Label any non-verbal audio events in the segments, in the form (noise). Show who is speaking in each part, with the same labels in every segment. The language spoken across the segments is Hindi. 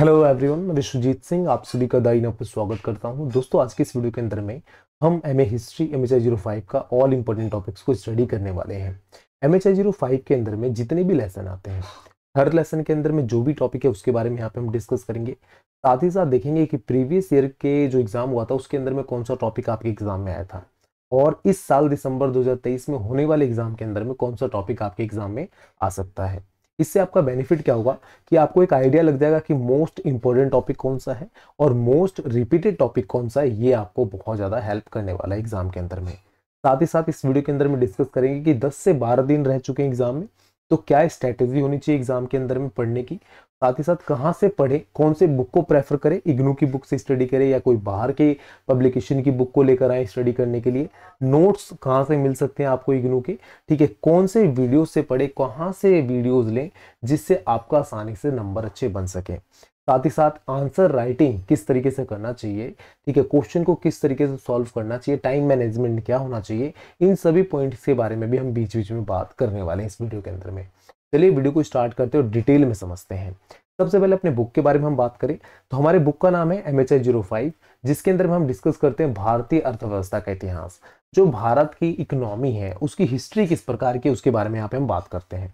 Speaker 1: हेलो एवरीवन मैं विश्वजीत सिंह आप सभी का दाइन पर स्वागत करता हूं दोस्तों आज के इस वीडियो के अंदर में हम M A history M H I zero five का ऑल इम्पोर्टेंट टॉपिक्स को स्टडी करने वाले हैं M H I zero five के अंदर में जितने भी लेसन आते हैं हर लेसन के अंदर में जो भी टॉपिक है उसके बारे में यहाँ पे हम डिस्कस करेंगे साथ ही साथ देखेंगे कि प्रीवियस ईयर के जो एग्ज़ाम हुआ था उसके अंदर में कौन सा टॉपिक आपके एग्ज़ाम में आया था और इस साल दिसंबर 2023 में होने वाले एग्ज़ाम के अंदर में कौन सा टॉपिक आपके एग्ज़ाम में आ सकता है इससे आपका बेनिफिट क्या होगा कि आपको एक आइडिया लग जाएगा कि मोस्ट इंपॉर्टेंट टॉपिक कौन सा है और मोस्ट रिपीटेड टॉपिक कौन सा है ये आपको बहुत ज़्यादा हेल्प करने वाला है एग्जाम के अंदर में साथ ही साथ इस वीडियो के अंदर में डिस्कस करेंगे कि 10 से 12 दिन रह चुके हैं एग्जाम में तो क्या स्ट्रैटेजी होनी चाहिए एग्जाम के अंदर में पढ़ने की साथ ही साथ कहाँ से पढ़े कौन से बुक को प्रेफर करें इग्नू की बुक से स्टडी करें या कोई बाहर के पब्लिकेशन की बुक को लेकर आए स्टडी करने के लिए नोट्स कहाँ से मिल सकते हैं आपको इग्नू के ठीक है कौन से वीडियो से पढ़े कहाँ से वीडियोज लें जिससे आपका आसानी से नंबर अच्छे बन सके साथ ही साथ आंसर राइटिंग किस तरीके से करना चाहिए ठीक है क्वेश्चन को किस तरीके से सॉल्व करना चाहिए टाइम मैनेजमेंट क्या होना चाहिए इन सभी पॉइंट्स के बारे में भी हम बीच बीच में बात करने वाले हैं इस वीडियो के अंदर में चलिए वीडियो को स्टार्ट करते हैं और डिटेल में समझते हैं सबसे पहले अपने बुक के बारे में हम बात करें तो हमारे बुक का नाम है एम एच जीरो फाइव जिसके अंदर में हम डिस्कस करते हैं भारतीय अर्थव्यवस्था का इतिहास जो भारत की इकोनॉमी है उसकी हिस्ट्री किस प्रकार की उसके बारे में यहाँ पे हम बात करते हैं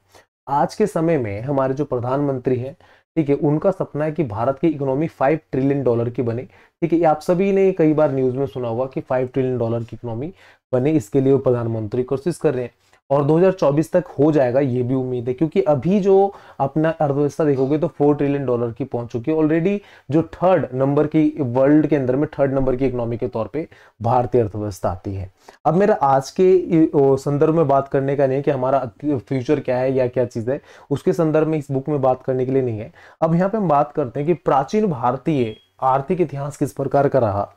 Speaker 1: आज के समय में हमारे जो प्रधानमंत्री हैं ठीक है उनका सपना है कि भारत की इकोनॉमी फाइव ट्रिलियन डॉलर की बने ठीक है आप सभी ने कई बार न्यूज़ में सुना होगा कि फाइव ट्रिलियन डॉलर की इकोनॉमी बने इसके लिए वो प्रधानमंत्री कोशिश कर रहे हैं और 2024 तक हो जाएगा ये भी उम्मीद है क्योंकि अभी जो अपना अर्थव्यवस्था देखोगे तो फोर ट्रिलियन डॉलर की पहुंच चुकी है ऑलरेडी जो थर्ड नंबर की वर्ल्ड के अंदर में थर्ड नंबर की इकोनॉमी के तौर पे भारतीय अर्थव्यवस्था आती है अब मेरा आज के संदर्भ में बात करने का नहीं है कि हमारा फ्यूचर क्या है या क्या चीज़ है उसके संदर्भ में इस बुक में बात करने के लिए नहीं है अब यहाँ पे हम बात करते हैं कि प्राचीन भारतीय आर्थिक इतिहास किस प्रकार का रहा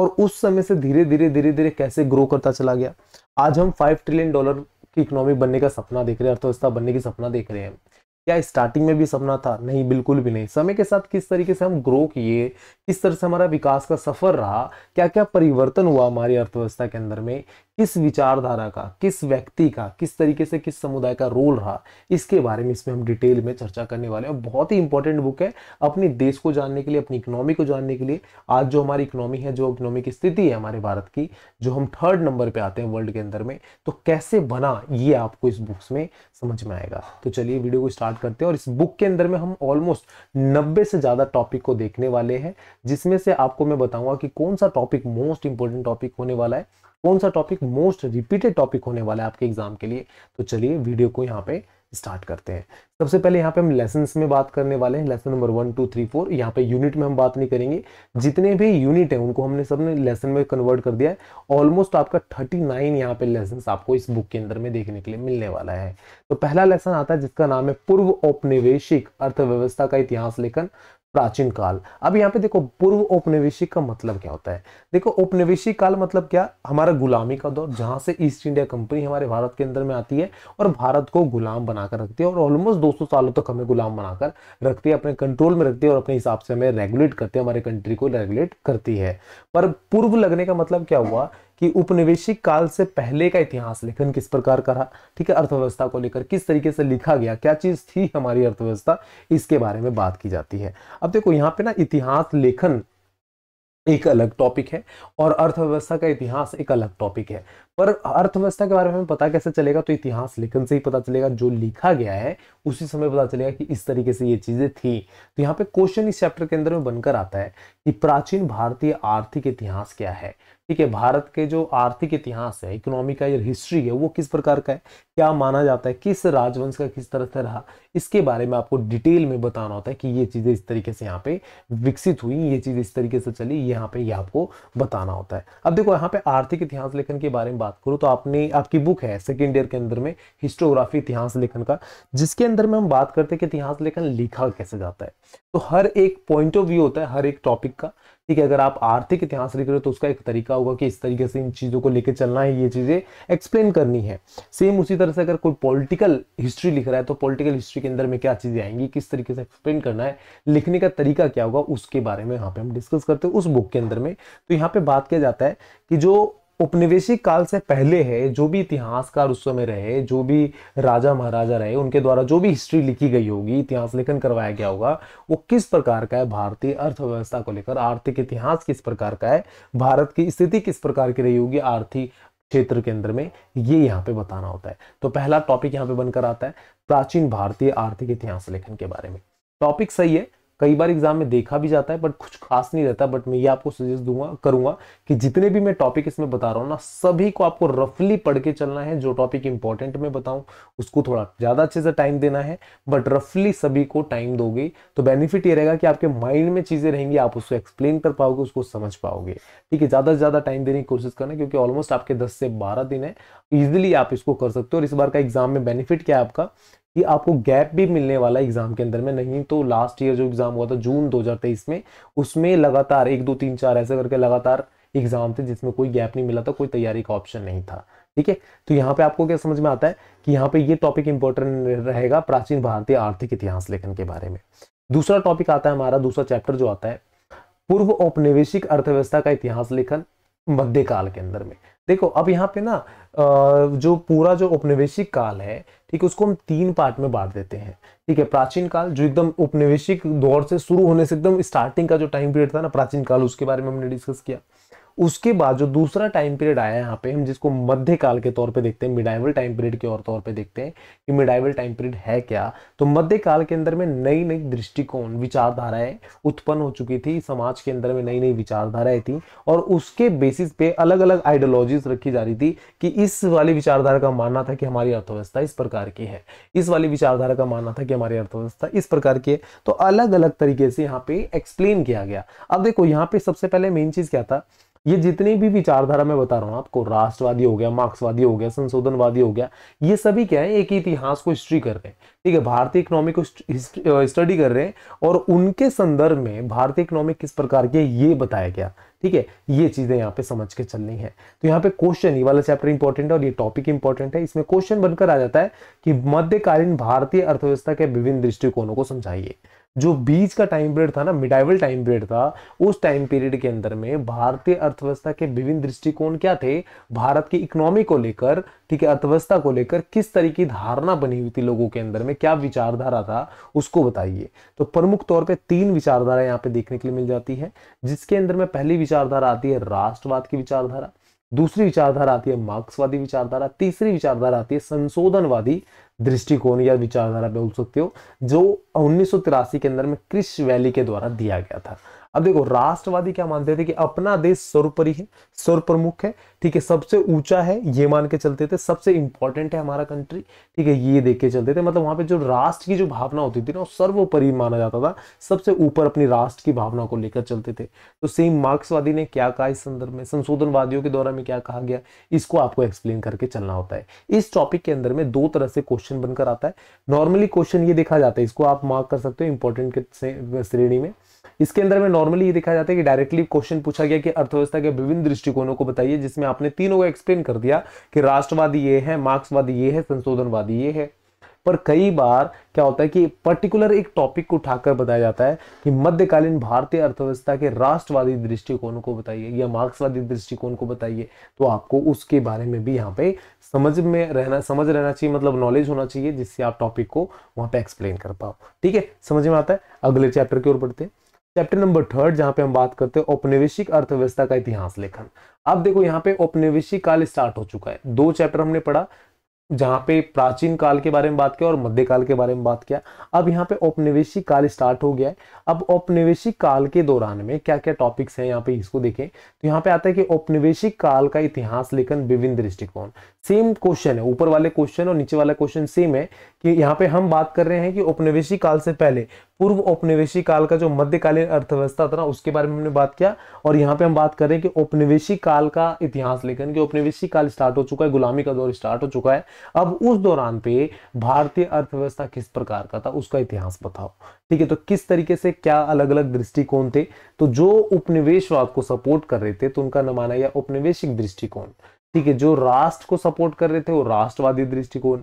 Speaker 1: और उस समय से धीरे धीरे धीरे धीरे कैसे ग्रो करता चला गया आज हम फाइव ट्रिलियन डॉलर कि इकोनॉमी बनने का सपना देख रहे हैं अर्थव्यवस्था बनने की सपना देख रहे हैं क्या स्टार्टिंग में भी सपना था नहीं बिल्कुल भी नहीं समय के साथ किस तरीके से हम ग्रो किए किस तरह से हमारा विकास का सफर रहा क्या क्या परिवर्तन हुआ हमारी अर्थव्यवस्था के अंदर में किस विचारधारा का किस व्यक्ति का किस तरीके से किस समुदाय का रोल रहा इसके बारे में इसमें हम डिटेल में चर्चा करने वाले हैं बहुत ही इंपॉर्टेंट बुक है अपने देश को जानने के लिए अपनी इकोनॉमी को जानने के लिए आज जो हमारी इकोनॉमी है जो इकोनॉमी की स्थिति है हमारे भारत की जो हम थर्ड नंबर पर आते हैं वर्ल्ड के अंदर में तो कैसे बना ये आपको इस बुक्स में समझ में आएगा तो चलिए वीडियो को स्टार्ट करते हैं और इस बुक के अंदर में हम ऑलमोस्ट नब्बे से ज़्यादा टॉपिक को देखने वाले हैं जिसमें से आपको मैं बताऊंगा कि कौन सा टॉपिक मोस्ट इंपॉर्टेंट टॉपिक होने वाला है कौन सा टॉपिक मोस्ट रिपीटेड टॉपिक होने वाला है आपके एग्जाम के लिए तो चलिए वीडियो को यहाँ पे स्टार्ट करते हैं सबसे पहले यहाँ पे हम लेसन में बात करने वाले हैं lesson number one two three four यहाँ पे यूनिट में हम बात नहीं करेंगे जितने भी यूनिट है उनको हमने सबने लेसन में कन्वर्ट कर दिया है ऑलमोस्ट आपका थर्टी नाइन यहाँ पे लेसन आपको इस बुक के अंदर में देखने के लिए मिलने वाला है तो पहला लेसन आता है जिसका नाम है पूर्व औपनिवेशिक अर्थव्यवस्था का इतिहास लेखन प्राचीन काल अब यहाँ पे देखो पूर्व औपनिवेशिक का मतलब क्या होता है देखो औपनिवेशिक काल मतलब क्या हमारा गुलामी का दौर जहाँ से ईस्ट इंडिया कंपनी हमारे भारत के अंदर में आती है और भारत को गुलाम बनाकर रखती है और ऑलमोस्ट 200 सालों तक हमें गुलाम बनाकर रखती है अपने कंट्रोल में रखती है और अपने हिसाब से हमें रेगुलेट करती है हमारे कंट्री को रेगुलेट करती है पर पूर्व लगने का मतलब क्या हुआ कि उपनिवेशिक काल से पहले का इतिहास लेखन किस प्रकार का रहा ठीक है अर्थव्यवस्था को लेकर किस तरीके से लिखा गया क्या चीज़ थी हमारी अर्थव्यवस्था इसके बारे में बात की जाती है अब देखो यहाँ पे ना इतिहास लेखन एक अलग टॉपिक है और अर्थव्यवस्था का इतिहास एक अलग टॉपिक है पर अर्थव्यवस्था के बारे में पता कैसे चलेगा तो इतिहास लेखन से ही पता चलेगा जो लिखा गया है उसी समय पता चलेगा कि इस तरीके से ये चीजें थी तो यहाँ पे क्वेश्चन इस चैप्टर के अंदर में बनकर आता है कि प्राचीन भारतीय आर्थिक इतिहास क्या है ठीक है भारत के जो आर्थिक इतिहास है इकोनॉमी का हिस्ट्री है वो किस प्रकार का है क्या माना जाता है किस राजवंश का किस तरह से रहा इसके बारे में आपको डिटेल में बताना होता है कि ये चीज़ें इस तरीके से यहाँ पे विकसित हुई ये चीज़ इस तरीके से चली यहाँ पे ये आपको बताना होता है अब देखो यहाँ पे आर्थिक इतिहास लेखन के बारे में बात करूँ तो आपने आपकी बुक है सेकेंड ईयर के अंदर में हिस्टोग्राफी इतिहास लेखन का जिसके अंदर में हम बात करते हैं कि इतिहास लेखन लिखा कैसे जाता है तो हर एक पॉइंट ऑफ व्यू होता है हर एक टॉपिक का ठीक है अगर आप आर्थिक इतिहास लिख रहे हो तो उसका एक तरीका होगा कि इस तरीके से इन चीज़ों को लेकर चलना है ये चीज़ें एक्सप्लेन करनी है सेम उसी तरह से अगर कोई पॉलिटिकल हिस्ट्री लिख रहा है तो पॉलिटिकल हिस्ट्री के अंदर में क्या चीज़ें आएंगी किस तरीके से एक्सप्लेन करना है लिखने का तरीका क्या होगा उसके बारे में यहाँ पे हम डिस्कस करते हैं उस बुक के अंदर में तो यहाँ पे बात किया जाता है कि जो उपनिवेशिक काल से पहले है जो भी इतिहासकार उस समय रहे जो भी राजा महाराजा रहे उनके द्वारा जो भी हिस्ट्री लिखी गई होगी इतिहास लेखन करवाया गया होगा वो किस प्रकार का है भारतीय अर्थव्यवस्था को लेकर आर्थिक इतिहास किस प्रकार का है भारत की स्थिति किस प्रकार की रही होगी आर्थिक क्षेत्र के अंदर में ये यहाँ पे बताना होता है तो पहला टॉपिक यहाँ पे बनकर आता है प्राचीन भारतीय आर्थिक इतिहास लेखन के बारे में टॉपिक सही है कई बार एग्जाम में देखा भी जाता है बट कुछ खास नहीं रहता बट मैं ये आपको सजेस्ट दूंगा करूंगा कि जितने भी मैं टॉपिक इसमें बता रहा हूँ ना सभी को आपको रफली पढ़ के चलना है जो टॉपिक इंपॉर्टेंट में बताऊँ उसको थोड़ा ज़्यादा अच्छे से टाइम देना है बट रफली सभी को टाइम दोगे तो बेनिफिट ये रहेगा कि आपके माइंड में चीज़ें रहेंगी आप उसको एक्सप्लेन कर पाओगे उसको समझ पाओगे ठीक है ज़्यादा से ज़्यादा टाइम देने की कोशिश करना क्योंकि ऑलमोस्ट आपके दस से बारह दिन है ईजिली आप इसको कर सकते हो और इस बार का एग्जाम में बेनिफिट क्या है आपका कि आपको गैप भी मिलने वाला एग्जाम के अंदर में नहीं तो लास्ट ईयर जो एग्जाम हुआ था जून 2023 में उसमें लगातार एक दो तीन चार ऐसे करके लगातार एग्जाम थे जिसमें कोई गैप नहीं मिला था कोई तैयारी का ऑप्शन नहीं था ठीक है तो यहाँ पे आपको क्या समझ में आता है कि यहाँ पे ये टॉपिक इंपॉर्टेंट रहेगा प्राचीन भारतीय आर्थिक इतिहास लेखन के बारे में दूसरा टॉपिक आता है हमारा दूसरा चैप्टर जो आता है पूर्व औपनिवेशिक अर्थव्यवस्था का इतिहास लेखन मध्यकाल के अंदर में देखो अब यहाँ पे ना जो पूरा जो उपनिवेशिक काल है ठीक है उसको हम तीन पार्ट में बांट देते हैं ठीक है प्राचीन काल जो एकदम उपनिवेशिक दौर से शुरू होने से एकदम स्टार्टिंग का जो टाइम पीरियड था ना प्राचीन काल उसके बारे में हमने डिस्कस किया उसके बाद जो दूसरा टाइम पीरियड आया यहाँ पे हम जिसको मध्यकाल के तौर पे देखते हैं मिडाइवल टाइम पीरियड के और तौर पे देखते हैं कि मिडाइवल टाइम पीरियड है क्या तो मध्यकाल के अंदर में नई नई दृष्टिकोण विचारधाराएं उत्पन्न हो चुकी थी समाज के अंदर में नई नई विचारधाराएं थी और उसके बेसिस पे अलग अलग आइडियोलॉजीज रखी जा रही थी कि इस वाली विचारधारा का मानना था कि हमारी अर्थव्यवस्था इस प्रकार की है इस वाली विचारधारा का मानना था कि हमारी अर्थव्यवस्था इस प्रकार की है तो अलग अलग तरीके से यहाँ पे एक्सप्लेन किया गया अब देखो यहाँ पे सबसे पहले मेन चीज क्या था ये जितनी भी विचारधारा मैं बता रहा हूँ आपको राष्ट्रवादी हो गया मार्क्सवादी हो गया संशोधनवादी हो गया ये सभी क्या है एक ही इतिहास को हिस्ट्री कर रहे हैं ठीक है भारतीय इकोनॉमी को स्टडी कर रहे हैं और उनके संदर्भ में भारतीय इकोनॉमी किस प्रकार की ये बताया गया ठीक है ये चीजें यहाँ पे समझ के चलनी है तो यहाँ पे क्वेश्चन ये वाला चैप्टर इंपॉर्टेंट है और ये टॉपिक इंपॉर्टेंट है इसमें क्वेश्चन बनकर आ जाता है कि मध्यकालीन भारतीय अर्थव्यवस्था के विभिन्न दृष्टिकोणों को समझाइए जो बीच का टाइम पीरियड था ना मिडाइवल टाइम पीरियड था उस टाइम पीरियड के अंदर में भारतीय अर्थव्यवस्था के विभिन्न दृष्टिकोण क्या थे भारत की इकोनॉमी को लेकर ठीक है अर्थव्यवस्था को लेकर किस तरह की धारणा बनी हुई थी लोगों के अंदर में क्या विचारधारा था उसको बताइए तो प्रमुख तौर पर तीन विचारधारा यहाँ पे देखने के लिए मिल जाती है जिसके अंदर में पहली विचारधारा आती है राष्ट्रवाद की विचारधारा दूसरी विचारधारा आती है मार्क्सवादी विचारधारा तीसरी विचारधारा आती है संशोधनवादी दृष्टिकोण या विचारधारा बोल सकते हो जो उन्नीस के अंदर में क्रिश वैली के द्वारा दिया गया था अब देखो राष्ट्रवादी क्या मानते थे कि अपना देश सर्वपरि है सर्वप्रमुख है ठीक है सबसे ऊंचा है ये मान के चलते थे सबसे इंपॉर्टेंट है हमारा कंट्री ठीक है ये देख के चलते थे मतलब वहां पे जो राष्ट्र की जो भावना होती थी ना सर्वोपरि माना जाता था सबसे ऊपर अपनी राष्ट्र की भावना को लेकर चलते थे तो सेम मार्क्सवादी ने क्या कहा इस संदर्भ में संशोधनवादियों के दौरान में क्या कहा गया इसको आपको एक्सप्लेन करके चलना होता है इस टॉपिक के अंदर में दो तरह से क्वेश्चन बनकर आता है नॉर्मली क्वेश्चन ये देखा जाता है इसको आप मार्क कर सकते हो इंपॉर्टेंट के श्रेणी में इसके अंदर में नॉर्मली ये देखा जाता है कि डायरेक्टली क्वेश्चन पूछा गया कि अर्थव्यवस्था के विभिन्न दृष्टिकोणों को बताइए जिसमें आपने तीनों को एक्सप्लेन कर दिया कि राष्ट्रवादी ये है मार्क्सवादी ये है संशोधनवादी ये है पर कई बार क्या होता है कि पर्टिकुलर एक टॉपिक को उठाकर बताया जाता है कि मध्यकालीन भारतीय अर्थव्यवस्था के राष्ट्रवादी दृष्टिकोण को बताइए या मार्क्सवादी दृष्टिकोण को बताइए तो आपको उसके बारे में भी यहाँ पे समझ में रहना समझ रहना चाहिए मतलब नॉलेज होना चाहिए जिससे आप टॉपिक को वहां पे एक्सप्लेन कर पाओ ठीक है समझ में आता है अगले चैप्टर की ओर बढ़ते हैं चैप्टर नंबर थर्ड जहां पे हम बात करते हैं औपनिवेशिक अर्थव्यवस्था का इतिहास लेखन अब देखो यहाँ पे औपनिवेशिक काल स्टार्ट हो चुका है दो चैप्टर हमने पढ़ा जहाँ पे प्राचीन काल के बारे में बात किया और मध्य काल के बारे में बात किया अब यहाँ पे औपनिवेशिक काल स्टार्ट हो गया है अब औपनिवेशिक काल के दौरान में क्या क्या टॉपिक्स हैं यहाँ पे इसको देखें तो यहाँ पे आता है कि औपनिवेशिक काल का इतिहास लेखन विभिन्न दृष्टिकोण सेम क्वेश्चन है ऊपर वाले क्वेश्चन और नीचे वाला क्वेश्चन सेम है कि यहाँ पे हम बात कर रहे हैं कि औपनिवेशी काल से पहले पूर्व औपनिवेशी काल का जो मध्यकालीन अर्थव्यवस्था था ना उसके बारे में हमने बात किया और यहाँ पे हम बात कर रहे हैं कि औपनिवेशी काल का इतिहास लेकिन कि औपनिवेशी काल स्टार्ट हो चुका है गुलामी का दौर स्टार्ट हो चुका है अब उस दौरान पे भारतीय अर्थव्यवस्था किस प्रकार का था उसका इतिहास बताओ ठीक है तो किस तरीके से क्या अलग अलग दृष्टिकोण थे तो जो उपनिवेशवाद को सपोर्ट कर रहे थे तो उनका नाम माना यह औपनिवेशिक दृष्टिकोण ठीक है जो राष्ट्र को सपोर्ट कर रहे थे वो राष्ट्रवादी दृष्टिकोण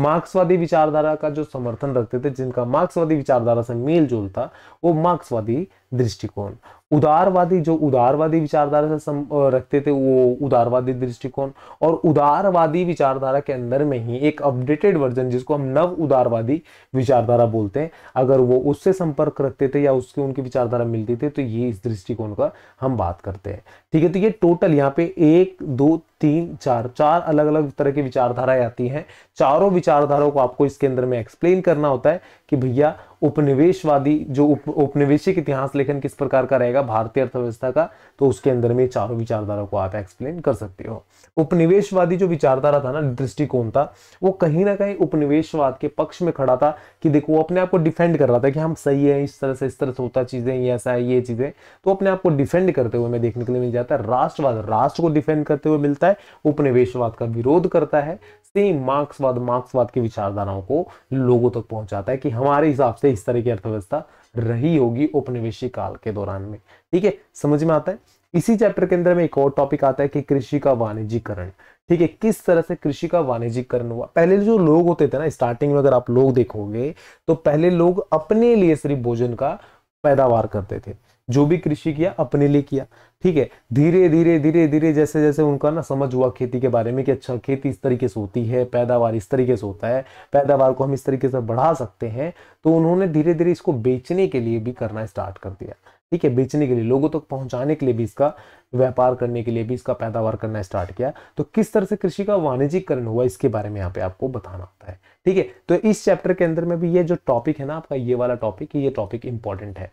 Speaker 1: मार्क्सवादी विचारधारा का जो समर्थन रखते थे जिनका मार्क्सवादी विचारधारा से मेल जोल था वो मार्क्सवादी दृष्टिकोण उदारवादी जो उदारवादी विचारधारा से रखते थे वो उदारवादी दृष्टिकोण और उदारवादी विचारधारा के अंदर में ही एक अपडेटेड वर्जन जिसको हम नव उदारवादी विचारधारा बोलते हैं अगर वो उससे संपर्क रखते थे या उसके उनकी विचारधारा मिलती थी तो ये इस दृष्टिकोण का हम बात करते हैं ठीक है तो ये टोटल यहाँ पे एक दो तीन चार चार अलग अलग तरह की विचारधाराएं आती हैं चारों विचारधाराओं को आपको इसके अंदर में एक्सप्लेन करना होता है कि भैया उपनिवेशवादी जो उप, उपनिवेशिक इतिहास लेखन किस प्रकार का रहेगा भारतीय अर्थव्यवस्था का तो उसके अंदर में चारों विचारधारा को आप एक्सप्लेन कर सकते हो उपनिवेशवादी जो विचारधारा था ना दृष्टिकोण था वो कहीं ना कहीं उपनिवेशवाद के पक्ष में खड़ा था कि देखो वो अपने आप को डिफेंड कर रहा था कि हम सही है इस तरह से इस तरह से होता चीजें ये ऐसा है ये चीजें तो अपने आप को डिफेंड करते हुए हमें देखने के लिए मिल जाता है राष्ट्रवाद राष्ट्र को डिफेंड करते हुए मिलता है है उपनिवेशवाद का विरोध करता है सेम मार्क्सवाद मार्क्सवाद की विचारधाराओं को लोगों तक तो पहुंचाता है कि हमारे हिसाब से इस तरह की अर्थव्यवस्था रही होगी उपनिवेशी काल के दौरान में ठीक है समझ में आता है इसी चैप्टर के अंदर में एक और टॉपिक आता है कि कृषि का वाणिज्यकरण ठीक है किस तरह से कृषि का वाणिज्यकरण हुआ पहले जो लोग होते थे ना स्टार्टिंग में अगर आप लोग देखोगे तो पहले लोग अपने लिए सिर्फ भोजन का पैदावार करते थे जो भी कृषि किया अपने लिए किया ठीक है धीरे धीरे धीरे धीरे जैसे जैसे उनका ना समझ हुआ खेती के बारे में कि अच्छा खेती इस तरीके से होती है पैदावार इस तरीके से होता है पैदावार को हम इस तरीके से बढ़ा सकते हैं तो उन्होंने धीरे धीरे इसको बेचने के लिए भी करना स्टार्ट कर दिया ठीक है बेचने के लिए लोगों तक तो पहुंचाने के लिए भी इसका व्यापार करने के लिए भी इसका पैदावार करना स्टार्ट किया तो किस तरह से कृषि का वाणिज्यिकरण हुआ इसके बारे में यहाँ पे आपको बताना होता है ठीक है तो इस चैप्टर के अंदर में भी ये जो टॉपिक है ना आपका ये वाला टॉपिक ये टॉपिक इंपॉर्टेंट है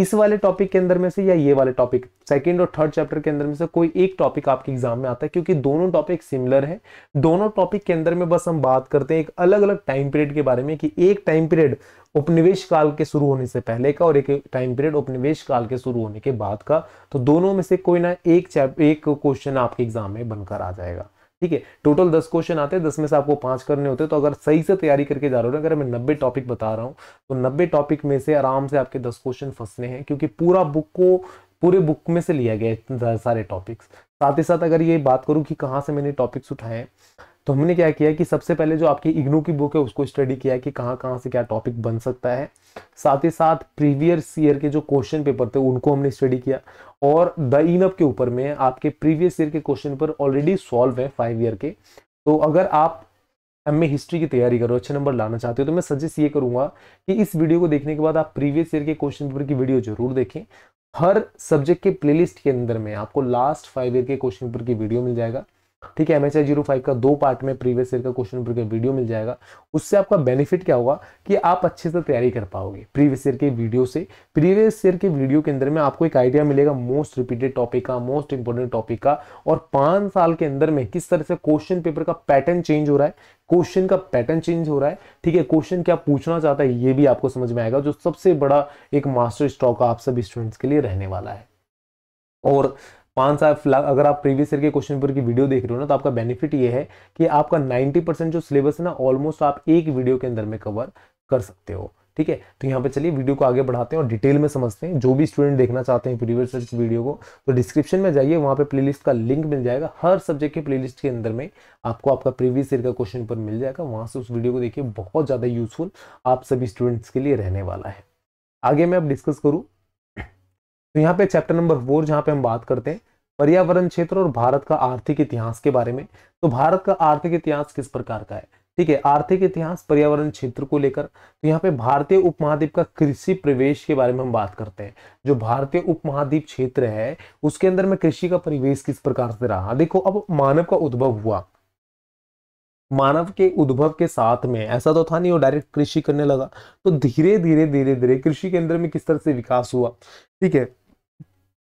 Speaker 1: इस वाले टॉपिक के अंदर में से या ये वाले टॉपिक सेकंड और थर्ड चैप्टर के अंदर में से कोई एक टॉपिक आपके एग्जाम में आता है क्योंकि दोनों टॉपिक सिमिलर है दोनों टॉपिक के अंदर में बस हम बात करते हैं एक अलग अलग टाइम पीरियड के बारे में कि एक टाइम पीरियड उपनिवेश काल के शुरू होने से पहले का और एक टाइम पीरियड उपनिवेश काल के शुरू होने के बाद का तो दोनों में से कोई ना एक एक क्वेश्चन आपके एग्जाम में बनकर आ जाएगा ठीक है टोटल दस क्वेश्चन आते हैं दस में से आपको पांच करने होते हैं तो अगर सही से तैयारी करके जा रहे हो अगर मैं नब्बे टॉपिक बता रहा हूँ तो नब्बे टॉपिक में से आराम से आपके दस क्वेश्चन फंसने हैं क्योंकि पूरा बुक को पूरे बुक में से लिया गया है सारे टॉपिक्स साथ ही साथ अगर ये बात करूँ कि कहाँ से मैंने टॉपिक्स उठाए तो हमने क्या किया कि सबसे पहले जो आपकी इग्नू की बुक है उसको स्टडी किया कि कहाँ कहाँ से क्या टॉपिक बन सकता है साथ ही साथ प्रीवियस ईयर के जो क्वेश्चन पेपर थे उनको हमने स्टडी किया और द इनअप के ऊपर में आपके प्रीवियस ईयर के क्वेश्चन पेपर ऑलरेडी सॉल्व है फाइव ईयर के तो अगर आप एम हिस्ट्री की तैयारी करो अच्छे नंबर लाना चाहते हो तो मैं सजेस्ट ये करूंगा कि इस वीडियो को देखने के बाद आप प्रीवियस ईयर के क्वेश्चन पेपर की वीडियो जरूर देखें हर सब्जेक्ट के प्लेलिस्ट के अंदर में आपको लास्ट फाइव ईयर के क्वेश्चन पेपर की वीडियो मिल जाएगा ठीक है एम एच जीरो फाइव का दो पार्ट में प्रीवियस ईयर का क्वेश्चन पेपर का वीडियो मिल जाएगा उससे आपका बेनिफिट क्या होगा कि आप अच्छे से तैयारी कर पाओगे प्रीवियस ईयर के वीडियो से प्रीवियस ईयर के वीडियो के अंदर में आपको एक आइडिया मिलेगा मोस्ट रिपीटेड टॉपिक का मोस्ट इंपॉर्टेंट टॉपिक का और पाँच साल के अंदर में किस तरह से क्वेश्चन पेपर का पैटर्न चेंज हो रहा है क्वेश्चन का पैटर्न चेंज हो रहा है ठीक है क्वेश्चन क्या पूछना चाहता है ये भी आपको समझ में आएगा जो सबसे बड़ा एक मास्टर स्टॉक आप सब स्टूडेंट्स के लिए रहने वाला है और पाँच साल अगर आप प्रीवियस ईयर के क्वेश्चन पेपर की वीडियो देख रहे हो ना तो आपका बेनिफिट ये है कि आपका 90 परसेंट जो सिलेबस है ना ऑलमोस्ट आप एक वीडियो के अंदर में कवर कर सकते हो ठीक है तो यहाँ पे चलिए वीडियो को आगे बढ़ाते हैं और डिटेल में समझते हैं जो भी स्टूडेंट देखना चाहते हैं प्रीवियस ईयर की वीडियो को तो डिस्क्रिप्शन में जाइए वहाँ पर प्ले का लिंक मिल जाएगा हर सब्जेक्ट के प्ले के अंदर में आपको आपका प्रीवियस ईयर का क्वेश्चन पेपर मिल जाएगा वहाँ से उस वीडियो को देखिए बहुत ज़्यादा यूजफुल आप सभी स्टूडेंट्स के लिए रहने वाला है आगे मैं अब डिस्कस करूँ तो यहाँ पे चैप्टर नंबर फोर जहाँ पे हम बात करते हैं पर्यावरण क्षेत्र और भारत का आर्थिक इतिहास के बारे में तो भारत का आर्थिक इतिहास किस प्रकार का है ठीक है आर्थिक इतिहास पर्यावरण क्षेत्र को लेकर तो यहाँ पे भारतीय उपमहाद्वीप का कृषि प्रवेश के बारे में हम बात करते हैं जो भारतीय उपमहाद्वीप क्षेत्र है उसके अंदर में कृषि का परिवेश किस प्रकार से रहा देखो अब मानव का उद्भव हुआ मानव के उद्भव के साथ में ऐसा तो था नहीं वो डायरेक्ट कृषि करने लगा तो धीरे धीरे धीरे धीरे कृषि के अंदर में किस तरह से विकास हुआ ठीक है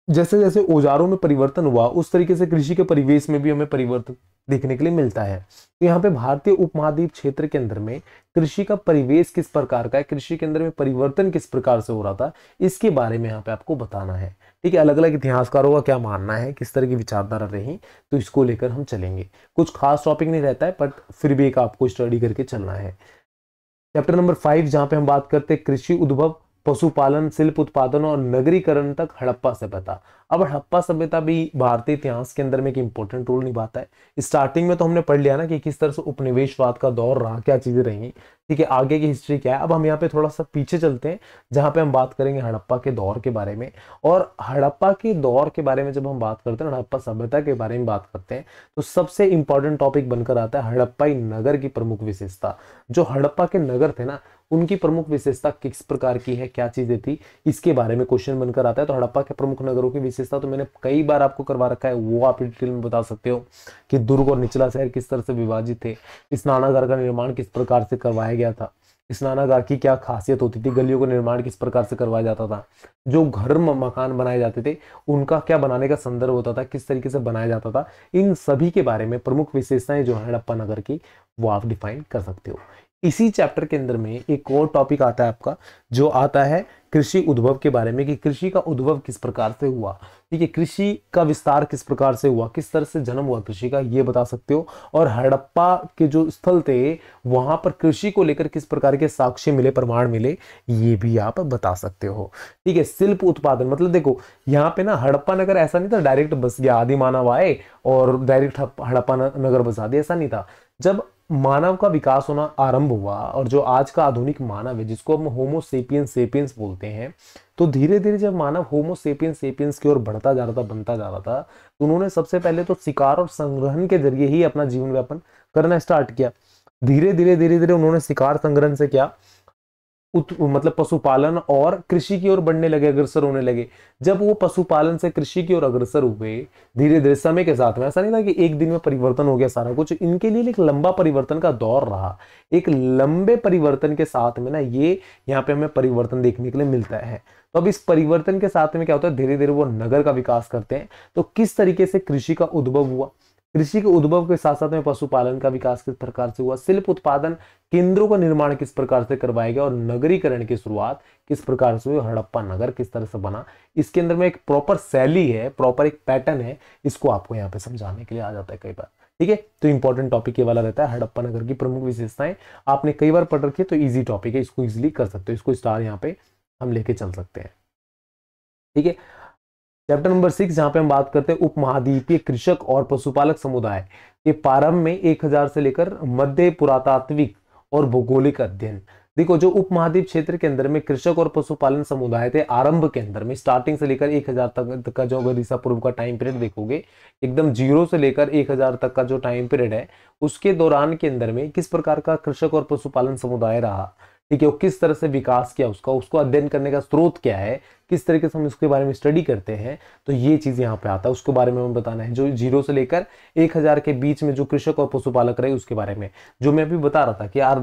Speaker 1: जैसे जैसे औजारों में परिवर्तन हुआ उस तरीके से कृषि के परिवेश में भी हमें परिवर्तन देखने के लिए मिलता है तो यहाँ पे भारतीय उपमहाद्वीप क्षेत्र के अंदर में कृषि का परिवेश किस प्रकार का है कृषि के अंदर में परिवर्तन किस प्रकार से हो रहा था इसके बारे में यहाँ पे आपको बताना है ठीक है अलग अलग इतिहासकारों का क्या मानना है किस तरह की विचारधारा रही तो इसको लेकर हम चलेंगे कुछ खास टॉपिक नहीं रहता है बट फिर भी एक आपको स्टडी करके चलना है चैप्टर नंबर फाइव जहाँ पे हम बात करते हैं कृषि उद्भव पशुपालन शिल्प उत्पादन और नगरीकरण तक हड़प्पा सभ्यता अब हड़प्पा सभ्यता भी भारतीय इतिहास के अंदर में एक इंपॉर्टेंट रोल निभाता है स्टार्टिंग में तो हमने पढ़ लिया ना कि किस तरह से उपनिवेशवाद का दौर रहा क्या चीजें रही ठीक है आगे की हिस्ट्री क्या है अब हम यहाँ पे थोड़ा सा पीछे चलते हैं जहाँ पे हम बात करेंगे हड़प्पा के दौर के बारे में और हड़प्पा के दौर के बारे में जब हम बात करते हैं हड़प्पा सभ्यता के बारे में बात करते हैं तो सबसे इंपॉर्टेंट टॉपिक बनकर आता है हड़प्पाई नगर की प्रमुख विशेषता जो हड़प्पा के नगर थे ना उनकी प्रमुख विशेषता किस प्रकार की है क्या चीजें थी इसके बारे में क्वेश्चन बनकर आता है तो हड़प्पा के प्रमुख नगरों की विशेषता तो मैंने कई बार आपको करवा रखा है वो आप डिटेल में बता सकते हो कि दुर्ग और निचला शहर किस तरह से विभाजित थे स्नानागार का निर्माण किस प्रकार से करवाया गया था स्नानागार की क्या खासियत होती थी गलियों का निर्माण किस प्रकार से करवाया जाता था जो घर मकान बनाए जाते थे उनका क्या बनाने का संदर्भ होता था किस तरीके से बनाया जाता था इन सभी के बारे में प्रमुख विशेषताएं जो है हड़प्पा नगर की वो आप डिफाइन कर सकते हो इसी चैप्टर के अंदर में एक और टॉपिक आता है आपका जो आता है कृषि उद्भव के बारे में कि कृषि का उद्भव किस प्रकार से हुआ ठीक है कृषि का विस्तार किस प्रकार से हुआ किस तरह से जन्म हुआ कृषि का ये बता सकते हो और हड़प्पा के जो स्थल थे वहां पर कृषि को लेकर किस प्रकार के साक्ष्य मिले प्रमाण मिले ये भी आप बता सकते हो ठीक है शिल्प उत्पादन मतलब देखो यहाँ पे ना हड़प्पा नगर ऐसा नहीं था डायरेक्ट बस गया आदि मानव आए और डायरेक्ट हड़प्पा नगर बस आदि ऐसा नहीं था जब मानव का विकास होना आरंभ हुआ और जो आज का आधुनिक मानव है जिसको हम होमोसेपियन सेपियंस बोलते हैं तो धीरे धीरे जब मानव होमोसेपियन सेपियंस की ओर बढ़ता जा रहा था बनता जा रहा था तो उन्होंने सबसे पहले तो शिकार और संग्रहण के जरिए ही अपना जीवन व्यापन करना स्टार्ट किया धीरे धीरे धीरे धीरे उन्होंने शिकार संग्रहण से क्या उत, मतलब पशुपालन और कृषि की ओर बढ़ने लगे अग्रसर होने लगे जब वो पशुपालन से कृषि की ओर अग्रसर हुए धीरे धीरे समय के साथ में ऐसा नहीं था कि एक दिन में परिवर्तन हो गया सारा कुछ इनके लिए एक लंबा परिवर्तन का दौर रहा एक लंबे परिवर्तन के साथ में ना ये यहाँ पे हमें परिवर्तन देखने के लिए मिलता है तो अब इस परिवर्तन के साथ में क्या होता है धीरे धीरे वो नगर का विकास करते हैं तो किस तरीके से कृषि का उद्भव हुआ कृषि के उद्भव के साथ साथ में पशुपालन का विकास किस प्रकार से हुआ शिल्प उत्पादन केंद्रों का निर्माण किस प्रकार से करवाया गया और नगरीकरण की शुरुआत किस प्रकार से हुई हड़प्पा नगर किस तरह से बना इसके अंदर में एक प्रॉपर शैली है प्रॉपर एक पैटर्न है इसको आपको यहाँ पे समझाने के लिए आ जाता है कई बार ठीक है तो इंपॉर्टेंट टॉपिक ये वाला रहता है हड़प्पा नगर की प्रमुख विशेषताएं आपने कई बार पढ़ रखी है तो ईजी टॉपिक है इसको इजिली कर सकते हो इसको स्टार यहाँ पे हम लेके चल सकते हैं ठीक है चैप्टर नंबर सिक्स जहां पे हम बात करते हैं उपमहाद्वीपीय कृषक और पशुपालक समुदाय के प्रारंभ में 1000 से लेकर मध्य पुरातात्विक और भौगोलिक अध्ययन देखो जो उपमहाद्वीप क्षेत्र के अंदर में कृषक और पशुपालन समुदाय थे आरंभ के अंदर में स्टार्टिंग से लेकर 1000 तक का जो अगर ईसा पूर्व का टाइम पीरियड देखोगे एकदम जीरो से लेकर 1000 तक का जो टाइम पीरियड है उसके दौरान के अंदर में किस प्रकार का कृषक और पशुपालन समुदाय रहा ठीक है किस तरह से विकास किया उसका उसको अध्ययन करने का स्रोत क्या है किस तरीके से हम उसके बारे में स्टडी करते हैं तो ये चीज़ यहाँ पे आता है उसके बारे में हमें बताना है जो जीरो से लेकर एक हज़ार के बीच में जो कृषक और पशुपालक रहे उसके बारे में जो मैं अभी बता रहा था कि आर,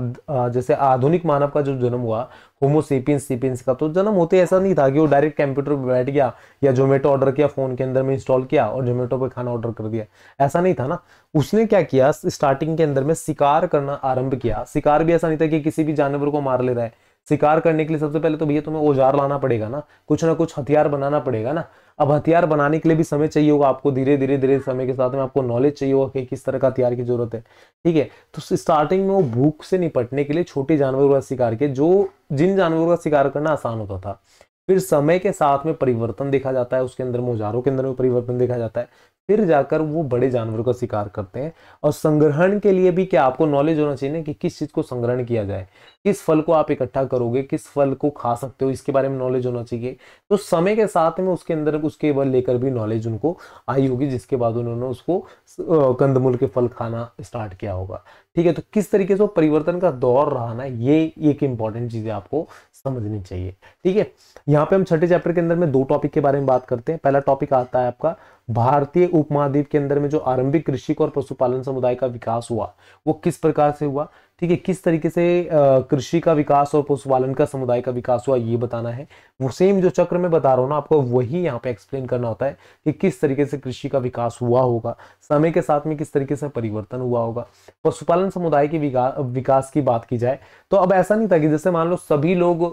Speaker 1: जैसे आधुनिक मानव का जो जन्म हुआ होमोसेपियंस सीपियंस का तो जन्म होते ऐसा नहीं था कि वो डायरेक्ट कंप्यूटर पर बैठ गया या जोमेटो ऑर्डर किया फ़ोन के अंदर में इंस्टॉल किया और जोमेटो पर खाना ऑर्डर कर दिया ऐसा नहीं था ना उसने क्या किया स्टार्टिंग के अंदर में शिकार करना आरंभ किया शिकार भी ऐसा नहीं था कि किसी भी जानवर को मार ले रहा है शिकार करने के लिए सबसे पहले तो भैया तुम्हें औजार लाना पड़ेगा ना कुछ ना कुछ हथियार बनाना पड़ेगा ना अब हथियार बनाने के लिए भी समय चाहिए होगा आपको धीरे धीरे धीरे समय के साथ में आपको नॉलेज चाहिए होगा कि किस तरह का हथियार की जरूरत है ठीक है तो स्टार्टिंग में वो भूख से निपटने के लिए छोटे जानवरों का शिकार किया जो जिन जानवरों का शिकार करना आसान होता था फिर समय के साथ में परिवर्तन देखा जाता है उसके अंदर में औजारों के अंदर में परिवर्तन देखा जाता है फिर जाकर वो बड़े जानवर का शिकार करते हैं और संग्रहण के लिए भी क्या आपको नॉलेज होना चाहिए ना कि किस चीज़ को संग्रहण किया जाए किस फल को आप इकट्ठा करोगे किस फल को खा सकते हो इसके बारे में नॉलेज होना चाहिए तो समय के साथ में उसके अंदर उसके बल लेकर भी नॉलेज उनको आई होगी जिसके बाद उन्होंने उसको कंदमूल के फल खाना स्टार्ट किया होगा ठीक है तो किस तरीके से परिवर्तन का दौर रहा ना ये एक इंपॉर्टेंट चीज़ है आपको समझनी चाहिए ठीक है यहाँ पे हम छठे चैप्टर के अंदर में दो टॉपिक के बारे में बात करते हैं पहला टॉपिक आता है आपका भारतीय उपमहाद्वीप के अंदर में जो आरंभिक कृषि और पशुपालन समुदाय का विकास हुआ वो किस प्रकार से हुआ ठीक है किस तरीके से कृषि का विकास और पशुपालन का समुदाय का विकास हुआ ये बताना है वो सेम जो चक्र में बता रहा हूँ ना आपको वही यहाँ पे एक्सप्लेन करना होता है कि किस तरीके से कृषि का विकास हुआ होगा समय के साथ में किस तरीके से परिवर्तन हुआ होगा पशुपालन समुदाय के विका, विकास की बात की जाए तो अब ऐसा नहीं था कि जैसे मान लो सभी लोग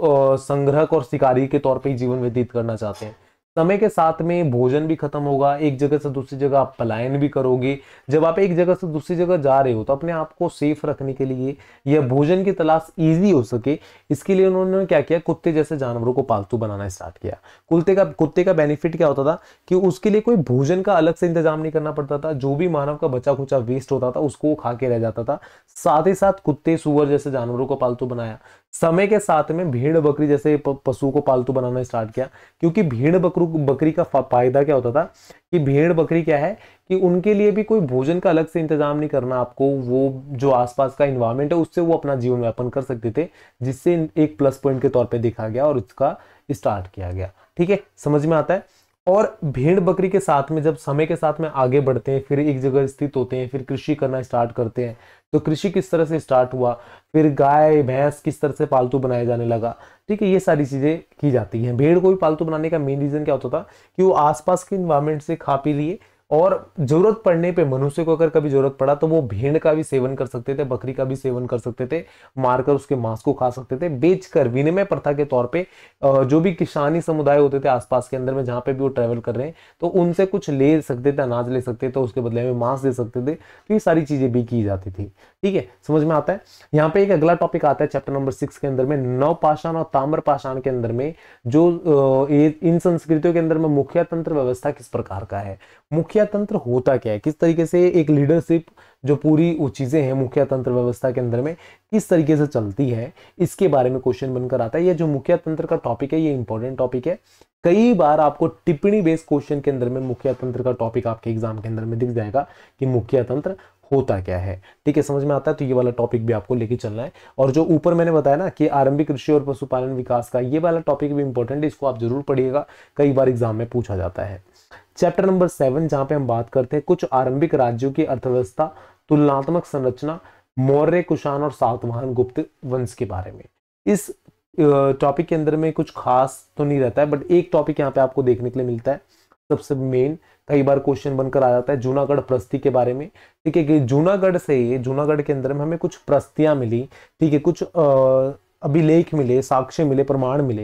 Speaker 1: संग्रहक और शिकारी के तौर पर जीवन व्यतीत करना चाहते हैं समय के साथ में भोजन भी खत्म होगा एक जगह से दूसरी जगह आप पलायन भी करोगे जब आप एक जगह से दूसरी जगह जा रहे हो तो अपने आप को सेफ रखने के लिए या भोजन की तलाश ईजी हो सके इसके लिए उन्होंने क्या किया कुत्ते जैसे जानवरों को पालतू बनाना स्टार्ट किया कुत्ते का कुत्ते का बेनिफिट क्या होता था कि उसके लिए कोई भोजन का अलग से इंतजाम नहीं करना पड़ता था जो भी मानव का बचा खुचा वेस्ट होता था उसको खा के रह जाता था साथ ही साथ कुत्ते सुअर जैसे जानवरों को पालतू बनाया समय के साथ में भेड़ बकरी जैसे पशु को पालतू बनाना स्टार्ट किया क्योंकि भेड़ बकरू बकरी का फायदा क्या होता था कि भेड़ बकरी क्या है कि उनके लिए भी कोई भोजन का अलग से इंतजाम नहीं करना आपको वो जो आसपास का इन्वायरमेंट है उससे वो अपना जीवन व्यापन कर सकते थे जिससे एक प्लस पॉइंट के तौर पर देखा गया और इसका स्टार्ट किया गया ठीक है समझ में आता है और भेड़ बकरी के साथ में जब समय के साथ में आगे बढ़ते हैं फिर एक जगह स्थित होते हैं फिर कृषि करना स्टार्ट करते हैं तो कृषि किस तरह से स्टार्ट हुआ फिर गाय भैंस किस तरह से पालतू बनाया जाने लगा ठीक है ये सारी चीज़ें की जाती हैं भेड़ को भी पालतू बनाने का मेन रीज़न क्या होता था कि वो आसपास के इन्वायरमेंट से खा पी लिए और जरूरत पड़ने पे मनुष्य को अगर कभी जरूरत पड़ा तो वो भेड़ का भी सेवन कर सकते थे बकरी का भी सेवन कर सकते थे मारकर उसके मांस को खा सकते थे बेचकर विनिमय प्रथा के तौर पे जो भी किसानी समुदाय होते थे आसपास के अंदर में जहां पे भी वो ट्रेवल कर रहे हैं तो उनसे कुछ ले सकते थे अनाज ले सकते थे उसके बदले में मांस दे सकते थे तो ये सारी चीजें भी की जाती थी ठीक है समझ में आता है यहाँ पे एक अगला टॉपिक आता है चैप्टर नंबर सिक्स के अंदर में नवपाषाण और ताम्र पाषाण के अंदर में जो इन संस्कृतियों के अंदर में मुख्य तंत्र व्यवस्था किस प्रकार का है मुख्य मुखिया तंत्र होता क्या है किस तरीके से एक लीडरशिप जो पूरी वो चीज़ें हैं मुखिया तंत्र व्यवस्था के अंदर में किस तरीके से चलती है इसके बारे में क्वेश्चन बनकर आता है यह जो मुखिया तंत्र का टॉपिक है ये इंपॉर्टेंट टॉपिक है कई बार आपको टिप्पणी बेस्ड क्वेश्चन के अंदर में मुखिया तंत्र का टॉपिक आपके एग्जाम के अंदर में दिख जाएगा कि मुखिया तंत्र होता क्या है ठीक है समझ में आता है तो ये वाला टॉपिक भी आपको लेके चलना है और जो ऊपर मैंने बताया ना कि आरंभिक कृषि और पशुपालन विकास का ये वाला टॉपिक भी इंपॉर्टेंट है इसको आप जरूर पढ़िएगा कई बार एग्जाम में पूछा जाता है चैप्टर नंबर सेवन जहां पे हम बात करते हैं कुछ आरंभिक राज्यों की अर्थव्यवस्था तुलनात्मक संरचना मौर्य कुषाण और सातवाहन गुप्त वंश के बारे में इस टॉपिक के अंदर में कुछ खास तो नहीं रहता है बट एक टॉपिक यहाँ पे आपको देखने के लिए मिलता है सबसे मेन कई बार क्वेश्चन बनकर आ जाता है जूनागढ़ प्रस्ती के बारे में ठीक है कि जूनागढ़ से जूनागढ़ के अंदर में हमें कुछ प्रस्तियां मिली ठीक है कुछ आ, अभिलेख मिले साक्ष्य मिले प्रमाण मिले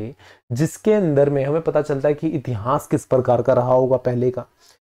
Speaker 1: जिसके अंदर में हमें पता चलता है कि इतिहास किस प्रकार का रहा होगा पहले का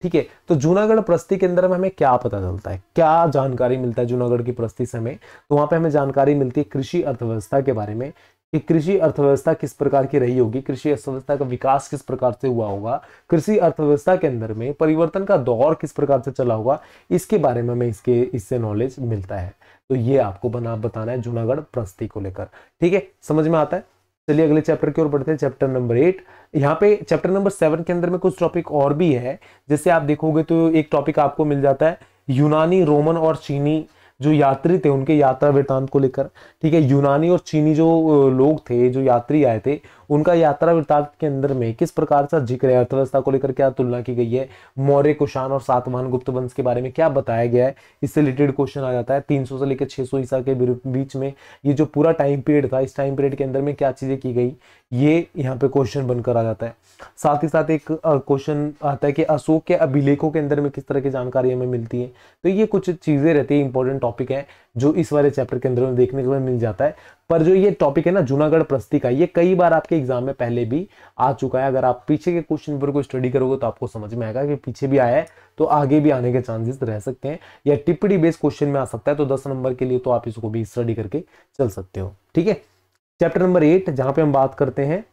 Speaker 1: ठीक है तो जूनागढ़ प्रस्ती के अंदर में हमें क्या पता चलता है क्या जानकारी मिलता है जूनागढ़ की प्रस्ती से हमें तो वहां पे हमें जानकारी मिलती है कृषि अर्थव्यवस्था के बारे में कि कृषि अर्थव्यवस्था किस प्रकार की रही होगी कृषि अर्थव्यवस्था का विकास किस प्रकार से हुआ होगा कृषि अर्थव्यवस्था के अंदर में परिवर्तन का दौर किस प्रकार से चला होगा इसके बारे में हमें इसके इससे नॉलेज मिलता है तो ये आपको बना बताना है जूनागढ़ प्रस्ती को लेकर ठीक है समझ में आता है चलिए अगले चैप्टर की ओर बढ़ते हैं चैप्टर नंबर एट यहाँ पे चैप्टर नंबर सेवन के अंदर में कुछ टॉपिक और भी है जैसे आप देखोगे तो एक टॉपिक आपको मिल जाता है यूनानी रोमन और चीनी जो यात्री थे उनके यात्रा वृत्तांत को लेकर ठीक है यूनानी और चीनी जो लोग थे जो यात्री आए थे उनका यात्रा वृत्तांत के अंदर में किस प्रकार सा जिक्र है अर्थव्यवस्था को लेकर क्या तुलना की गई है मौर्य कुशान और सातवाहन गुप्त वंश के बारे में क्या बताया गया है इससे रिलेटेड क्वेश्चन आ जाता है तीन से लेकर छह सौ ईसा के बीच में ये जो पूरा टाइम पीरियड था इस टाइम पीरियड के अंदर में क्या चीज़ें की गई ये यहाँ पे क्वेश्चन बनकर आ जाता है साथ ही साथ एक क्वेश्चन आता है कि अशोक के अभिलेखों के अंदर में किस तरह की जानकारी हमें मिलती है तो ये कुछ चीज़ें रहती है इंपॉर्टेंट टॉपिक है जो इस वाले चैप्टर के अंदर देखने को मिल जाता है पर जो ये टॉपिक है ना जूनागढ़ प्रस्ती का ये कई बार आपके एग्जाम में पहले भी आ चुका है अगर आप पीछे के क्वेश्चन पेपर को स्टडी करोगे तो आपको समझ में आएगा कि पीछे भी आया है तो आगे भी आने के चांसेस रह सकते हैं या टिप्पणी बेस्ड क्वेश्चन में आ सकता है तो दस नंबर के लिए तो आप इसको भी स्टडी करके चल सकते हो ठीक है चैप्टर नंबर एट जहां पर हम बात करते हैं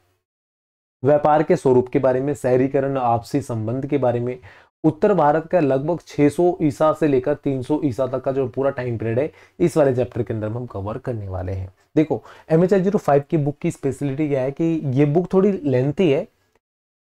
Speaker 1: व्यापार के स्वरूप के बारे में शहरीकरण आपसी संबंध के बारे में उत्तर भारत का लगभग 600 ईसा से लेकर 300 ईसा तक का जो पूरा टाइम पीरियड है इस वाले चैप्टर के अंदर हम कवर करने वाले हैं देखो एम एच जीरो फाइव की बुक की स्पेशलिटी क्या है कि ये बुक थोड़ी लेंथी है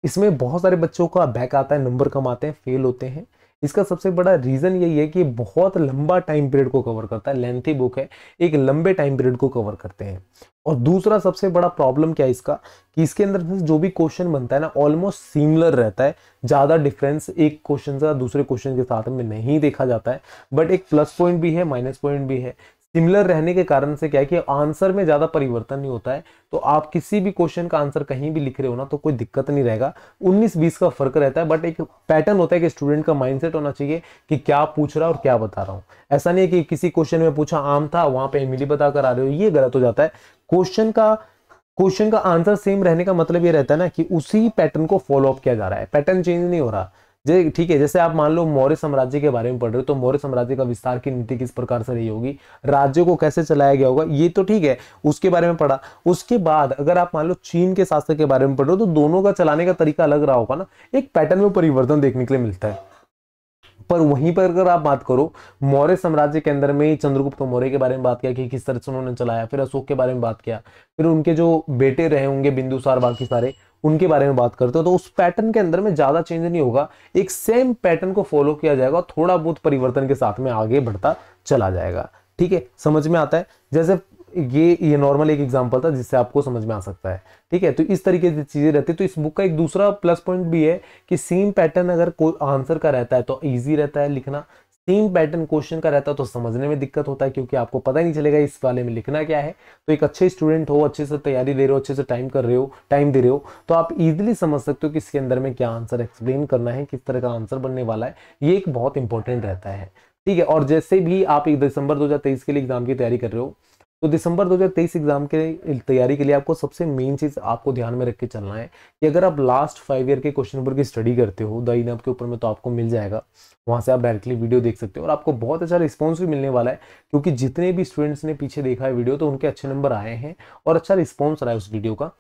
Speaker 1: इसमें बहुत सारे बच्चों का बैक आता है नंबर कम आते हैं फेल होते हैं इसका सबसे बड़ा रीज़न यही है कि बहुत लंबा टाइम पीरियड को कवर करता है लेंथी बुक है एक लंबे टाइम पीरियड को कवर करते हैं और दूसरा सबसे बड़ा प्रॉब्लम क्या है इसका कि इसके अंदर से जो भी क्वेश्चन बनता है ना ऑलमोस्ट सिमिलर रहता है ज़्यादा डिफरेंस एक क्वेश्चन से दूसरे क्वेश्चन के साथ में नहीं देखा जाता है बट एक प्लस पॉइंट भी है माइनस पॉइंट भी है सिमिलर रहने के कारण से क्या है कि आंसर में ज़्यादा परिवर्तन नहीं होता है तो आप किसी भी क्वेश्चन का आंसर कहीं भी लिख रहे हो ना तो कोई दिक्कत नहीं रहेगा 19-20 का फर्क रहता है बट एक पैटर्न होता है कि स्टूडेंट का माइंडसेट होना चाहिए कि क्या पूछ रहा और क्या बता रहा हूं ऐसा नहीं है कि किसी क्वेश्चन में पूछा आम था वहां पर मिली बता कर आ रहे हो ये गलत हो जाता है क्वेश्चन का क्वेश्चन का आंसर सेम रहने का मतलब ये रहता है ना कि उसी पैटर्न को फॉलो अप किया जा रहा है पैटर्न चेंज नहीं हो रहा ठीक है जैसे आप मान लो मौर्य साम्राज्य के बारे में पढ़ रहे हो तो मौर्य साम्राज्य का विस्तार की नीति किस प्रकार से रही होगी राज्यों को कैसे चलाया गया होगा ये तो ठीक है उसके बारे में पढ़ा उसके बाद अगर आप मान लो चीन के शासक के बारे में पढ़ रहे हो तो दोनों का चलाने का तरीका अलग रहा होगा ना एक पैटर्न में परिवर्तन देखने के लिए मिलता है पर वहीं पर अगर आप बात करो मौर्य साम्राज्य के अंदर में चंद्रगुप्त मौर्य के बारे में बात किया कि किस तरह से उन्होंने चलाया फिर अशोक के बारे में बात किया फिर उनके जो बेटे रहे होंगे बिंदुसार बाकी सारे उनके बारे में बात करते हो तो उस पैटर्न के अंदर में ज़्यादा चेंज नहीं होगा एक सेम पैटर्न को फॉलो किया जाएगा और थोड़ा बहुत परिवर्तन के साथ में आगे बढ़ता चला जाएगा ठीक है समझ में आता है जैसे ये ये नॉर्मल एक एग्जाम्पल था जिससे आपको समझ में आ सकता है ठीक है तो इस तरीके से चीज़ें रहती है तो इस बुक का एक दूसरा प्लस पॉइंट भी है कि सेम पैटर्न अगर कोई आंसर का रहता है तो ईजी रहता है लिखना सेम पैटर्न क्वेश्चन का रहता तो समझने में दिक्कत होता है क्योंकि आपको पता ही नहीं चलेगा इस वाले में लिखना क्या है तो एक अच्छे स्टूडेंट हो अच्छे से तैयारी दे रहे हो अच्छे से टाइम कर रहे हो टाइम दे रहे हो तो आप इजिली समझ सकते हो कि इसके अंदर में क्या आंसर एक्सप्लेन करना है किस तरह का आंसर बनने वाला है ये एक बहुत इंपॉर्टेंट रहता है ठीक है और जैसे भी आप एक दिसंबर दो के लिए एग्जाम की तैयारी कर रहे हो तो दिसंबर 2023 एग्जाम के तैयारी के लिए आपको सबसे मेन चीज़ आपको ध्यान में रख के चलना है कि अगर आप लास्ट फाइव ईयर के क्वेश्चन पेपर की स्टडी करते हो दाई इनअप के ऊपर में तो आपको मिल जाएगा वहाँ से आप डायरेक्टली वीडियो देख सकते हो और आपको बहुत अच्छा रिस्पॉन्स भी मिलने वाला है क्योंकि जितने भी स्टूडेंट्स ने पीछे देखा है वीडियो तो उनके अच्छे नंबर आए हैं और अच्छा रिस्पॉन्स रहा है उस वीडियो का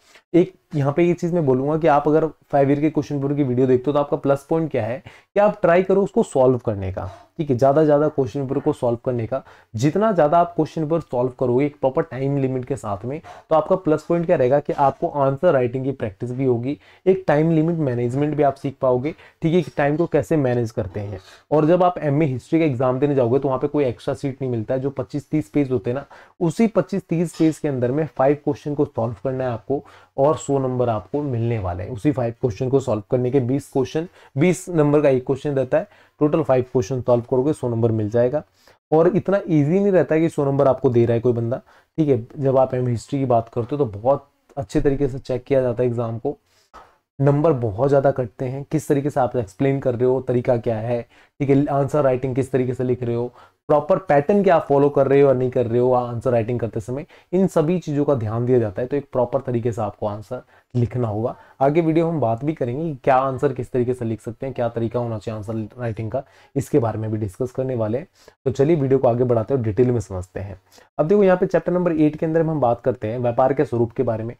Speaker 1: एक यहाँ पे ये चीज़ मैं बोलूंगा कि आप अगर फाइव ईयर के क्वेश्चन पेपर की वीडियो देखते हो तो आपका प्लस पॉइंट क्या है कि आप ट्राई करो उसको सॉल्व करने का ठीक है ज़्यादा ज़्यादा क्वेश्चन पेपर को सॉल्व करने का जितना ज़्यादा आप क्वेश्चन पेपर सॉल्व करोगे एक प्रॉपर टाइम लिमिट के साथ में तो आपका प्लस पॉइंट क्या रहेगा कि आपको आंसर राइटिंग की प्रैक्टिस भी होगी एक टाइम लिमिट मैनेजमेंट भी आप सीख पाओगे ठीक है टाइम को कैसे मैनेज करते हैं और जब आप एम हिस्ट्री का एग्जाम देने जाओगे तो वहाँ पर कोई एक्स्ट्रा सीट नहीं मिलता है जो पच्चीस तीस पेज होते हैं ना उसी पच्चीस तीस पेज के अंदर में फाइव क्वेश्चन को सॉल्व करना है आपको और सौ नंबर आपको मिलने वाले हैं उसी फाइव क्वेश्चन को सॉल्व करने के बीस क्वेश्चन बीस नंबर का एक क्वेश्चन रहता है टोटल फाइव क्वेश्चन सॉल्व करोगे सो नंबर मिल जाएगा और इतना ईजी नहीं रहता है कि सो नंबर आपको दे रहा है कोई बंदा ठीक है जब आप एम हिस्ट्री की बात करते हो तो बहुत अच्छे तरीके से चेक किया जाता है एग्ज़ाम को नंबर बहुत ज़्यादा कटते हैं किस तरीके से आप एक्सप्लेन कर रहे हो तरीका क्या है ठीक है आंसर राइटिंग किस तरीके से लिख रहे हो प्रॉपर पैटर्न क्या फॉलो कर रहे हो या नहीं कर रहे हो आंसर राइटिंग करते समय इन सभी चीज़ों का ध्यान दिया जाता है तो एक प्रॉपर तरीके से आपको आंसर लिखना होगा आगे वीडियो हम बात भी करेंगे कि क्या आंसर किस तरीके से लिख सकते हैं क्या तरीका होना चाहिए आंसर राइटिंग का इसके बारे में भी डिस्कस करने वाले हैं तो चलिए वीडियो को आगे बढ़ाते हैं डिटेल में समझते हैं अब देखो यहाँ पे चैप्टर नंबर एट के अंदर हम बात करते हैं व्यापार के स्वरूप के बारे में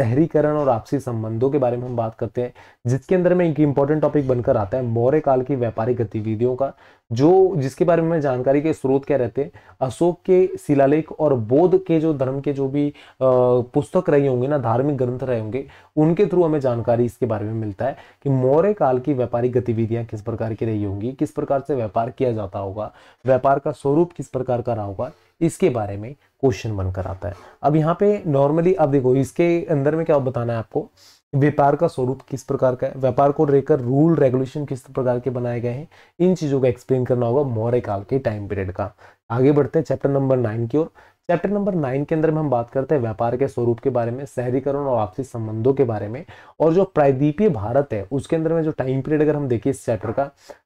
Speaker 1: शहरीकरण और आपसी संबंधों के बारे में हम बात करते हैं जिसके अंदर में एक इम्पॉर्टेंट टॉपिक बनकर आता है मौर्य काल की व्यापारिक गतिविधियों का जो जिसके बारे में जानकारी के स्रोत क्या रहते हैं अशोक के शिलालेख और बोध के जो धर्म के जो भी पुस्तक रहे होंगे ना धार्मिक ग्रंथ रहे होंगे उनके थ्रू हमें जानकारी इसके बारे में मिलता है कि मौर्य काल की व्यापारिक गतिविधियां किस प्रकार की रही होंगी किस प्रकार से व्यापार किया जाता होगा व्यापार का स्वरूप किस प्रकार का रहा होगा इसके बारे में क्वेश्चन बनकर आता है अब यहाँ पे नॉर्मली अब देखो इसके अंदर में क्या बताना है आपको व्यापार का स्वरूप किस प्रकार का है व्यापार को लेकर रूल रेगुलेशन किस प्रकार के बनाए गए हैं इन चीज़ों का एक्सप्लेन करना होगा मौर्य काल के टाइम पीरियड का आगे बढ़ते हैं चैप्टर नंबर नाइन की ओर चैप्टर नंबर नाइन के अंदर में हम बात करते हैं व्यापार के स्वरूप के बारे में शहरीकरण और आपसी संबंधों के बारे में और जो प्रायद्वीपीय भारत है उसके अंदर में जो टाइम पीरियड अगर हम देखें इस चैप्टर का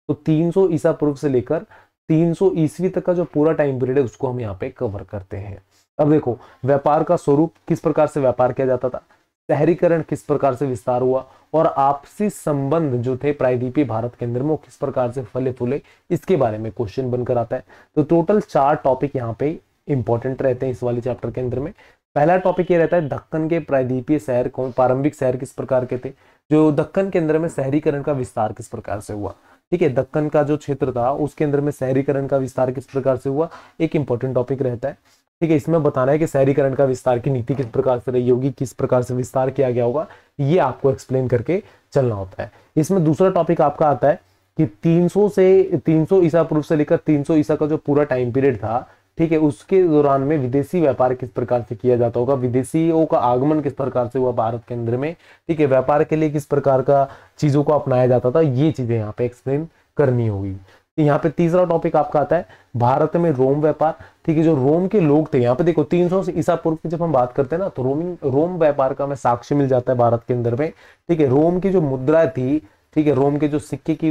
Speaker 1: तो 300 ईसा पूर्व से लेकर 300 ईस्वी तक का जो पूरा टाइम पीरियड है उसको हम यहाँ पे कवर करते हैं अब देखो व्यापार का स्वरूप किस प्रकार से व्यापार किया जाता था शहरीकरण किस प्रकार से विस्तार हुआ और आपसी संबंध जो थे प्रायद्वीपीय भारत के अंदर में वो किस प्रकार से फले फूले इसके बारे में क्वेश्चन बनकर आता है तो टोटल चार टॉपिक यहाँ पे इंपॉर्टेंट रहते हैं इस वाले चैप्टर के अंदर में पहला टॉपिक ये रहता है दक्कन के प्रायद्वीपीय शहर कौन प्रारंभिक शहर किस प्रकार के थे जो दक्कन के अंदर में शहरीकरण का विस्तार किस प्रकार से हुआ ठीक है दक्कन का जो क्षेत्र था उसके अंदर में शहरीकरण का विस्तार किस प्रकार से हुआ एक इंपॉर्टेंट टॉपिक रहता है ठीक है इसमें बताना है कि शहरीकरण का विस्तार की नीति किस प्रकार से रही होगी किस प्रकार से विस्तार किया गया होगा ये आपको एक्सप्लेन करके चलना होता है इसमें दूसरा टॉपिक आपका आता है कि 300 से 300 ईसा पूर्व से लेकर 300 ईसा का जो पूरा टाइम पीरियड था ठीक है उसके दौरान में विदेशी व्यापार किस प्रकार से किया जाता होगा विदेशियों का आगमन किस प्रकार से हुआ भारत के अंदर में ठीक है व्यापार के लिए किस प्रकार का चीज़ों को अपनाया जाता था ये चीज़ें यहाँ पे एक्सप्लेन करनी होगी यहाँ पे तीसरा टॉपिक आपका आता है भारत में रोम व्यापार ठीक है जो रोम के लोग थे यहाँ पे देखो 300 सौ ईसा पूर्व की जब हम बात करते हैं ना तो रोमिंग रोम व्यापार का हमें साक्ष्य मिल जाता है भारत के अंदर में ठीक है रोम की जो मुद्रा थी ठीक है रोम के जो सिक्के की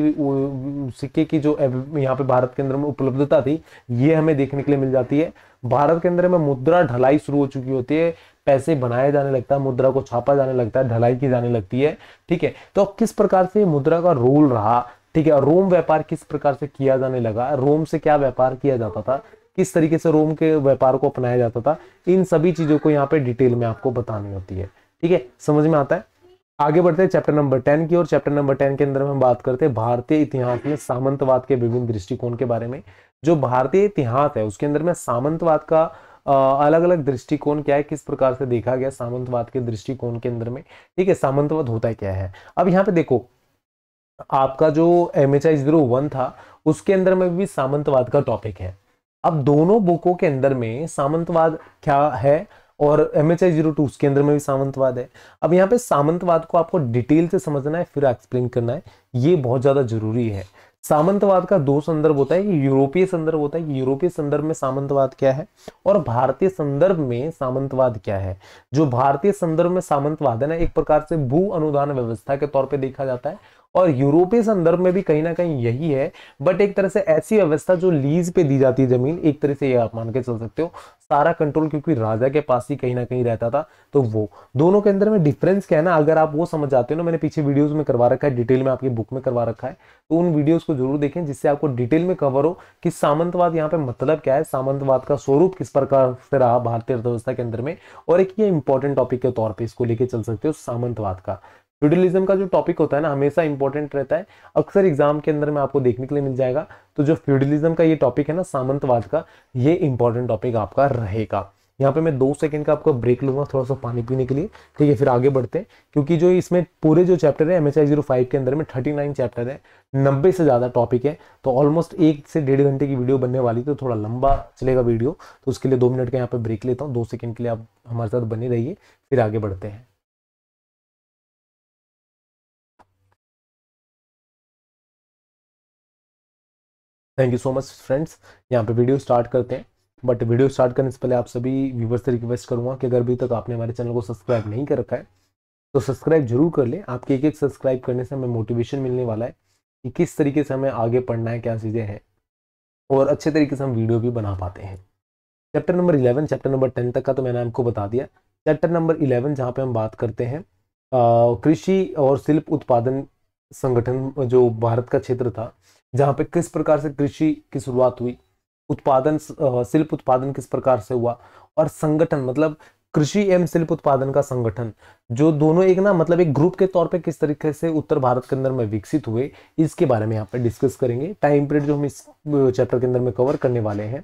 Speaker 1: सिक्के की जो यहाँ पे भारत के अंदर में उपलब्धता थी ये हमें देखने के लिए मिल जाती है भारत के अंदर में मुद्रा ढलाई शुरू हो चुकी होती है पैसे बनाए जाने लगता है मुद्रा को छापा जाने लगता है ढलाई की जाने लगती है ठीक है तो किस प्रकार से मुद्रा का रोल रहा ठीक है रोम व्यापार किस प्रकार से किया जाने लगा रोम से क्या व्यापार किया जाता था किस तरीके से रोम के व्यापार को अपनाया जाता था इन सभी चीजों को यहाँ पे डिटेल में आपको बतानी होती है ठीक है समझ में आता है आगे बढ़ते हैं चैप्टर नंबर टेन की और चैप्टर नंबर टेन के अंदर हम बात करते हैं भारतीय इतिहास में सामंतवाद के विभिन्न दृष्टिकोण के बारे में जो भारतीय इतिहास है उसके अंदर में सामंतवाद का अलग अलग दृष्टिकोण क्या है किस प्रकार से देखा गया सामंतवाद के दृष्टिकोण के अंदर में ठीक है सामंतवाद होता है क्या है अब यहाँ पे देखो आपका जो M H I zero one था उसके अंदर में भी सामंतवाद का टॉपिक है अब दोनों बुकों के अंदर में सामंतवाद क्या है और M H I zero two उसके अंदर में भी सामंतवाद है अब यहाँ पे सामंतवाद को आपको डिटेल से समझना है फिर एक्सप्लेन करना है ये बहुत ज़्यादा जरूरी है सामंतवाद का दो संदर्भ होता है यूरोपीय संदर्भ होता है यूरोपीय संदर्भ में सामंतवाद क्या है और भारतीय संदर्भ में सामंतवाद क्या है जो भारतीय संदर्भ में सामंतवाद है ना एक प्रकार से भू अनुदान व्यवस्था के तौर पे देखा जाता है और यूरोपीय संदर्भ में भी कहीं ना कहीं यही है बट एक तरह से ऐसी व्यवस्था जो लीज पे दी जाती है जमीन एक तरह से ये आप मान के चल सकते हो सारा कंट्रोल क्योंकि राजा के पास ही कहीं ना कहीं रहता था तो वो दोनों के अंदर में डिफरेंस क्या है ना अगर आप वो समझ जाते हो ना मैंने पीछे वीडियोज में करवा रखा है डिटेल में आपकी बुक में करवा रखा है तो उन वीडियोज को जरूर देखें जिससे आपको डिटेल में कवर हो कि सामंतवाद यहाँ पे मतलब क्या है सामंतवाद का स्वरूप किस प्रकार से रहा भारतीय अर्थव्यवस्था के अंदर में और एक ये इंपॉर्टेंट टॉपिक के तौर पर इसको लेके चल सकते हो सामंतवाद का फ्यूडलिज्म का जो टॉपिक होता है ना हमेशा इंपॉर्टेंट रहता है अक्सर एग्जाम के अंदर में आपको देखने के लिए मिल जाएगा तो जो फ्यूडलिज्म का ये टॉपिक है ना सामंतवाद का ये इंपॉर्टेंट टॉपिक आपका रहेगा यहाँ पे मैं दो सेकंड का आपको ब्रेक लूंगा थोड़ा सा पानी पीने के लिए ठीक है फिर आगे बढ़ते हैं क्योंकि जो इसमें पूरे जो चैप्टर है एम जीरो फाइव के अंदर में थर्टी नाइन चैप्टर है नब्बे से ज़्यादा टॉपिक है तो ऑलमोस्ट एक से डेढ़ घंटे की वीडियो बनने वाली तो थोड़ा लंबा चलेगा वीडियो तो उसके लिए दो मिनट का यहाँ पे ब्रेक लेता हूँ दो सेकेंड के लिए आप हमारे साथ बने रहिए फिर आगे बढ़ते हैं thank you so much friends यहाँ पे वीडियो स्टार्ट करते हैं बट वीडियो स्टार्ट करने से पहले आप सभी व्यूवर्स से रिक्वेस्ट करूँगा कि अगर अभी तक आपने हमारे चैनल को सब्सक्राइब नहीं कर रखा है तो सब्सक्राइब जरूर कर लें आपके एक एक सब्सक्राइब करने से हमें मोटिवेशन मिलने वाला है कि किस तरीके से हमें आगे पढ़ना है क्या चीज़ें हैं और अच्छे तरीके से हम वीडियो भी बना पाते हैं chapter number eleven chapter number ten तक का तो मैंने आपको बता दिया चैप्टर नंबर इलेवन जहाँ पर हम बात करते हैं कृषि और शिल्प उत्पादन संगठन जो भारत का क्षेत्र था जहाँ पे किस प्रकार से कृषि की शुरुआत हुई उत्पादन शिल्प उत्पादन किस प्रकार से हुआ और संगठन मतलब कृषि एवं शिल्प उत्पादन का संगठन जो दोनों एक ना मतलब एक ग्रुप के तौर पे किस तरीके से उत्तर भारत के अंदर में विकसित हुए इसके बारे में यहाँ पे डिस्कस करेंगे टाइम पीरियड जो हम इस चैप्टर के अंदर में कवर करने वाले हैं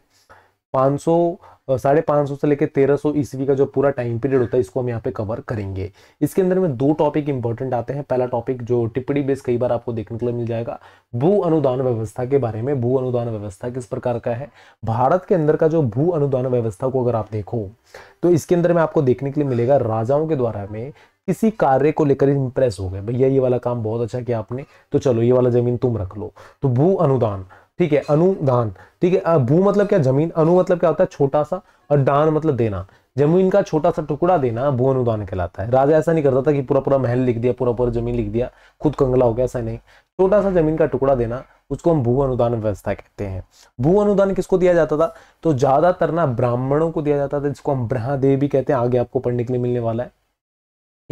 Speaker 1: पाँच सौ साढ़े पाँच सौ से लेकर तेरह सौ ईस्वी का जो पूरा टाइम पीरियड होता है इसको हम यहाँ पे कवर करेंगे इसके अंदर में दो टॉपिक इंपॉर्टेंट आते हैं पहला टॉपिक जो टिप्पणी बेस कई बार आपको देखने के लिए मिल जाएगा भू अनुदान व्यवस्था के बारे में भू अनुदान व्यवस्था किस प्रकार का है भारत के अंदर का जो भू अनुदान व्यवस्था को अगर आप देखो तो इसके अंदर में आपको देखने के लिए मिलेगा राजाओं के द्वारा में किसी कार्य को लेकर इंप्रेस हो गए भैया ये वाला काम बहुत अच्छा किया आपने तो चलो ये वाला जमीन तुम रख लो तो भू अनुदान ठीक है अनुदान ठीक है भू मतलब क्या जमीन अनु मतलब क्या होता है छोटा सा और दान मतलब देना जमीन का छोटा सा टुकड़ा देना भू अनुदान कहलाता है राजा ऐसा नहीं करता था कि पूरा पूरा महल लिख दिया पूरा पूरा जमीन लिख दिया खुद कंगला हो गया ऐसा नहीं छोटा सा जमीन का टुकड़ा देना उसको हम भू अनुदान व्यवस्था कहते हैं भू अनुदान किसको दिया जाता था तो ज्यादातर ना ब्राह्मणों को दिया जाता था जिसको हम ब्रहादेव भी कहते हैं आगे आपको पढ़ने के लिए मिलने वाला है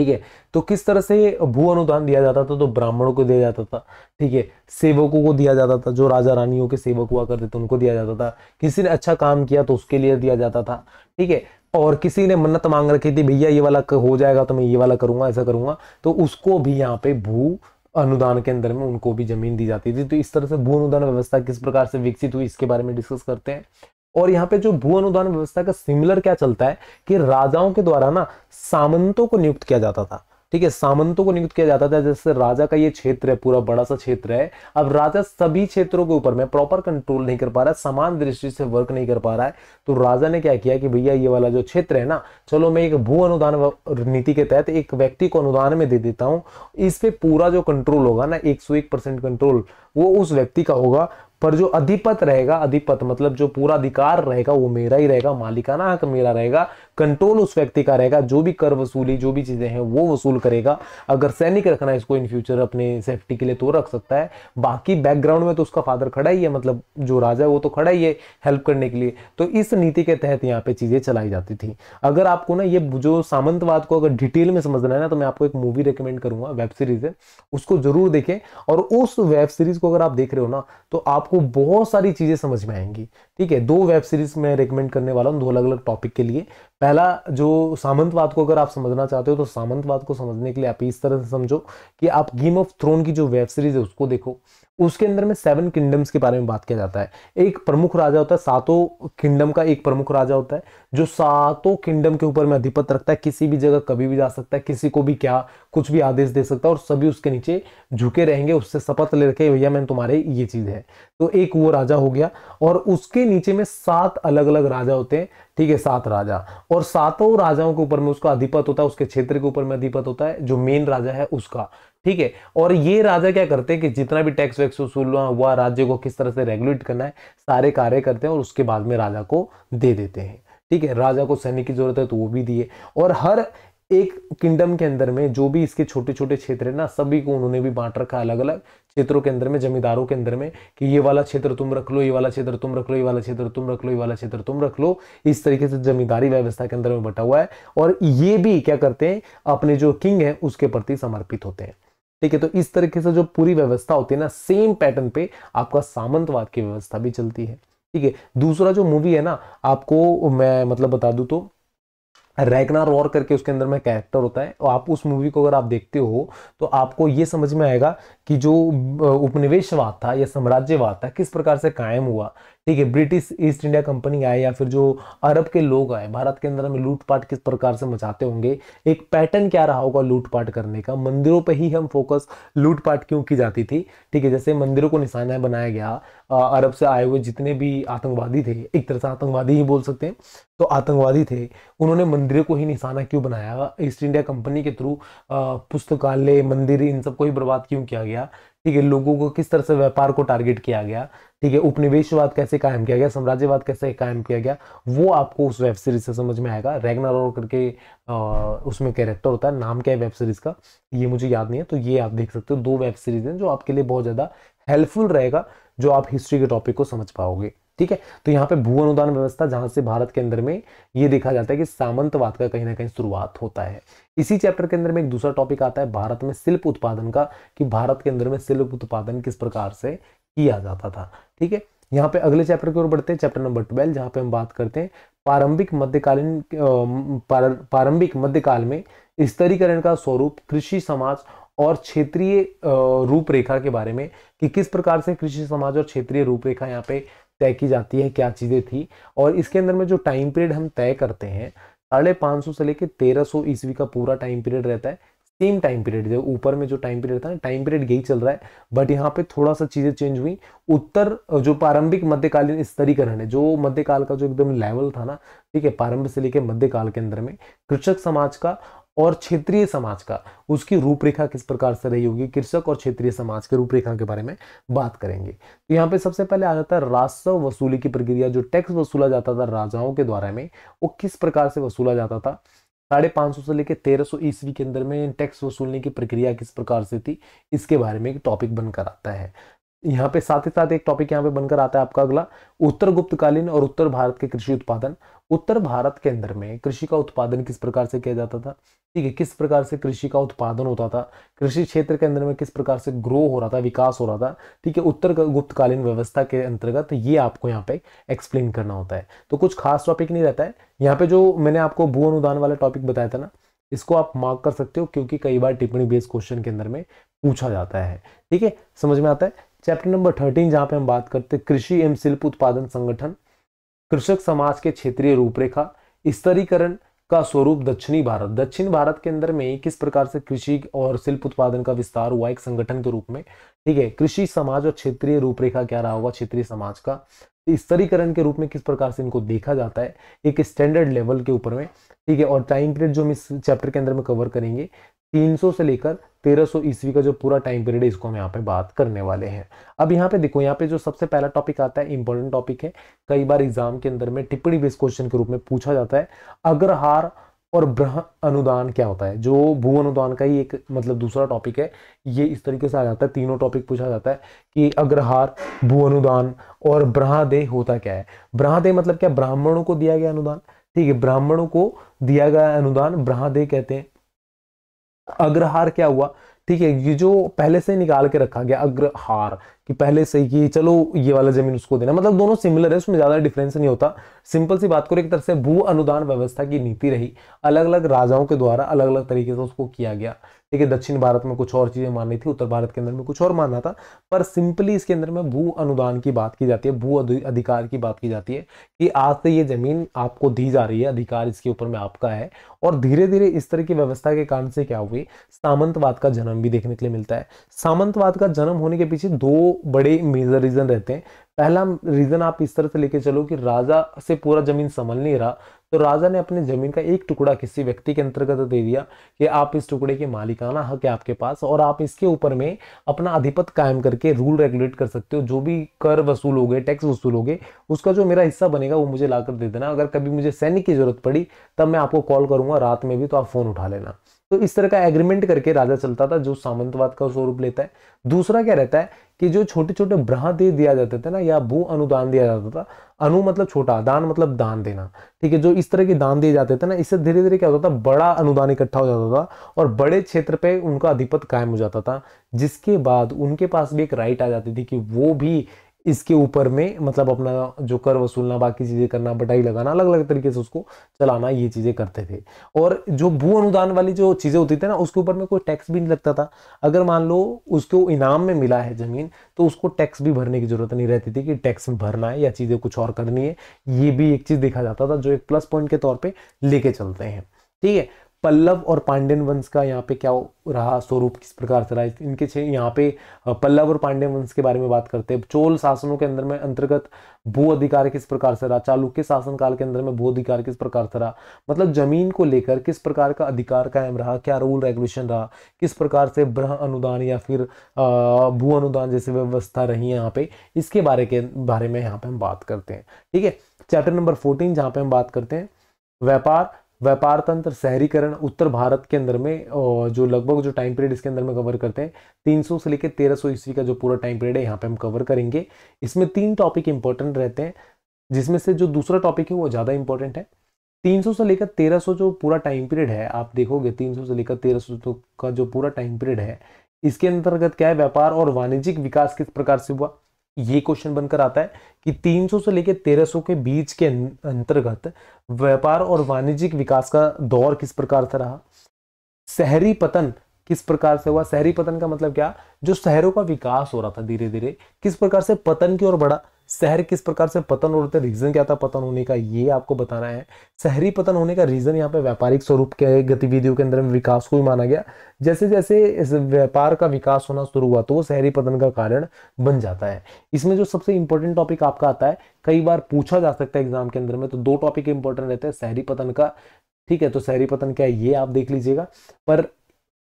Speaker 1: ठीक है तो किस तरह से भू अनुदान दिया जाता था तो ब्राह्मणों को दिया जाता था ठीक है सेवकों को दिया जाता था जो राजा रानियों के सेवक हुआ करते थे उनको दिया जाता था किसी ने अच्छा काम किया तो उसके लिए दिया जाता था ठीक है और किसी ने मन्नत मांग रखी थी भैया ये वाला हो जाएगा तो मैं ये वाला करूंगा ऐसा करूंगा तो उसको भी यहाँ पे भू अनुदान के अंदर में उनको भी जमीन दी जाती थी तो इस तरह से भू अनुदान व्यवस्था किस प्रकार से विकसित हुई इसके बारे में डिस्कस करते हैं और यहाँ पे जो भू अनुदान व्यवस्था का सिमिलर क्या चलता है कि राजाओं के द्वारा ना सामंतों को नियुक्त किया जाता था ठीक है सामंतों को नियुक्त किया जाता था जैसे राजा का ये क्षेत्र है पूरा बड़ा सा क्षेत्र है अब राजा सभी क्षेत्रों के ऊपर में प्रॉपर कंट्रोल नहीं कर पा रहा है समान दृष्टि से वर्क नहीं कर पा रहा है तो राजा ने क्या किया कि भैया ये वाला जो क्षेत्र है ना चलो मैं एक भू अनुदान नीति के तहत एक व्यक्ति को अनुदान में दे देता हूँ इस पर पूरा जो कंट्रोल होगा ना एक, एक कंट्रोल वो उस व्यक्ति का होगा पर जो अधिपत रहेगा अधिपत मतलब जो पूरा अधिकार रहेगा वो मेरा ही रहेगा मालिकाना हक मेरा रहेगा कंट्रोल उस व्यक्ति का रहेगा जो भी कर वसूली जो भी चीज़ें हैं वो वसूल करेगा अगर सैनिक रखना है इसको इन फ्यूचर अपने सेफ्टी के लिए तो रख सकता है बाकी बैकग्राउंड में तो उसका फादर खड़ा ही है मतलब जो राजा है वो तो खड़ा ही है हेल्प करने के लिए तो इस नीति के तहत यहाँ पे चीज़ें चलाई जाती थी अगर आपको ना ये जो सामंतवाद को अगर डिटेल में समझना है ना तो मैं आपको एक मूवी रिकमेंड करूंगा वेब सीरीज है उसको जरूर देखें और उस वेब सीरीज को अगर आप देख रहे हो ना तो आपको बहुत सारी चीज़ें समझ में आएंगी ठीक है दो वेब सीरीज में रिकमेंड करने वाला हूँ दो अलग अलग टॉपिक के लिए पहला जो सामंतवाद को अगर आप समझना चाहते हो तो सामंतवाद को समझने के लिए आप इस तरह से समझो कि आप गेम ऑफ थ्रोन की जो वेब सीरीज है उसको देखो उसके अंदर में सेवन किंगडम्स के बारे में बात किया जाता है एक प्रमुख राजा होता है सातों किंगडम का एक प्रमुख राजा होता है जो सातों किंगडम के ऊपर में अधिपत रखता है किसी भी जगह कभी भी जा सकता है किसी को भी क्या कुछ भी आदेश दे सकता है और सभी उसके नीचे झुके रहेंगे उससे शपथ ले रखे भैया मैंने तुम्हारे ये चीज़ है तो एक वो राजा हो गया और उसके नीचे में सात अलग अलग राजा होते हैं ठीक है सात राजा और सातों राजाओं के ऊपर में उसका अधिपत होता है उसके क्षेत्र के ऊपर में अधिपत होता है जो मेन राजा है उसका ठीक है और ये राजा क्या करते हैं कि जितना भी टैक्स वैक्स वसूल हुआ राज्य को किस तरह से रेगुलेट करना है सारे कार्य करते हैं और उसके बाद में राजा को दे देते हैं ठीक है राजा को सैनिक की जरूरत है तो वो भी दिए और हर एक किंगडम के अंदर में जो भी इसके छोटे छोटे क्षेत्र है ना सभी को उन्होंने भी बांट रखा अलग अलग क्षेत्रों के अंदर में जमींदारों के अंदर में कि ये वाला क्षेत्र तुम रख लो ये वाला क्षेत्र तुम रख लो ये वाला क्षेत्र तुम रख लो ये वाला क्षेत्र तुम रख लो इस तरीके से जमींदारी व्यवस्था के अंदर में बटा हुआ है और ये भी क्या करते हैं अपने जो किंग है उसके प्रति समर्पित होते हैं ठीक है तो इस तरीके से जो पूरी व्यवस्था होती है ना सेम पैटर्न पे आपका सामंतवाद की व्यवस्था भी चलती है ठीक है दूसरा जो मूवी है ना आपको मैं मतलब बता दू तो रैगना रॉर करके उसके अंदर में कैरेक्टर होता है और आप उस मूवी को अगर आप देखते हो तो आपको ये समझ में आएगा कि जो उपनिवेशवाद था या साम्राज्यवाद था किस प्रकार से कायम हुआ ठीक है ब्रिटिश ईस्ट इंडिया कंपनी आए या फिर जो अरब के लोग आए भारत के अंदर हमें लूटपाट किस प्रकार से मचाते होंगे एक पैटर्न क्या रहा होगा लूटपाट करने का मंदिरों पर ही हम फोकस लूटपाट क्यों की जाती थी ठीक है जैसे मंदिरों को निशाना बनाया गया अरब से आए हुए जितने भी आतंकवादी थे एक तरह से आतंकवादी ही बोल सकते हैं तो आतंकवादी थे उन्होंने मंदिरों को ही निशाना क्यों बनाया ईस्ट इंडिया कंपनी के थ्रू पुस्तकालय मंदिर इन सबको ही बर्बाद क्यों किया गया ठीक है लोगों को किस तरह से व्यापार को टारगेट किया गया ठीक है उपनिवेशवाद कैसे कायम किया गया साम्राज्यवाद कैसे कायम किया गया वो आपको उस वेब सीरीज से समझ में आएगा रेगनारोर करके उसमें कैरेक्टर होता है नाम क्या है वेब सीरीज का ये मुझे याद नहीं है तो ये आप देख सकते हो दो वेब सीरीज हैं जो आपके लिए बहुत ज़्यादा हेल्पफुल रहेगा जो आप हिस्ट्री के टॉपिक को समझ पाओगे ठीक है तो यहाँ पे भू अनुदान व्यवस्था जहां से भारत के अंदर में ये देखा जाता है कि सामंतवाद का कहीं ना कहीं शुरुआत होता है इसी चैप्टर के अंदर में एक दूसरा टॉपिक आता है भारत में शिल्प उत्पादन का कि भारत के अंदर में शिल्प उत्पादन किस प्रकार से किया जाता था ठीक है यहाँ पे अगले चैप्टर की ओर बढ़ते हैं चैप्टर नंबर ट्वेल्व जहाँ पे हम बात करते हैं प्रारंभिक मध्यकालीन प्रारंभिक मध्यकाल में स्तरीकरण का स्वरूप कृषि समाज और क्षेत्रीय रूपरेखा के बारे में कि किस प्रकार से कृषि समाज और क्षेत्रीय रूपरेखा यहाँ पे तय की जाती है क्या चीज़ें थी और इसके अंदर में जो टाइम पीरियड हम तय करते हैं साढ़े पाँच सौ से लेकर तेरह सौ ईस्वी का पूरा टाइम पीरियड रहता है सेम टाइम पीरियड जो ऊपर में जो टाइम पीरियड था ना टाइम पीरियड यही चल रहा है बट यहाँ पे थोड़ा सा चीज़ें चेंज हुई उत्तर जो प्रारंभिक मध्यकालीन स्तरीकरण है जो मध्यकाल का जो एकदम लेवल था ना ठीक है प्रारंभ से लेके मध्यकाल के अंदर में कृषक समाज का और क्षेत्रीय समाज का उसकी रूपरेखा किस प्रकार से रही होगी कृषक और क्षेत्रीय समाज के रूपरेखा के बारे में बात करेंगे तो यहाँ पे सबसे पहले आ जाता है राजस्व वसूली की प्रक्रिया जो टैक्स वसूला जाता था राजाओं के द्वारा में वो किस प्रकार से वसूला जाता था साढ़े पाँच सौ से लेकर तेरह सौ ईस्वी के अंदर में टैक्स वसूलने की प्रक्रिया किस प्रकार से थी इसके बारे में एक टॉपिक बनकर आता है यहाँ पे साथ ही साथ एक टॉपिक यहाँ पे बनकर आता है आपका अगला उत्तर गुप्तकालीन और उत्तर भारत के कृषि उत्पादन उत्तर भारत के अंदर में कृषि का उत्पादन किस प्रकार से किया जाता था ठीक है किस प्रकार से कृषि का उत्पादन होता था कृषि क्षेत्र के अंदर में किस प्रकार से ग्रो हो रहा था विकास हो रहा था ठीक है उत्तर गुप्तकालीन व्यवस्था के अंतर्गत तो ये आपको यहाँ पे एक्सप्लेन करना होता है तो कुछ खास टॉपिक नहीं रहता है यहाँ पे जो मैंने आपको भू अनुदान वाला टॉपिक बताया था ना इसको आप मार्क कर सकते हो क्योंकि कई बार टिप्पणी बेस्ड क्वेश्चन के अंदर में पूछा जाता है ठीक है समझ में आता है चैप्टर नंबर थर्टीन जहां पे हम बात करते हैं कृषि एवं शिल्प उत्पादन संगठन कृषक समाज के क्षेत्रीय रूपरेखा स्तरीकरण का स्वरूप दक्षिणी भारत दक्षिण भारत के अंदर में किस प्रकार से कृषि और शिल्प उत्पादन का विस्तार हुआ एक संगठन के रूप में ठीक है कृषि समाज और क्षेत्रीय रूपरेखा क्या रहा होगा क्षेत्रीय समाज का स्तरीकरण के रूप में किस प्रकार से इनको देखा जाता है एक स्टैंडर्ड लेवल के ऊपर में ठीक है और टाइम पीरियड जो हम इस चैप्टर के अंदर में कवर करेंगे 300 से लेकर 1300 ईस्वी का जो पूरा टाइम पीरियड है इसको हम यहाँ पे बात करने वाले हैं अब यहाँ पे देखो यहाँ पे जो सबसे पहला टॉपिक आता है इंपॉर्टेंट टॉपिक है कई बार एग्जाम के अंदर में टिप्पणी बेस क्वेश्चन के रूप में पूछा जाता है अग्रहार और ब्रह अनुदान क्या होता है जो भू अनुदान का ही एक मतलब दूसरा टॉपिक है ये इस तरीके से आ जाता है तीनों टॉपिक पूछा जाता है कि अग्रहार भू अनुदान और ब्रहादेह होता क्या है ब्रहादेह मतलब क्या ब्राह्मणों को दिया गया अनुदान ठीक है ब्राह्मणों को दिया गया अनुदान ब्रहादेह कहते हैं अग्रहार क्या हुआ ठीक है ये जो पहले से निकाल के रखा गया अग्रहार कि पहले से ही चलो ये वाला जमीन उसको देना मतलब दोनों सिमिलर है उसमें ज्यादा डिफरेंस नहीं होता सिंपल सी बात करो एक तरह से भू अनुदान व्यवस्था की नीति रही अलग अलग राजाओं के द्वारा अलग अलग तरीके से उसको किया गया ठीक है दक्षिण भारत में कुछ और चीजें मानी थी उत्तर भारत के अंदर में कुछ और माना था पर सिंपली इसके अंदर में भू अनुदान की बात की जाती है भू अधिकार की बात की जाती है कि आज से ये जमीन आपको दी जा रही है अधिकार इसके ऊपर में आपका है और धीरे धीरे इस तरह की व्यवस्था के कारण से क्या हुई सामंतवाद का जन्म भी देखने के लिए मिलता है सामंतवाद का जन्म होने के पीछे दो बड़े मेजर रीज़न रहते हैं पहला रीज़न आप इस तरह से लेके चलो कि राजा से पूरा ज़मीन संभल नहीं रहा तो राजा ने अपने ज़मीन का एक टुकड़ा किसी व्यक्ति के अंतर्गत दे दिया कि आप इस टुकड़े के मालिकाना हक है आपके पास और आप इसके ऊपर में अपना अधिपत कायम करके रूल रेगुलेट कर सकते हो जो भी कर वसूल हो गए टैक्स वसूल हो गए उसका जो मेरा हिस्सा बनेगा वो मुझे ला कर दे देना अगर कभी मुझे सैनिक की ज़रूरत पड़ी तब मैं आपको कॉल करूंगा रात में भी तो आप फ़ोन उठा लेना तो इस तरह का एग्रीमेंट करके राजा चलता था जो सामंतवाद का स्वरूप लेता है दूसरा क्या रहता है कि जो छोटे छोटे ब्राह दे दिया जाते थे ना या भू अनुदान दिया जाता था अनु मतलब छोटा दान मतलब दान देना ठीक है जो इस तरह के दान दिए जाते थे ना इससे धीरे धीरे क्या होता था बड़ा अनुदान इकट्ठा हो जाता था और बड़े क्षेत्र पे उनका अधिपत कायम हो जाता था जिसके बाद उनके पास भी एक राइट आ जाती थी कि वो भी इसके ऊपर में मतलब अपना जो कर वसूलना बाकी चीज़ें करना बटाई लगाना अलग अलग तरीके से उसको चलाना ये चीज़ें करते थे और जो भू अनुदान वाली जो चीज़ें होती थी ना उसके ऊपर में कोई टैक्स भी नहीं लगता था अगर मान लो उसको इनाम में मिला है ज़मीन तो उसको टैक्स भी भरने की ज़रूरत नहीं रहती थी कि टैक्स भरना है या चीज़ें कुछ और करनी है ये भी एक चीज़ देखा जाता था जो एक प्लस पॉइंट के तौर पर लेके चलते हैं ठीक है पल्लव और पांडेन वंश का यहाँ पे क्या रहा स्वरूप किस प्रकार से रहा इनके छः यहाँ पे पल्लव और पांड्यन वंश के बारे में बात करते हैं चोल शासनों के अंदर में अंतर्गत भू अधिकार किस प्रकार से रहा चालुक्य शासन काल के अंदर में भू अधिकार किस प्रकार से रहा मतलब जमीन को लेकर किस प्रकार का अधिकार कायम रहा क्या रूल रेगुलेशन रहा किस प्रकार से ब्रह अनुदान या फिर भू अनुदान जैसी व्यवस्था रही है यहाँ पे इसके बारे के बारे में यहाँ पे हम बात करते हैं ठीक है चैप्टर नंबर फोर्टीन जहाँ पे हम बात करते हैं व्यापार व्यापार तंत्र शहरीकरण उत्तर भारत के अंदर में जो लगभग जो टाइम पीरियड इसके अंदर में कवर करते हैं 300 से लेकर 1300 ईस्वी का जो पूरा टाइम पीरियड है यहाँ पे हम कवर करेंगे इसमें तीन टॉपिक इंपॉर्टेंट रहते हैं जिसमें से जो दूसरा टॉपिक है वो ज़्यादा इंपॉर्टेंट है 300 से लेकर 1300 जो पूरा टाइम पीरियड है आप देखोगे 300 से लेकर 1300 तो का जो पूरा टाइम पीरियड है इसके अंतर्गत क्या है व्यापार और वाणिज्यिक विकास किस प्रकार से हुआ ये क्वेश्चन बनकर आता है कि 300 से लेकर 1300 के बीच के अं-, अंतर्गत व्यापार और वाणिज्यिक विकास का दौर किस प्रकार से रहा शहरी पतन किस प्रकार से हुआ शहरी पतन का मतलब क्या जो शहरों का विकास हो रहा था धीरे धीरे किस प्रकार से पतन की ओर बढ़ा शहर किस प्रकार से पतन होते रीज़न क्या था पतन होने का ये आपको बताना है शहरी पतन होने का रीज़न यहाँ पे व्यापारिक स्वरूप के गतिविधियों के अंदर में विकास को ही माना गया जैसे जैसे इस व्यापार का विकास होना शुरू हुआ तो वो शहरी पतन का कारण बन जाता है इसमें जो सबसे इंपॉर्टेंट टॉपिक आपका आता है कई बार पूछा जा सकता है एग्जाम के अंदर में तो दो टॉपिक इंपॉर्टेंट रहते हैं शहरी पतन का ठीक है तो शहरी पतन क्या है ये आप देख लीजिएगा पर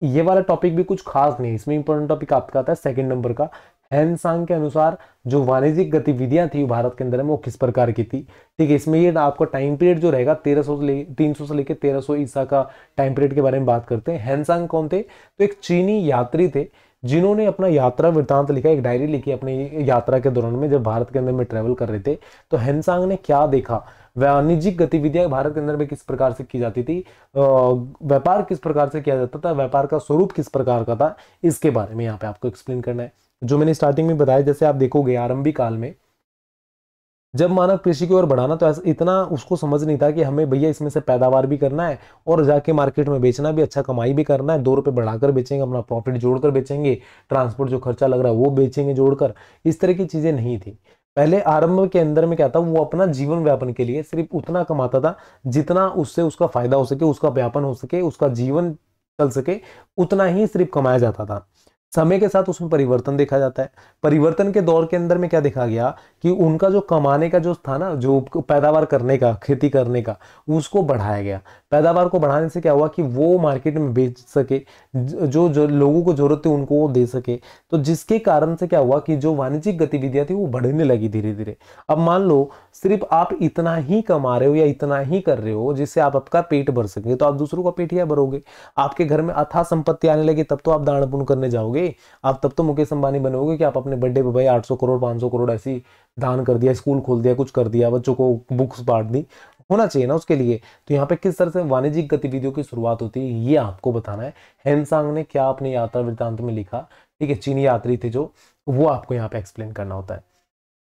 Speaker 1: ये वाला टॉपिक भी कुछ खास नहीं है इसमें इंपॉर्टेंट टॉपिक आपका आता है सेकंड नंबर का हैनसांग के अनुसार जो वाणिज्यिक गतिविधियां थी भारत के अंदर में वो किस प्रकार की थी ठीक है इसमें ये आपका टाइम पीरियड जो रहेगा 1300 से ले सौ से लेकर सौ ईसा का टाइम पीरियड के बारे में बात करते हैं हैंसांग कौन थे तो एक चीनी यात्री थे जिन्होंने अपना यात्रा वृत्तांत लिखा एक डायरी लिखी अपनी यात्रा के दौरान में जब भारत के अंदर में ट्रेवल कर रहे थे तो हैंसांग ने क्या देखा वाणिज्यिक गतिविधियां भारत के अंदर में किस प्रकार से की जाती थी व्यापार किस प्रकार से किया जाता था व्यापार का स्वरूप किस प्रकार का था इसके बारे में यहाँ पे आपको एक्सप्लेन करना है जो मैंने स्टार्टिंग में बताया जैसे आप देखोगे आरंभिक काल में जब मानव कृषि की ओर बढ़ाना तो इतना उसको समझ नहीं था कि हमें भैया इसमें से पैदावार भी करना है और जाके मार्केट में बेचना भी अच्छा कमाई भी करना है दो रुपये बढ़ाकर बेचेंगे अपना प्रॉफिट जोड़कर बेचेंगे ट्रांसपोर्ट जो खर्चा लग रहा है वो बेचेंगे जोड़कर इस तरह की चीज़ें नहीं थी पहले आरंभ के अंदर में क्या था वो अपना जीवन व्यापन के लिए सिर्फ उतना कमाता था जितना उससे उसका फायदा हो सके उसका व्यापन हो सके उसका जीवन चल सके उतना ही सिर्फ कमाया जाता था समय के साथ उसमें परिवर्तन देखा जाता है परिवर्तन के दौर के अंदर में क्या देखा गया कि उनका जो कमाने का जो था ना जो पैदावार करने का खेती करने का उसको बढ़ाया गया पैदावार को बढ़ाने से क्या हुआ कि वो मार्केट में बेच सके जो जो लोगों को जरूरत थी उनको वो दे सके तो जिसके कारण से क्या हुआ कि जो वाणिज्यिक गतिविधियां थी वो बढ़ने लगी धीरे धीरे अब मान लो सिर्फ आप इतना ही कमा रहे हो या इतना ही कर रहे हो जिससे आप आपका पेट भर सके तो आप दूसरों का पेट या भरोगे आपके घर में अथा संपत्ति आने लगी तब तो आप दान पुण्य करने जाओगे होंगे आप तब तो मुकेश अंबानी बनोगे कि आप अपने बर्थडे पे भाई 800 करोड़ 500 करोड़ ऐसी दान कर दिया स्कूल खोल दिया कुछ कर दिया बच्चों को बुक्स बांट दी होना चाहिए ना उसके लिए तो यहाँ पे किस तरह से वाणिज्यिक गतिविधियों की शुरुआत होती है ये आपको बताना है हेनसांग ने क्या अपने यात्रा वृत्तांत में लिखा ठीक है चीनी यात्री थे जो तो वो आपको यहाँ पे एक्सप्लेन करना होता है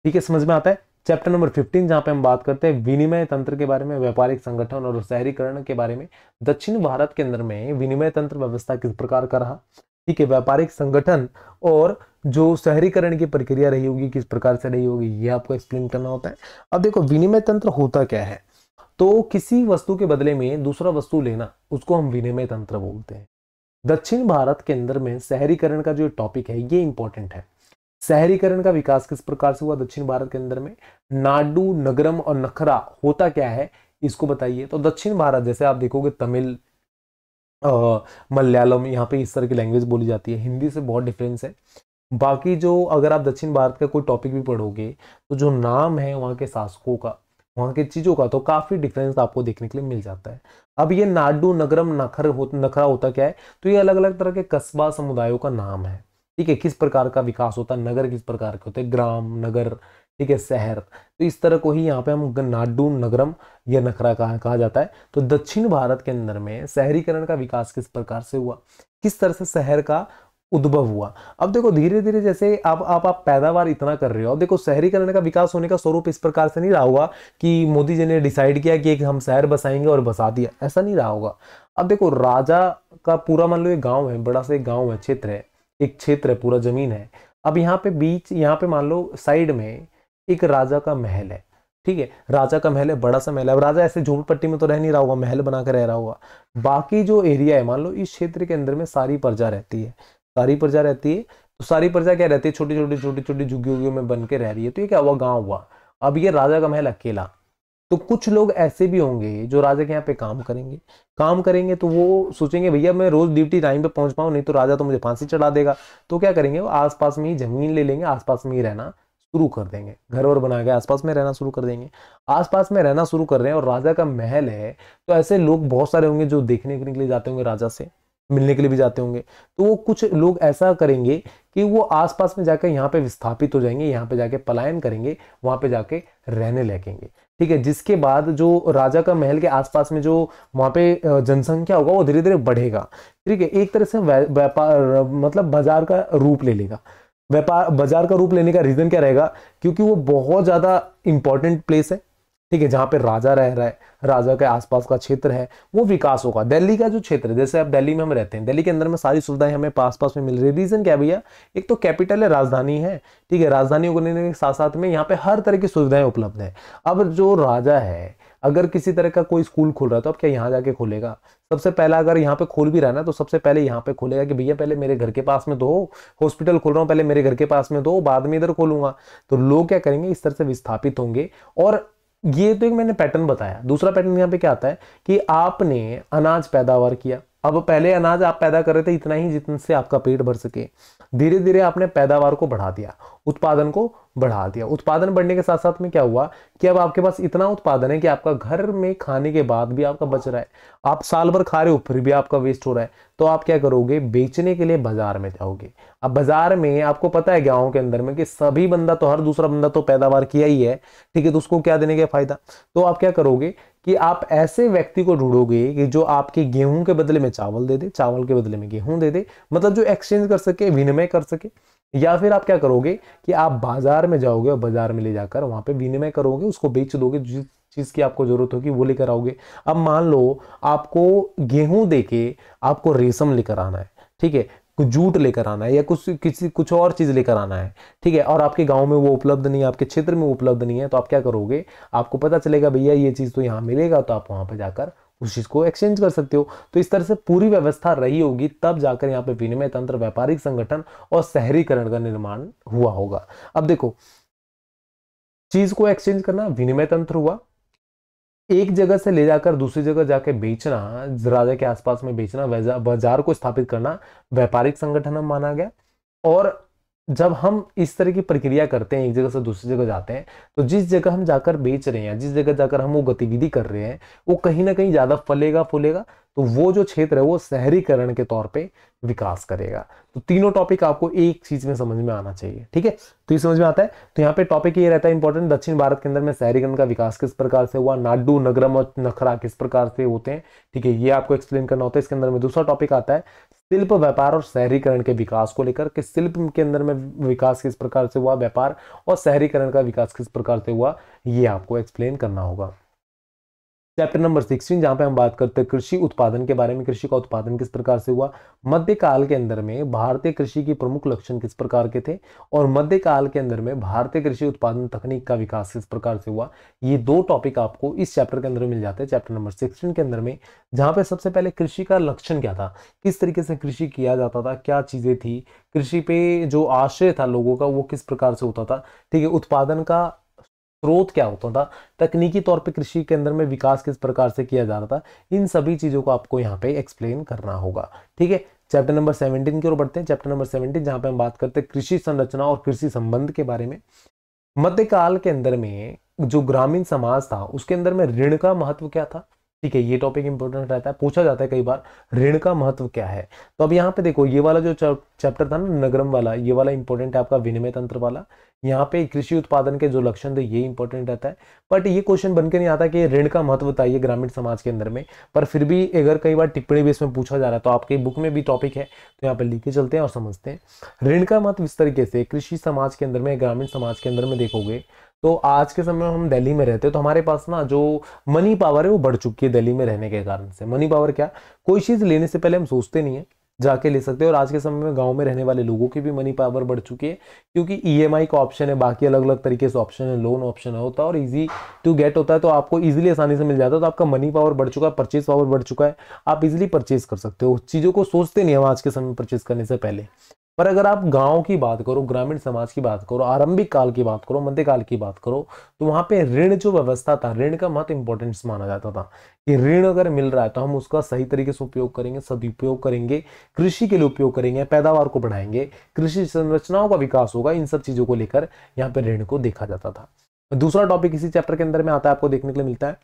Speaker 1: ठीक है समझ में आता है चैप्टर नंबर 15 जहाँ पे हम बात करते हैं विनिमय तंत्र के बारे में व्यापारिक संगठन और शहरीकरण के बारे में दक्षिण भारत के अंदर में विनिमय तंत्र व्यवस्था किस प्रकार का रहा ठीक है व्यापारिक संगठन और जो शहरीकरण की प्रक्रिया रही होगी किस प्रकार से रही होगी ये आपको एक्सप्लेन करना होता है अब देखो विनिमय तंत्र होता क्या है तो किसी वस्तु के बदले में दूसरा वस्तु लेना उसको हम विनिमय तंत्र बोलते हैं दक्षिण भारत के अंदर में शहरीकरण का जो टॉपिक है ये इंपॉर्टेंट है शहरीकरण का विकास किस प्रकार से हुआ दक्षिण भारत के अंदर में नाडू नगरम और नखरा होता क्या है इसको बताइए तो दक्षिण भारत जैसे आप देखोगे तमिल मलयालम यहाँ पे इस तरह की लैंग्वेज बोली जाती है हिंदी से बहुत डिफरेंस है बाकी जो अगर आप दक्षिण भारत का कोई टॉपिक भी पढ़ोगे तो जो नाम है वहाँ के शासकों का वहाँ के चीज़ों का तो काफ़ी डिफरेंस आपको देखने के लिए मिल जाता है अब ये नाडू नगरम नखर हो नखरा होता क्या है तो ये अलग अलग तरह के कस्बा समुदायों का नाम है ठीक है किस प्रकार का विकास होता है नगर किस प्रकार के होते हैं ग्राम नगर ठीक है शहर तो इस तरह को ही यहाँ पे हम नाडू नगरम या नखरा कहा, कहा जाता है तो दक्षिण भारत के अंदर में शहरीकरण का विकास किस प्रकार से हुआ किस तरह से शहर का उद्भव हुआ अब देखो धीरे धीरे जैसे आप आप आप पैदावार इतना कर रहे हो अब देखो शहरीकरण का विकास होने का स्वरूप इस प्रकार से नहीं रहा होगा कि मोदी जी ने डिसाइड किया कि एक हम शहर बसाएंगे और बसा दिया ऐसा नहीं रहा होगा अब देखो राजा का पूरा मान लो एक गाँव है बड़ा सा एक गाँव है क्षेत्र है एक क्षेत्र है पूरा जमीन है अब यहाँ पे बीच यहाँ पे मान लो साइड में एक राजा का महल है ठीक है राजा का महल है बड़ा सा महल है अब राजा ऐसे झोपड़पट्टी में तो रह नहीं रहा होगा महल बनाकर रह रहा होगा बाकी जो एरिया है मान लो इस क्षेत्र के अंदर में सारी प्रजा रहती है सारी प्रजा रहती है तो सारी प्रजा क्या रहती है छोटी छोटी छोटी छोटी झुग्गी उग्गियों में बन के रह रही है तो ये क्या हुआ गाँव हुआ अब ये राजा का महल अकेला तो कुछ लोग ऐसे भी होंगे जो राजा के यहाँ पे काम करेंगे काम करेंगे तो वो सोचेंगे भैया मैं रोज ड्यूटी टाइम पे पहुंच पाऊँ नहीं तो राजा तो मुझे फांसी चढ़ा देगा तो क्या करेंगे वो आसपास में ही जमीन ले लेंगे आसपास में ही रहना शुरू कर देंगे घर और बना के आसपास में रहना शुरू कर देंगे आसपास में रहना शुरू कर रहे हैं और राजा का महल है तो ऐसे लोग बहुत सारे होंगे जो देखने के लिए जाते होंगे राजा से मिलने के लिए भी जाते होंगे तो वो कुछ लोग ऐसा करेंगे कि वो आसपास में जाकर यहाँ पे विस्थापित हो जाएंगे यहाँ पे जाके पलायन करेंगे वहाँ पे जाके रहने लगेंगे ठीक है जिसके बाद जो राजा का महल के आसपास में जो वहाँ पे जनसंख्या होगा वो धीरे धीरे बढ़ेगा ठीक है एक तरह से व्यापार मतलब बाजार का रूप ले लेगा व्यापार बाजार का रूप लेने का रीजन क्या रहेगा क्योंकि वो बहुत ज्यादा इंपॉर्टेंट प्लेस है ठीक है जहां पे राजा रह रहा है राजा के आसपास का क्षेत्र है वो विकास होगा दिल्ली का जो क्षेत्र है जैसे अब दिल्ली में हम रहते हैं दिल्ली के अंदर में सारी सुविधाएं हमें पास पास में मिल रही है रीजन क्या भैया एक तो कैपिटल है राजधानी है ठीक है राजधानी होने के साथ साथ में यहाँ पे हर तरह की सुविधाएं उपलब्ध है अब जो राजा है अगर किसी तरह का कोई स्कूल खुल रहा है तो अब क्या यहाँ जाके खोलेगा सबसे पहला अगर यहाँ पे खोल भी रहा है ना तो सबसे पहले यहाँ पे खोलेगा कि भैया पहले मेरे घर के पास में दो हॉस्पिटल खोल रहा हूँ पहले मेरे घर के पास में दो बाद में इधर खोलूंगा तो लोग क्या करेंगे इस तरह से विस्थापित होंगे और ये तो एक मैंने पैटर्न बताया दूसरा पैटर्न यहाँ पे क्या आता है कि आपने अनाज पैदावार किया अब पहले अनाज आप पैदा कर रहे थे इतना ही जितने से आपका पेट भर सके धीरे धीरे आपने पैदावार को बढ़ा दिया उत्पादन को बढ़ा दिया उत्पादन बढ़ने के साथ साथ में क्या हुआ कि अब आपके पास इतना उत्पादन है कि आपका घर में खाने के बाद भी आपका बच रहा है आप साल भर खा रहे हो फिर भी आपका वेस्ट हो रहा है तो आप क्या करोगे बेचने के लिए बाजार में जाओगे अब बाजार में आपको पता है गाँव के अंदर में कि सभी बंदा तो हर दूसरा बंदा तो पैदावार किया ही है ठीक है तो उसको क्या देने का फायदा तो आप क्या करोगे कि आप ऐसे व्यक्ति को ढूंढोगे कि जो आपके गेहूं के बदले में चावल दे दे चावल के बदले में गेहूं दे दे मतलब जो एक्सचेंज कर सके विनिमय कर सके या फिर आप क्या करोगे कि आप बाजार में जाओगे और बाजार में ले जाकर वहां पे विनिमय करोगे उसको बेच दोगे जिस चीज़ की आपको ज़रूरत होगी वो लेकर आओगे अब मान लो आपको गेहूं देके आपको रेशम लेकर आना है ठीक है कुछ जूट लेकर आना है या कुछ किसी कुछ और चीज़ लेकर आना है ठीक है और आपके गांव में वो उपलब्ध नहीं है आपके क्षेत्र में उपलब्ध नहीं है तो आप क्या करोगे आपको पता चलेगा भैया ये चीज़ तो यहाँ मिलेगा तो आप वहाँ पर जाकर उस चीज़ को एक्सचेंज कर सकते हो तो इस तरह से पूरी व्यवस्था रही होगी तब जाकर यहाँ पे विनिमय तंत्र व्यापारिक संगठन और शहरीकरण का निर्माण हुआ होगा अब देखो चीज को एक्सचेंज करना विनिमय तंत्र हुआ एक जगह से ले जाकर दूसरी जगह जाके बेचना राजा के आसपास में बेचना बाजार को स्थापित करना व्यापारिक संगठन माना गया और जब हम इस तरह की प्रक्रिया करते हैं एक जगह से दूसरी जगह जाते हैं तो जिस जगह हम जाकर बेच रहे हैं जिस जगह जाकर हम वो गतिविधि कर रहे हैं वो कहीं ना कहीं ज़्यादा फलेगा फूलेगा तो वो जो क्षेत्र है वो शहरीकरण के तौर पे विकास करेगा तो तीनों टॉपिक आपको एक चीज में समझ में आना चाहिए ठीक है तो ये समझ में आता है तो यहाँ पे टॉपिक ये रहता है इंपॉर्टेंट दक्षिण भारत के अंदर में शहरीकरण का विकास किस प्रकार से हुआ नाडू नगरम और नखरा किस प्रकार से होते हैं ठीक है ये आपको एक्सप्लेन करना होता है इसके अंदर में दूसरा टॉपिक आता है शिल्प व्यापार और शहरीकरण के विकास को लेकर कि शिल्प के अंदर में विकास किस प्रकार से हुआ व्यापार और शहरीकरण का विकास किस प्रकार से हुआ ये आपको एक्सप्लेन करना होगा चैप्टर नंबर सिक्सटीन जहाँ पे हम बात करते हैं कृषि उत्पादन के बारे में कृषि का उत्पादन किस प्रकार से हुआ मध्यकाल के अंदर में भारतीय कृषि की प्रमुख लक्षण किस प्रकार के थे और मध्यकाल के अंदर में भारतीय कृषि उत्पादन तकनीक का विकास किस प्रकार से हुआ ये दो टॉपिक आपको इस चैप्टर के अंदर मिल जाते हैं चैप्टर नंबर सिक्सटीन के अंदर में जहाँ पे सबसे पहले कृषि का लक्षण क्या था किस तरीके से कृषि किया जाता था क्या चीज़ें थी कृषि पे जो आश्रय था लोगों का वो किस प्रकार से होता था ठीक है उत्पादन का स्रोत क्या होता था तकनीकी तौर पे कृषि के अंदर में विकास किस प्रकार से किया जा रहा था इन सभी चीज़ों को आपको यहाँ पे एक्सप्लेन करना होगा ठीक है चैप्टर नंबर सेवनटीन की ओर बढ़ते हैं चैप्टर नंबर सेवनटीन जहाँ पे हम बात करते हैं कृषि संरचना और कृषि संबंध के बारे में मध्यकाल के अंदर में जो ग्रामीण समाज था उसके अंदर में ऋण का महत्व क्या था ठीक है ये टॉपिक इंपॉर्टेंट रहता है पूछा जाता है कई बार ऋण का महत्व क्या है तो अब यहाँ पे देखो ये वाला जो चैप्टर था ना नगरम वाला ये वाला इंपॉर्टेंट है आपका विनिमय तंत्र वाला यहाँ पे कृषि उत्पादन के जो लक्षण थे ये इंपॉर्टेंट रहता है बट ये क्वेश्चन बनकर नहीं आता कि ऋण का महत्व बताइए ग्रामीण समाज के अंदर में पर फिर भी अगर कई बार टिप्पणी भी इसमें पूछा जा रहा है तो आपके बुक में भी टॉपिक है तो यहाँ पर लिखे चलते हैं और समझते हैं ऋण का महत्व इस तरीके से कृषि समाज के अंदर में ग्रामीण समाज के अंदर में देखोगे तो आज के समय हम दिल्ली में रहते हैं तो हमारे पास ना जो मनी पावर है वो बढ़ चुकी है दिल्ली में रहने के कारण से मनी पावर क्या कोई चीज़ लेने से पहले हम सोचते नहीं है जाके ले सकते हैं और आज के समय में गांव में रहने वाले लोगों की भी मनी पावर बढ़ चुकी है क्योंकि ईएमआई e का ऑप्शन है बाकी अलग अलग तरीके से ऑप्शन है लोन ऑप्शन होता है और इजी टू गेट होता है तो आपको इजीली आसानी से मिल जाता है तो आपका मनी पावर बढ़ चुका है परचेज पावर बढ़ चुका है आप इजीली परचेज कर सकते हो चीज़ों को सोचते नहीं हम आज के समय परचेज करने से पहले पर अगर आप गांव की बात करो ग्रामीण समाज की बात करो आरंभिक काल की बात करो मध्यकाल की बात करो तो वहां पे ऋण जो व्यवस्था था ऋण का महत्व इंपॉर्टेंस माना जाता था कि ऋण अगर मिल रहा है तो हम उसका सही तरीके से उपयोग करेंगे सदुपयोग करेंगे कृषि के लिए उपयोग करेंगे पैदावार को बढ़ाएंगे कृषि संरचनाओं का विकास होगा इन सब चीजों को लेकर यहाँ पे ऋण को देखा जाता था दूसरा टॉपिक इसी चैप्टर के अंदर में आता है आपको देखने के लिए मिलता है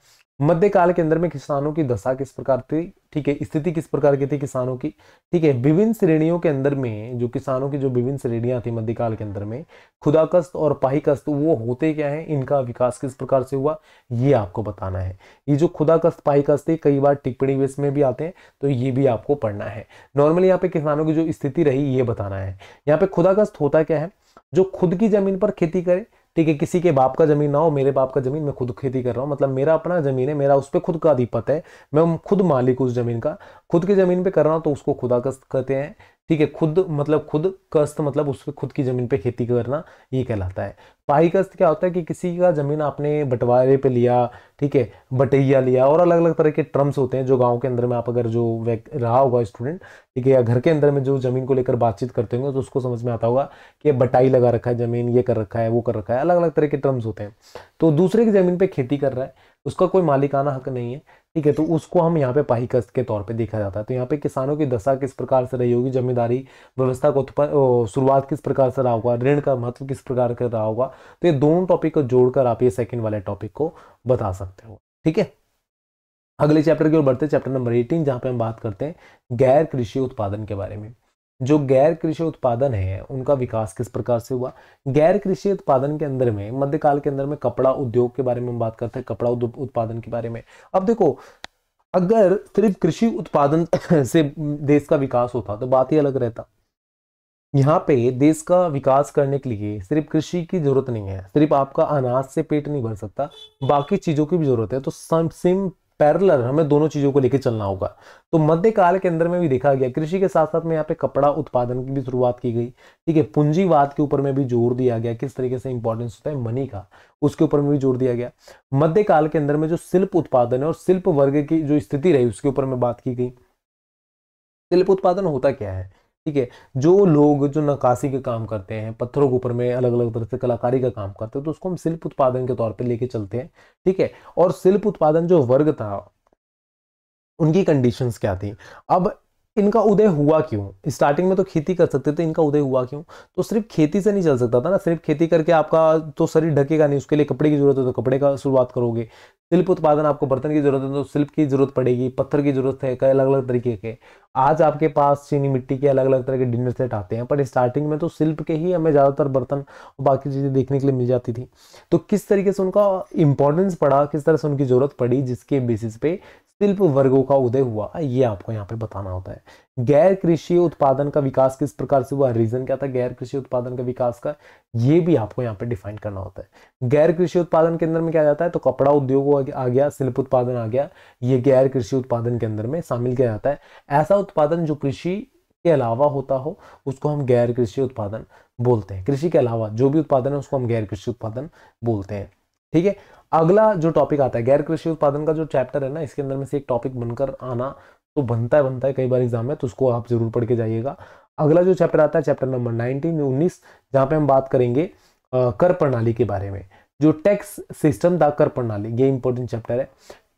Speaker 1: मध्यकाल के अंदर में किसानों की दशा किस प्रकार थी ठीक है स्थिति किस प्रकार की थी किसानों की ठीक है विभिन्न श्रेणियों के अंदर में जो किसानों की जो विभिन्न श्रेणियां थी मध्यकाल के अंदर में खुदाकस्त और पाहीकस्त वो होते क्या है इनका विकास किस प्रकार से हुआ ये आपको बताना है ये जो खुदाकस्त पाहीकस्त है कई बार टिप्पणी वेस में भी आते हैं तो ये भी आपको पढ़ना है नॉर्मली यहाँ पे किसानों की जो स्थिति रही ये बताना है यहाँ पे खुदाकस्त होता क्या है जो खुद की जमीन पर खेती करे ठीक है किसी के बाप का ज़मीन ना हो मेरे बाप का ज़मीन मैं खुद खेती कर रहा हूँ मतलब मेरा अपना ज़मीन है मेरा उस पर खुद का अधिपत है मैं खुद मालिक उस ज़मीन का खुद की ज़मीन पे कर रहा हूँ तो उसको खुदा कहते हैं ठीक है खुद मतलब खुद कस्त मतलब उस खुद की ज़मीन पे खेती करना ये कहलाता है पाही कस्त क्या होता है कि किसी का ज़मीन आपने बंटवारे पे लिया ठीक है बटैया लिया और अलग अलग तरह के टर्म्स होते हैं जो गांव के अंदर में आप अगर जो रहा होगा स्टूडेंट ठीक है या घर के अंदर में जो ज़मीन को लेकर बातचीत करते होंगे तो उसको समझ में आता होगा कि बटाई लगा रखा है ज़मीन ये कर रखा है वो कर रखा है अलग अलग तरह के टर्म्स होते हैं तो दूसरे की ज़मीन पर खेती कर रहा है उसका कोई मालिकाना हक नहीं है ठीक है तो उसको हम यहाँ पे पाहिकस्त के तौर पे देखा जाता है तो यहाँ पे किसानों की दशा किस प्रकार से रही होगी जमींदारी व्यवस्था को उत्पन्न शुरुआत किस प्रकार से रहा होगा ऋण का महत्व किस प्रकार का रहा होगा तो ये दोनों टॉपिक को जोड़कर आप ये सेकेंड वाले टॉपिक को बता सकते हो ठीक है अगले चैप्टर की ओर बढ़ते चैप्टर नंबर एटीन जहाँ पे हम बात करते हैं गैर कृषि उत्पादन के बारे में जो गैर कृषि उत्पादन है उनका विकास किस प्रकार से हुआ गैर कृषि उत्पादन के अंदर में मध्यकाल के अंदर में कपड़ा उद्योग के बारे में हम बात करते हैं कपड़ा उत्पादन के बारे में अब देखो अगर सिर्फ कृषि उत्पादन (coughs) से देश का विकास होता तो बात ही अलग रहता यहाँ पे देश का विकास करने के लिए सिर्फ कृषि की जरूरत नहीं है सिर्फ आपका अनाज से पेट नहीं भर सकता बाकी चीजों की भी जरूरत है तो सिम पैरलर हमें दोनों चीज़ों को लेकर चलना होगा तो मध्यकाल के अंदर में भी देखा गया कृषि के साथ साथ में यहाँ पे कपड़ा उत्पादन की भी शुरुआत की गई ठीक है पूंजीवाद के ऊपर में भी जोर दिया गया किस तरीके से इंपॉर्टेंस होता है मनी का उसके ऊपर में भी जोर दिया गया मध्यकाल के अंदर में जो शिल्प उत्पादन है और शिल्प वर्ग की जो स्थिति रही उसके ऊपर में बात की गई शिल्प उत्पादन होता क्या है ठीक है जो लोग जो नक्काशी के काम करते हैं पत्थरों के ऊपर में अलग अलग तरह से कलाकारी का काम करते हैं तो उसको हम शिल्प उत्पादन के तौर पर लेके चलते हैं ठीक है और शिल्प उत्पादन जो वर्ग था उनकी कंडीशंस क्या थी अब इनका उदय हुआ क्यों स्टार्टिंग में तो खेती कर सकते थे इनका उदय हुआ क्यों तो सिर्फ खेती से नहीं चल सकता था ना सिर्फ खेती करके आपका तो शरीर ढकेगा नहीं उसके लिए कपड़े की जरूरत है तो कपड़े का शुरुआत करोगे शिल्प उत्पादन आपको बर्तन की जरूरत है तो शिल्प की जरूरत पड़ेगी पत्थर की जरूरत है कई अलग अलग तरीके के आज आपके पास चीनी मिट्टी के अलग अलग तरह के डिनर सेट आते हैं पर स्टार्टिंग में तो शिल्प के ही हमें ज़्यादातर बर्तन और बाकी चीज़ें देखने के लिए मिल जाती थी तो किस तरीके से उनका इंपॉर्टेंस पड़ा किस तरह से उनकी ज़रूरत पड़ी जिसके बेसिस पे शिल्प वर्गों का उदय हुआ ये आपको यहाँ पे बताना होता है गैर कृषि उत्पादन का विकास किस प्रकार से हुआ रीजन क्या था गैर कृषि उत्पादन का विकास का ये भी आपको यहाँ पे डिफाइन करना होता है गैर कृषि उत्पादन के अंदर में क्या जाता है तो कपड़ा उद्योग आ गया शिल्प उत्पादन आ गया ये गैर कृषि उत्पादन के अंदर में शामिल किया जाता है ऐसा उत्पादन जो कृषि के अलावा होता हो उसको हम गैर कृषि उत्पादन बोलते हैं कृषि के अलावा जो भी उत्पादन है उसको हम गैर कृषि उत्पादन बोलते हैं ठीक है अगला जो टॉपिक आता है गैर कृषि उत्पादन का जो चैप्टर है ना इसके अंदर में से एक टॉपिक बनकर आना तो बनता है बनता है कई बार एग्जाम में तो उसको आप जरूर पढ़ के जाइएगा अगला जो चैप्टर आता है चैप्टर नंबर नाइनटीन उन्नीस जहाँ पे हम बात करेंगे कर प्रणाली के बारे में जो टैक्स सिस्टम था कर प्रणाली ये इंपॉर्टेंट चैप्टर है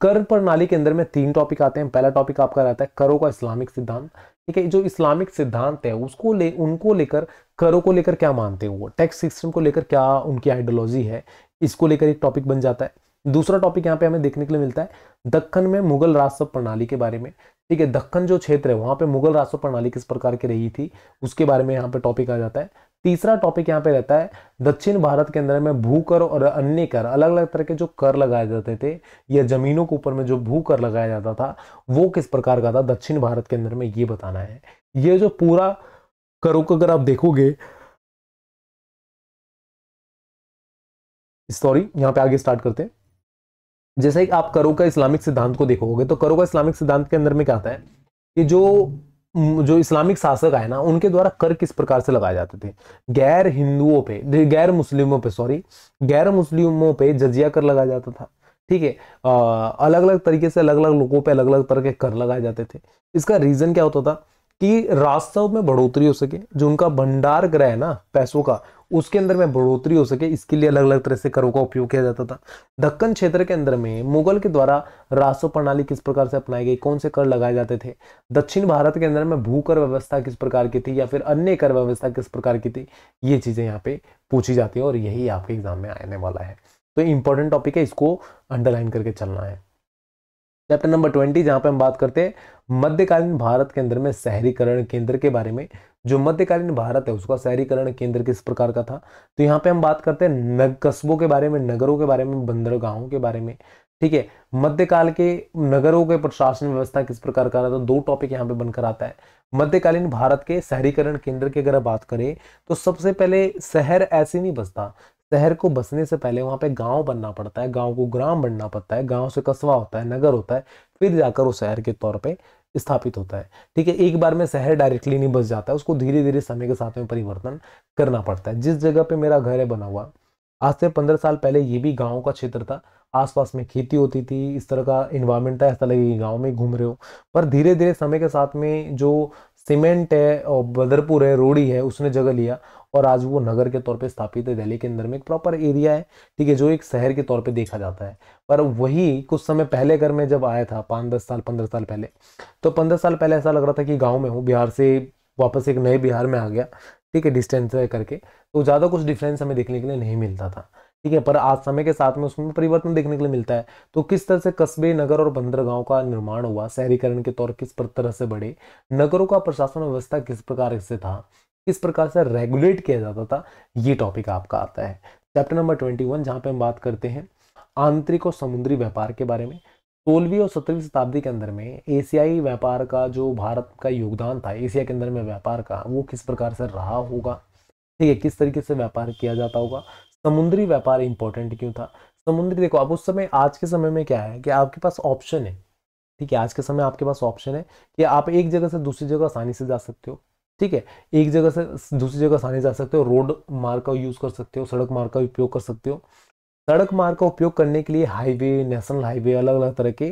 Speaker 1: कर प्रणाली के अंदर में तीन टॉपिक आते हैं पहला टॉपिक आपका रहता है करों का इस्लामिक सिद्धांत ठीक है जो इस्लामिक सिद्धांत है उसको ले उनको लेकर करों को लेकर क्या मानते हैं वो टैक्स सिस्टम को लेकर क्या उनकी आइडियोलॉजी है इसको लेकर एक टॉपिक बन जाता है दूसरा टॉपिक यहाँ पे हमें देखने के लिए मिलता है दक्कन में मुगल राजस्व प्रणाली के बारे में ठीक है दक्कन जो क्षेत्र है वहां पे मुगल राजस्व प्रणाली किस प्रकार की रही थी उसके बारे में यहाँ पे टॉपिक आ जाता है तीसरा टॉपिक यहाँ पे रहता है दक्षिण भारत के अंदर में भू कर और अन्य कर अलग अलग तरह के जो कर लगाए जाते थे या जमीनों के ऊपर में जो भू कर लगाया जाता था वो किस प्रकार का था दक्षिण भारत के अंदर में ये बताना है ये जो पूरा करो को अगर आप देखोगे सॉरी यहाँ पे आगे स्टार्ट करते हैं जैसे आप करो का इस्लामिक सिद्धांत को देखोगे तो करो का इस्लामिक सिद्धांत के अंदर में क्या आता है कि जो जो इस्लामिक शासक आए ना उनके द्वारा कर किस प्रकार से लगाए जाते थे गैर हिंदुओं पे गैर मुस्लिमों पे सॉरी गैर मुस्लिमों पे जजिया कर लगाया जाता था ठीक है अलग अलग तरीके से अलग अलग लोगों पे अलग अलग तरह के कर लगाए जाते थे इसका रीजन क्या होता था कि राजस्व में बढ़ोतरी हो सके जो उनका भंडार ग्रह है ना पैसों का उसके अंदर में बढ़ोतरी हो सके इसके लिए अलग अलग तरह से करों का उपयोग किया जाता था दक्कन क्षेत्र के अंदर में मुगल के द्वारा राजस्व प्रणाली किस प्रकार से अपनाई गई कौन से कर लगाए जाते थे दक्षिण भारत के अंदर में भू कर व्यवस्था किस प्रकार की थी या फिर अन्य कर व्यवस्था किस प्रकार की थी ये चीज़ें यहाँ पे पूछी जाती है और यही आपके एग्जाम में आने वाला है तो इंपॉर्टेंट टॉपिक है इसको अंडरलाइन करके चलना है चैप्टर नंबर ट्वेंटी जहां पे हम बात करते हैं मध्यकालीन भारत के अंदर में शहरीकरण केंद्र के बारे में जो मध्यकालीन भारत है उसका शहरीकरण केंद्र किस प्रकार का था तो यहाँ पे हम बात करते हैं नग कस्बों के बारे में नगरों के बारे में बंदरगाहों के बारे में ठीक है मध्यकाल के नगरों के प्रशासन व्यवस्था किस प्रकार का रहा था तो दो टॉपिक यहाँ पे बनकर आता है मध्यकालीन भारत के शहरीकरण केंद्र की के अगर बात करें तो सबसे पहले शहर ऐसे नहीं बसता शहर को बसने से पहले वहाँ पे गांव बनना पड़ता है गांव को ग्राम बनना पड़ता है गांव से कस्बा होता है नगर होता है फिर जाकर वो शहर के तौर पे स्थापित होता है ठीक है एक बार में शहर डायरेक्टली नहीं बस जाता है उसको धीरे धीरे समय के साथ में परिवर्तन करना पड़ता है जिस जगह पे मेरा घर है बना हुआ आज से पंद्रह साल पहले ये भी गाँव का क्षेत्र था आसपास में खेती होती थी इस तरह का इन्वायरमेंट था ऐसा लगेगी गाँव में घूम रहे हो पर धीरे धीरे समय के साथ में जो सीमेंट है और बदरपुर है रोड़ी है उसने जगह लिया और आज वो नगर के तौर पे स्थापित है दिल्ली के अंदर में एक प्रॉपर एरिया है ठीक है जो एक शहर के तौर पे देखा जाता है पर वही कुछ समय पहले अगर मैं जब आया था पाँच दस साल पंद्रह साल पहले तो पंद्रह साल पहले ऐसा लग रहा था कि गाँव में हूँ बिहार से वापस एक नए बिहार में आ गया ठीक है डिस्टेंस करके तो ज़्यादा कुछ डिफरेंस हमें देखने के लिए नहीं मिलता था ठीक है पर आज समय के साथ में उसमें परिवर्तन देखने के लिए मिलता है तो किस तरह से कस्बे नगर और बंदरगाहों का निर्माण हुआ शहरीकरण के तौर किस तरह से बढ़े नगरों का प्रशासन व्यवस्था किस प्रकार से था किस प्रकार से रेगुलेट किया जाता था ये टॉपिक आपका आता है चैप्टर नंबर ट्वेंटी वन जहाँ पे हम बात करते हैं आंतरिक और समुद्री व्यापार के बारे में सोलहवीं और सत्रहवीं शताब्दी के अंदर में एशियाई व्यापार का जो भारत का योगदान था एशिया के अंदर में व्यापार का वो किस प्रकार से रहा होगा ठीक है किस तरीके से व्यापार किया जाता होगा समुद्री व्यापार इंपॉर्टेंट क्यों था समुद्री देखो अब उस समय आज के समय में क्या है कि आपके पास ऑप्शन है ठीक है आज के समय आपके पास ऑप्शन है कि आप एक जगह से दूसरी जगह आसानी से जा सकते हो ठीक है एक जगह से दूसरी जगह आसानी जा सकते हो रोड मार्ग का यूज़ कर सकते हो सड़क मार्ग का उपयोग कर सकते हो सड़क मार्ग का उपयोग करने के लिए हाईवे नेशनल हाईवे अलग अलग तरह के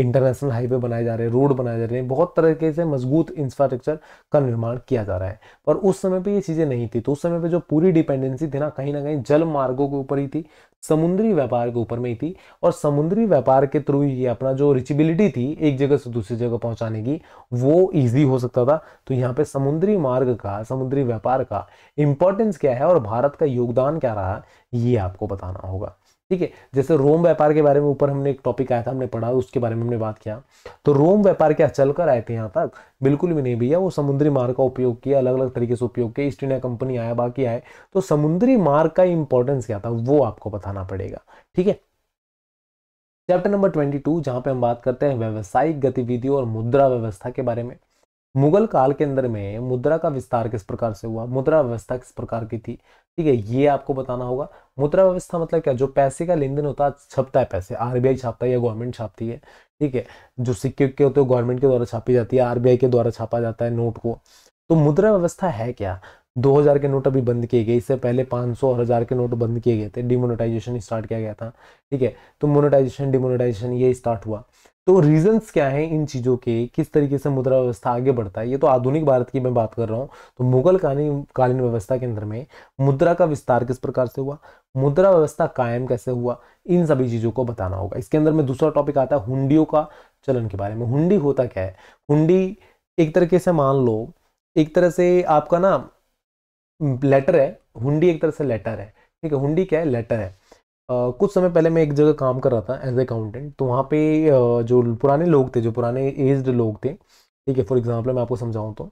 Speaker 1: इंटरनेशनल हाईवे बनाए जा रहे हैं रोड बनाए जा रहे हैं बहुत तरीके से मजबूत इंफ्रास्ट्रक्चर का निर्माण किया जा रहा है पर उस समय पर ये चीज़ें नहीं थी तो उस समय पर जो पूरी डिपेंडेंसी थी ना कहीं ना कहीं जल मार्गों के ऊपर ही थी समुद्री व्यापार के ऊपर में ही थी और समुद्री व्यापार के थ्रू ये अपना जो रिचेबिलिटी थी एक जगह से दूसरी जगह पहुंचाने की वो इजी हो सकता था तो यहाँ पे समुद्री मार्ग का समुद्री व्यापार का इंपॉर्टेंस क्या है और भारत का योगदान क्या रहा ये आपको बताना होगा ठीक है जैसे रोम व्यापार के बारे में ऊपर हमने एक टॉपिक आया था हमने पढ़ा उसके बारे में हमने बात किया तो रोम व्यापार क्या चलकर आए थे यहाँ तक बिल्कुल भी नहीं भैया वो समुद्री मार्ग का उपयोग किया अलग अलग तरीके से उपयोग किया ईस्ट इंडिया कंपनी आया बाकी आए तो समुद्री मार्ग का इंपॉर्टेंस क्या था वो आपको बताना पड़ेगा ठीक है चैप्टर नंबर ट्वेंटी टू जहाँ पे हम बात करते हैं व्यावसायिक गतिविधियों और मुद्रा व्यवस्था के बारे में मुगल काल के अंदर में मुद्रा का विस्तार किस प्रकार से हुआ मुद्रा व्यवस्था किस प्रकार की थी ठीक है ये आपको बताना होगा मुद्रा व्यवस्था मतलब क्या जो पैसे का लेन देन होता है छपता है पैसे आरबीआई छापता है या गवर्नमेंट छापती है ठीक है जो सिक्के के होते हैं गवर्नमेंट के द्वारा छापी जाती है आरबीआई के द्वारा छापा जाता है नोट को तो मुद्रा व्यवस्था है क्या हजार के नोट अभी बंद किए गए इससे पहले पाँच और हज़ार के नोट बंद किए गए थे डिमोनेटाइजेशन स्टार्ट किया गया था ठीक है तो मोनेटाइजेशन डिमोनेटाइजेशन ये स्टार्ट हुआ तो रीजंस क्या है इन चीज़ों के किस तरीके से मुद्रा व्यवस्था आगे बढ़ता है ये तो आधुनिक भारत की मैं बात कर रहा हूँ तो मुगल कालीन कालीन व्यवस्था के अंदर में मुद्रा का विस्तार किस प्रकार से हुआ मुद्रा व्यवस्था कायम कैसे हुआ इन सभी चीज़ों को बताना होगा इसके अंदर में दूसरा टॉपिक आता है हुंडियों का चलन के बारे में हुंडी होता क्या है हुंडी एक तरीके से मान लो एक तरह से आपका ना लेटर है हुंडी एक तरह से लेटर है ठीक है हुंडी क्या है लेटर है कुछ समय पहले मैं एक जगह काम कर रहा था एज अकाउंटेंट तो वहाँ पे जो पुराने लोग थे जो पुराने एज्ड लोग थे ठीक है फॉर एग्जांपल मैं आपको समझाऊँ तो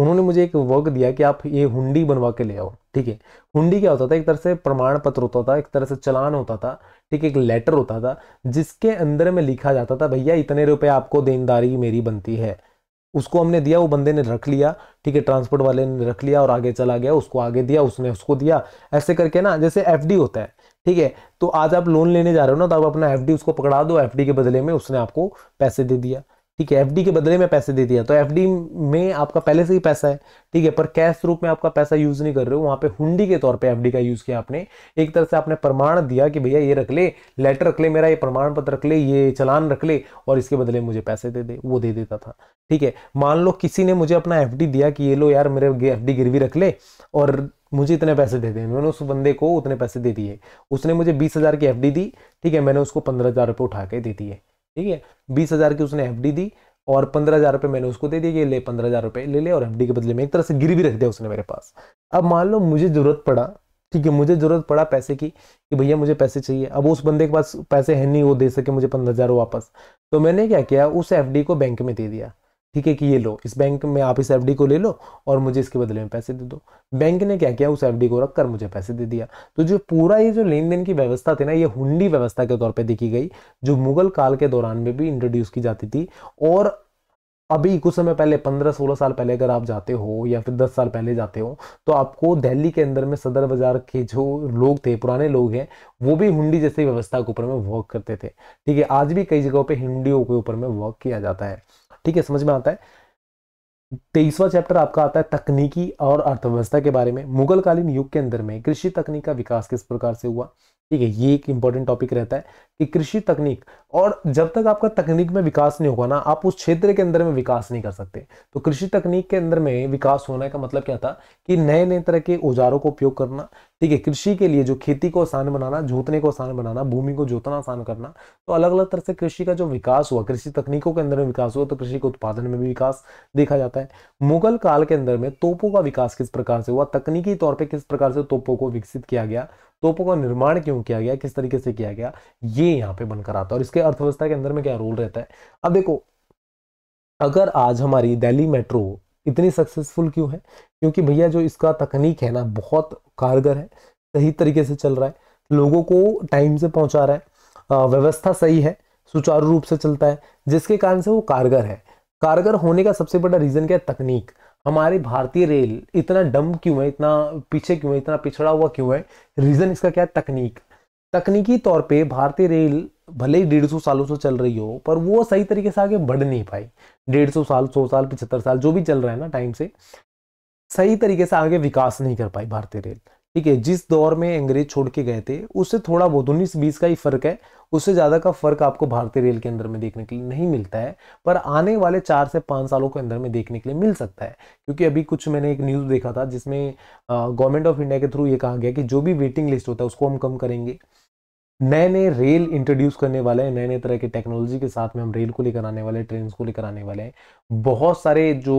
Speaker 1: उन्होंने मुझे एक वर्क दिया कि आप ये हुंडी बनवा के ले आओ ठीक है हुंडी क्या होता था एक तरह से प्रमाण पत्र होता था एक तरह से चलान होता था ठीक है एक लेटर होता था जिसके अंदर में लिखा जाता था भैया इतने रुपए आपको देनदारी मेरी बनती है उसको हमने दिया वो बंदे ने रख लिया ठीक है ट्रांसपोर्ट वाले ने रख लिया और आगे चला गया उसको आगे दिया उसने उसको दिया ऐसे करके ना जैसे एफ होता है ठीक है तो आज आप लोन लेने जा रहे हो ना तो आप अपना एफ उसको पकड़ा दो एफ के बदले में उसने आपको पैसे दे दिया ठीक है एफडी के बदले में पैसे दे दिया तो एफडी में आपका पहले से ही पैसा है ठीक है पर कैश रूप में आपका पैसा यूज नहीं कर रहे हो वहां पे हुंडी के तौर पे एफडी का यूज किया आपने एक तरह से आपने प्रमाण दिया कि भैया ये रख ले लेटर रख ले मेरा ये प्रमाण पत्र रख ले ये चलान रख ले और इसके बदले मुझे पैसे दे दे वो दे देता था ठीक है मान लो किसी ने मुझे अपना एफ दिया कि ये लो यार मेरे एफ गिरवी रख ले और मुझे इतने पैसे दे दे मैंने उस बंदे को उतने पैसे दे दिए उसने मुझे बीस हज़ार की एफ दी ठीक है मैंने उसको पंद्रह हज़ार रुपये उठा के दे दिए ठीक है बीस हज़ार की उसने एफ दी और पंद्रह हज़ार रुपये मैंने उसको दे दिया कि ले पंद्रह हज़ार रुपये ले ले और एफ के बदले में एक तरह से गिर भी रख दिया उसने मेरे पास अब मान लो मुझे ज़रूरत पड़ा ठीक है मुझे ज़रूरत पड़ा पैसे की कि भैया मुझे पैसे चाहिए अब उस बंदे के पास पैसे है नहीं वो दे सके मुझे पंद्रह हज़ार वापस तो मैंने क्या किया उस एफ को बैंक में दे दिया ठीक है कि ये लो इस बैंक में आप इस एफडी को ले लो और मुझे इसके बदले में पैसे दे दो बैंक ने क्या किया उस एफडी को रख कर मुझे पैसे दे दिया तो जो पूरा ये जो लेन देन की व्यवस्था थी ना ये हुंडी व्यवस्था के तौर पर देखी गई जो मुगल काल के दौरान में भी इंट्रोड्यूस की जाती थी और अभी कुछ समय पहले पंद्रह सोलह साल पहले अगर आप जाते हो या फिर दस साल पहले जाते हो तो आपको दिल्ली के अंदर में सदर बाजार के जो लोग थे पुराने लोग हैं वो भी हुंडी जैसी व्यवस्था के ऊपर में वर्क करते थे ठीक है आज भी कई जगहों पे हिंडियों के ऊपर में वर्क किया जाता है ठीक है समझ में आता है तेईसवा चैप्टर आपका आता है तकनीकी और अर्थव्यवस्था के बारे में मुगल कालीन युग के अंदर में कृषि तकनीक का विकास किस प्रकार से हुआ ठीक है ये एक इंपॉर्टेंट टॉपिक रहता है कि कृषि तकनीक और जब तक आपका तकनीक में विकास नहीं होगा ना आप उस क्षेत्र के अंदर में विकास नहीं कर सकते तो कृषि तकनीक के अंदर में विकास होने का मतलब क्या था कि नए नए तरह के औजारों का उपयोग करना ठीक है कृषि के लिए जो खेती को आसान बनाना जोतने को आसान बनाना भूमि को जोतना आसान करना तो अलग अलग तरह से कृषि का जो विकास हुआ कृषि तकनीकों के अंदर में विकास हुआ तो कृषि के उत्पादन में भी विकास देखा जाता है मुगल काल के अंदर में तोपों का विकास किस प्रकार से हुआ तकनीकी तौर पर किस प्रकार से तोपों को विकसित किया गया तोपों का निर्माण क्यों किया गया किस तरीके से किया गया ये यहाँ पे बनकर आता है और इसके अर्थव्यवस्था के अंदर में क्या रोल रहता है अब देखो अगर आज हमारी दिल्ली मेट्रो इतनी सक्सेसफुल क्यों है क्योंकि भैया जो इसका तकनीक है ना बहुत कारगर है सही तरीके से चल रहा है लोगों को टाइम से पहुंचा रहा है व्यवस्था सही है सुचारू रूप से चलता है जिसके कारण से वो कारगर है कारगर होने का सबसे बड़ा रीज़न क्या है तकनीक हमारे भारतीय रेल इतना डम क्यों है इतना पीछे क्यों है इतना पिछड़ा हुआ क्यों है रीज़न इसका क्या है तकनीक तकनीकी तौर पे भारतीय रेल भले ही डेढ़ सौ सालों से चल रही हो पर वो सही तरीके से आगे बढ़ नहीं पाई डेढ़ सौ साल सौ साल पिछहत्तर साल जो भी चल रहा है ना टाइम से सही तरीके से आगे विकास नहीं कर पाई भारतीय रेल ठीक है जिस दौर में अंग्रेज छोड़ के गए थे उससे थोड़ा बहुत उन्नीस बीस का ही फर्क है उससे ज़्यादा का फर्क आपको भारतीय रेल के अंदर में देखने के लिए नहीं मिलता है पर आने वाले चार से पांच सालों के अंदर में देखने के लिए मिल सकता है क्योंकि अभी कुछ मैंने एक न्यूज़ देखा था जिसमें गवर्नमेंट ऑफ इंडिया के थ्रू ये कहा गया कि जो भी वेटिंग लिस्ट होता है उसको हम कम करेंगे नए नए रेल इंट्रोड्यूस करने वाले हैं नए नए तरह के टेक्नोलॉजी के साथ में हम रेल को लेकर आने वाले ट्रेन को लेकर आने वाले हैं बहुत सारे जो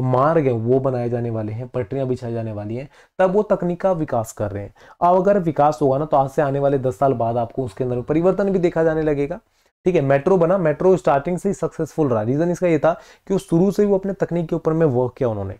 Speaker 1: मार्ग हैं वो बनाए जाने वाले हैं पटरियां बिछाई जाने वाली हैं तब वो तकनीक का विकास कर रहे हैं अब अगर विकास होगा ना तो आज से आने वाले दस साल बाद आपको उसके अंदर परिवर्तन भी देखा जाने लगेगा ठीक है मेट्रो बना मेट्रो स्टार्टिंग से ही सक्सेसफुल रहा रीजन इसका ये था कि शुरू से ही वो अपने तकनीक के ऊपर में वर्क किया उन्होंने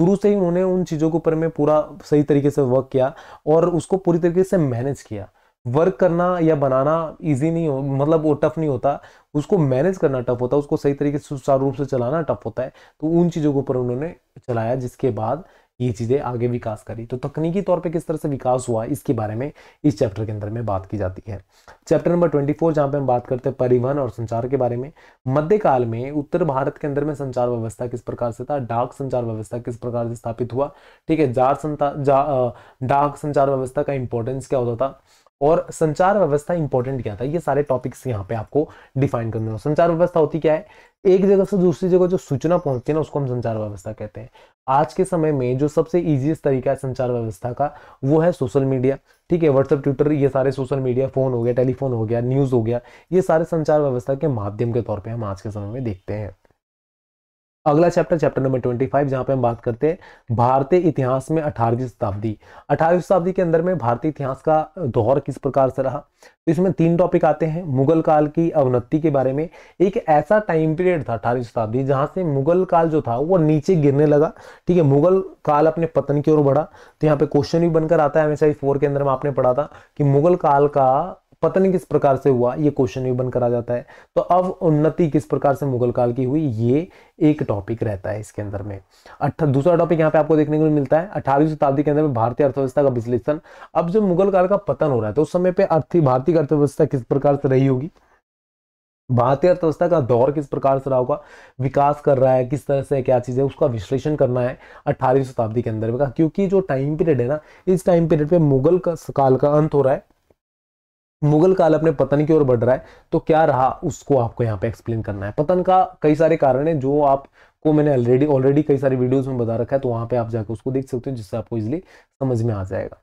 Speaker 1: शुरू से ही उन्होंने उन चीज़ों के ऊपर में पूरा सही तरीके से वर्क किया और उसको पूरी तरीके से मैनेज किया वर्क करना या बनाना इजी नहीं हो मतलब वो टफ नहीं होता उसको मैनेज करना टफ होता है उसको सही तरीके से सुचारू रूप से चलाना टफ होता है तो उन चीज़ों के ऊपर उन्होंने चलाया जिसके बाद ये चीज़ें आगे विकास करी तो तकनीकी तौर पे किस तरह से विकास हुआ इसके बारे में इस चैप्टर के अंदर में बात की जाती है चैप्टर नंबर ट्वेंटी फोर जहाँ पे हम बात करते हैं परिवहन और संचार के बारे में मध्यकाल में उत्तर भारत के अंदर में संचार व्यवस्था किस प्रकार से था डाक संचार व्यवस्था किस प्रकार से स्थापित हुआ ठीक है जार संता जा, डाक संचार व्यवस्था का इंपॉर्टेंस क्या होता था और संचार व्यवस्था इंपॉर्टेंट क्या था ये सारे टॉपिक्स यहाँ पे आपको डिफाइन करने हो संचार व्यवस्था होती क्या है एक जगह से दूसरी जगह जो सूचना पहुंचती है ना उसको हम संचार व्यवस्था कहते हैं आज के समय में जो सबसे ईजिएस्ट तरीका है संचार व्यवस्था का वो है सोशल मीडिया ठीक है व्हाट्सअप ट्विटर ये सारे सोशल मीडिया फोन हो गया टेलीफोन हो गया न्यूज़ हो गया ये सारे संचार व्यवस्था के माध्यम के तौर पर हम आज के समय में देखते हैं अगला chapter chapter number twenty five जहाँ पे हम बात करते हैं भारतीय इतिहास में अठारहवीं शताब्दी अठारहवीं शताब्दी के अंदर में भारतीय इतिहास का दौर किस प्रकार से रहा तो इसमें तीन टॉपिक आते हैं मुगल काल की अवनति के बारे में एक ऐसा टाइम पीरियड था अठारहवीं शताब्दी जहाँ से मुगल काल जो था वो नीचे गिरने लगा ठीक है मुगल काल अपने पतन की ओर बढ़ा तो यहाँ पे क्वेश्चन भी बनकर आता है हमेशा फोर के अंदर में आपने पढ़ा था कि मुगल काल का पतन किस प्रकार से हुआ ये क्वेश्चन भी बनकर आ जाता है तो अब उन्नति किस प्रकार से मुगल काल की हुई ये एक टॉपिक रहता है इसके अंदर में अठा दूसरा टॉपिक यहाँ पे आपको देखने को मिलता है अठारहवीं शताब्दी के अंदर में भारतीय अर्थव्यवस्था का विश्लेषण अब जब मुगल काल का पतन हो रहा है तो उस समय पर अर्थी भारतीय अर्थव्यवस्था किस प्रकार से रही होगी भारतीय अर्थव्यवस्था का दौर किस प्रकार से रहा होगा विकास कर रहा है किस तरह से क्या चीज़ है उसका विश्लेषण करना है अट्ठारहवीं शताब्दी के अंदर में क्योंकि जो टाइम पीरियड है ना इस टाइम पीरियड पे मुगल का काल का अंत हो रहा है मुगल काल अपने पतन की ओर बढ़ रहा है तो क्या रहा उसको आपको यहाँ पे एक्सप्लेन करना है पतन का कई सारे कारण है जो आपको मैंने ऑलरेडी ऑलरेडी कई सारे वीडियोस में बता रखा है तो वहां पे आप जाकर उसको देख सकते हो जिससे आपको इजिली समझ में आ जाएगा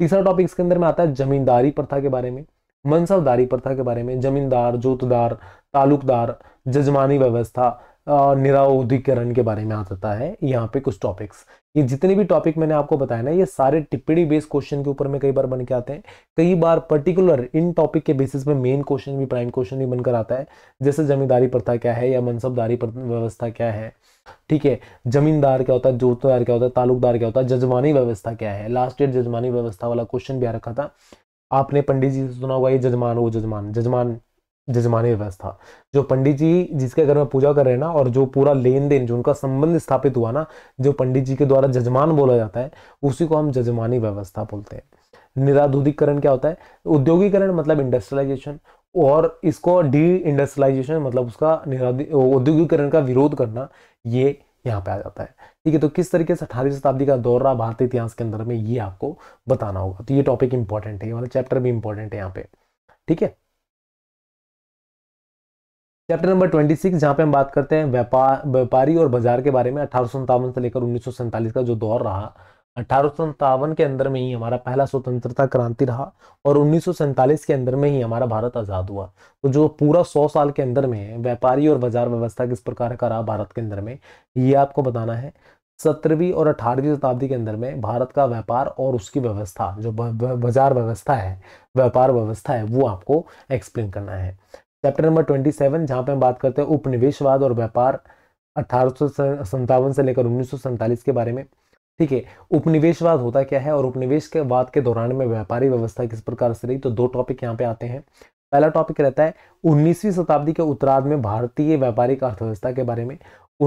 Speaker 1: तीसरा टॉपिक इसके अंदर में आता है जमींदारी प्रथा के बारे में मनसबदारी प्रथा के बारे में जमींदार जोतदार तालुकदार जजमानी व्यवस्था निराउदीकरण के बारे में आ जाता है यहाँ पे कुछ टॉपिक्स ये जितने भी टॉपिक मैंने आपको बताया ना ये सारे टिप्पणी बेस्ड क्वेश्चन के ऊपर में कई बार बन के आते हैं कई बार पर्टिकुलर इन टॉपिक के बेसिस में मेन क्वेश्चन भी प्राइम क्वेश्चन भी बनकर आता है जैसे जमींदारी प्रथा क्या है या मनसबदारी व्यवस्था क्या है ठीक है जमींदार क्या होता है जोतदार क्या होता है तालुकदार क्या होता है जजमानी व्यवस्था क्या है लास्ट डेट जजमानी व्यवस्था वाला क्वेश्चन भी आ रखा था आपने पंडित जी से सुना होगा ये जजमान वो जजमान जजमान जजमानी व्यवस्था जो पंडित जी जिसके घर में पूजा कर रहे हैं ना और जो पूरा लेन देन जो उनका संबंध स्थापित हुआ ना जो पंडित जी के द्वारा जजमान बोला जाता है उसी को हम जजमानी व्यवस्था बोलते हैं निराधुधिकरण क्या होता है उद्योगीकरण मतलब इंडस्ट्रियलाइजेशन और इसको डी इंडस्ट्रियलाइजेशन मतलब उसका औद्योगिकरण का विरोध करना ये यहाँ पे आ जाता है ठीक है तो किस तरीके से अठारहवीं शताब्दी का दौर रहा भारतीय इतिहास के अंदर में ये आपको बताना होगा तो ये टॉपिक इंपॉर्टेंट है ये वाला चैप्टर भी इंपॉर्टेंट है यहाँ पे ठीक है चैप्टर नंबर ट्वेंटी सिक्स जहाँ पे हम बात करते हैं व्यापार व्यापारी और बाजार के बारे में अठारह से लेकर उन्नीस का जो दौर रहा अठारह के अंदर में ही हमारा पहला स्वतंत्रता क्रांति रहा और उन्नीस के अंदर में ही हमारा भारत आज़ाद हुआ तो जो पूरा सौ साल के अंदर में व्यापारी और बाजार व्यवस्था किस प्रकार का रहा भारत के अंदर में ये आपको बताना है सत्रहवीं और अठारहवीं शताब्दी के अंदर में भारत का व्यापार और उसकी व्यवस्था जो बाजार व्यवस्था है व्यापार व्यवस्था है वो आपको एक्सप्लेन करना है चैप्टर नंबर ट्वेंटी सेवन जहाँ पे हम बात करते हैं उपनिवेशवाद और व्यापार अठारह से लेकर उन्नीस के बारे में ठीक है उपनिवेशवाद होता क्या है और उपनिवेश के वाद के दौरान में व्यापारी व्यवस्था किस प्रकार से रही तो दो टॉपिक यहाँ पे आते हैं पहला टॉपिक रहता है उन्नीसवीं शताब्दी के उत्तराध में भारतीय व्यापारिक अर्थव्यवस्था के बारे में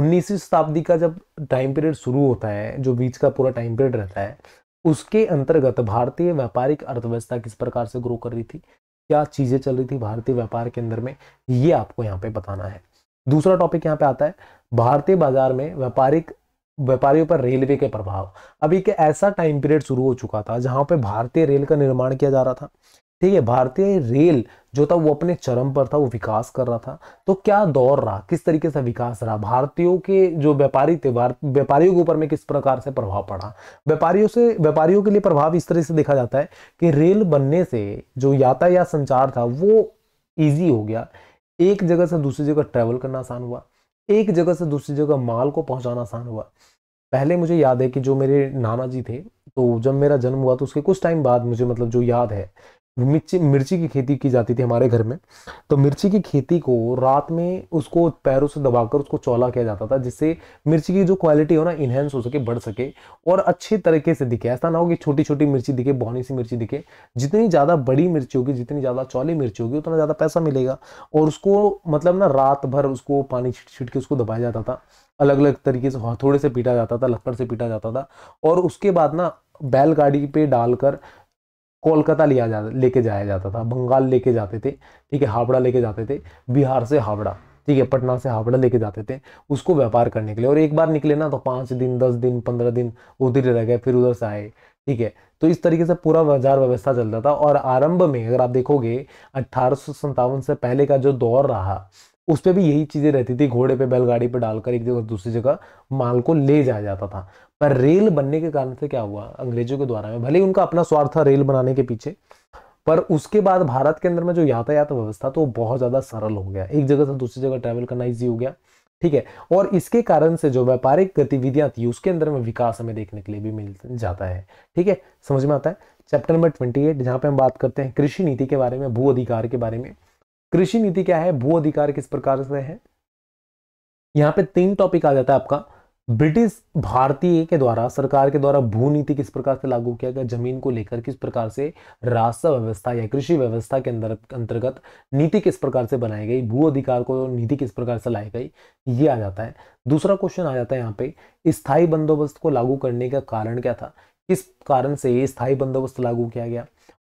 Speaker 1: उन्नीसवीं शताब्दी का जब टाइम पीरियड शुरू होता है जो बीच का पूरा टाइम पीरियड रहता है उसके अंतर्गत भारतीय व्यापारिक अर्थव्यवस्था किस प्रकार से ग्रो कर रही थी क्या चीज़ें चल रही थी भारतीय व्यापार के अंदर में ये आपको यहाँ पे बताना है दूसरा टॉपिक यहाँ पे आता है भारतीय बाजार में व्यापारिक व्यापारियों पर रेलवे के प्रभाव अब एक ऐसा टाइम पीरियड शुरू हो चुका था जहां पे भारतीय रेल का निर्माण किया जा रहा था ठीक है भारतीय रेल जो था वो अपने चरम पर था वो विकास कर रहा था तो क्या दौर रहा किस तरीके से विकास रहा भारतीयों के जो व्यापारी थे व्यापारियों के ऊपर में किस प्रकार से प्रभाव पड़ा व्यापारियों से व्यापारियों के लिए प्रभाव इस तरह से देखा जाता है कि रेल बनने से जो यातायात संचार था वो ईजी हो गया एक जगह से दूसरी जगह ट्रैवल करना आसान हुआ एक जगह से दूसरी जगह माल को पहुंचाना आसान हुआ पहले मुझे याद है कि जो मेरे नाना जी थे तो जब मेरा जन्म हुआ तो उसके कुछ टाइम बाद मुझे मतलब जो याद है मिर्ची मिर्ची की खेती की जाती थी हमारे घर में तो मिर्ची की खेती को रात में उसको पैरों से दबाकर उसको चौला किया जाता था जिससे मिर्ची की जो क्वालिटी हो ना इन्हेंस हो सके बढ़ सके और अच्छे तरीके से दिखे ऐसा ना हो कि छोटी छोटी मिर्ची दिखे बहुनी सी मिर्ची दिखे जितनी ज़्यादा बड़ी मिर्ची होगी जितनी ज़्यादा चौली मिर्ची होगी उतना ज़्यादा पैसा मिलेगा और उसको मतलब ना रात भर उसको पानी छिट छिट के उसको दबाया जाता था अलग अलग तरीके से हथौड़े से पीटा जाता था लकड़ से पीटा जाता था और उसके बाद ना बैलगाड़ी पे डालकर कोलकाता लिया जा लेके जाया जाता था बंगाल लेके जाते थे ठीक है हावड़ा लेके जाते थे बिहार से हावड़ा ठीक है पटना से हावड़ा लेके जाते थे उसको व्यापार करने के लिए और एक बार निकले ना तो पाँच दिन दस दिन पंद्रह दिन उधर रह गए फिर उधर से आए ठीक है तो इस तरीके से पूरा बाजार व्यवस्था चलता था और आरंभ में अगर आप देखोगे अट्ठारह से पहले का जो दौर रहा उस पर भी यही चीज़ें रहती थी घोड़े पे बैलगाड़ी पे डालकर एक जगह दूसरी जगह माल को ले जाया जाता था पर रेल बनने के कारण से क्या हुआ अंग्रेजों के द्वारा में भले ही उनका अपना स्वार्थ था रेल बनाने के पीछे पर उसके बाद भारत के अंदर में जो यातायात व्यवस्था तो बहुत ज़्यादा सरल हो गया एक जगह से दूसरी जगह ट्रैवल करना ईजी हो गया ठीक है और इसके कारण से जो व्यापारिक गतिविधियां थी उसके अंदर में विकास हमें देखने के लिए भी मिल जाता है ठीक है समझ में आता है चैप्टर नंबर ट्वेंटी एट जहां पे हम बात करते हैं कृषि नीति के बारे में भू अधिकार के बारे में कृषि नीति क्या है भू अधिकार किस प्रकार से है यहाँ पे तीन टॉपिक आ जाता है आपका ब्रिटिश भारतीय के द्वारा सरकार के द्वारा भू नीति किस प्रकार से लागू किया गया जमीन को लेकर किस प्रकार से राजस्व व्यवस्था या कृषि व्यवस्था के अंदर अंतर्गत नीति किस प्रकार से बनाई गई भू अधिकार को नीति किस प्रकार से लाई गई ये आ जाता है दूसरा क्वेश्चन आ जाता है यहाँ पे स्थायी बंदोबस्त को लागू करने का कारण क्या था किस कारण से स्थायी बंदोबस्त लागू किया गया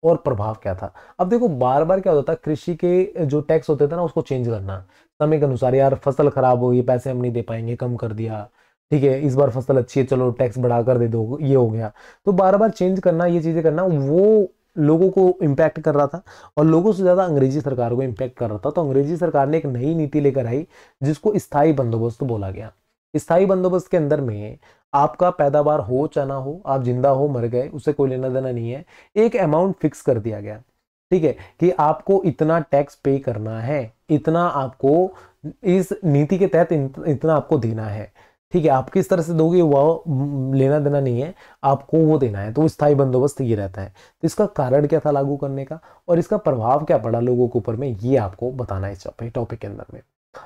Speaker 1: और प्रभाव क्या था अब देखो बार बार क्या होता था कृषि के जो टैक्स होते थे ना उसको चेंज करना समय के अनुसार यार फसल खराब हो गई पैसे हम नहीं दे पाएंगे कम कर दिया ठीक है इस बार फसल अच्छी है चलो टैक्स बढ़ा कर दे दो ये हो गया तो बार बार चेंज करना ये चीज़ें करना वो लोगों को इम्पैक्ट कर रहा था और लोगों से ज़्यादा अंग्रेजी सरकार को इम्पैक्ट कर रहा था तो अंग्रेजी सरकार ने एक नई नीति लेकर आई जिसको स्थायी बंदोबस्त बोला गया स्थायी बंदोबस्त के अंदर में आपका पैदावार हो चाहे ना हो आप जिंदा हो मर गए उसे कोई लेना देना नहीं है एक अमाउंट फिक्स कर दिया गया ठीक है कि आपको इतना टैक्स पे करना है इतना आपको इस नीति के तहत इतना आपको देना है ठीक है आप किस तरह से दोगे वह लेना देना नहीं है आपको वो देना है तो स्थायी बंदोबस्त ये रहता है तो इसका कारण क्या था लागू करने का और इसका प्रभाव क्या पड़ा लोगों के ऊपर में ये आपको बताना है इस टॉपिक के अंदर में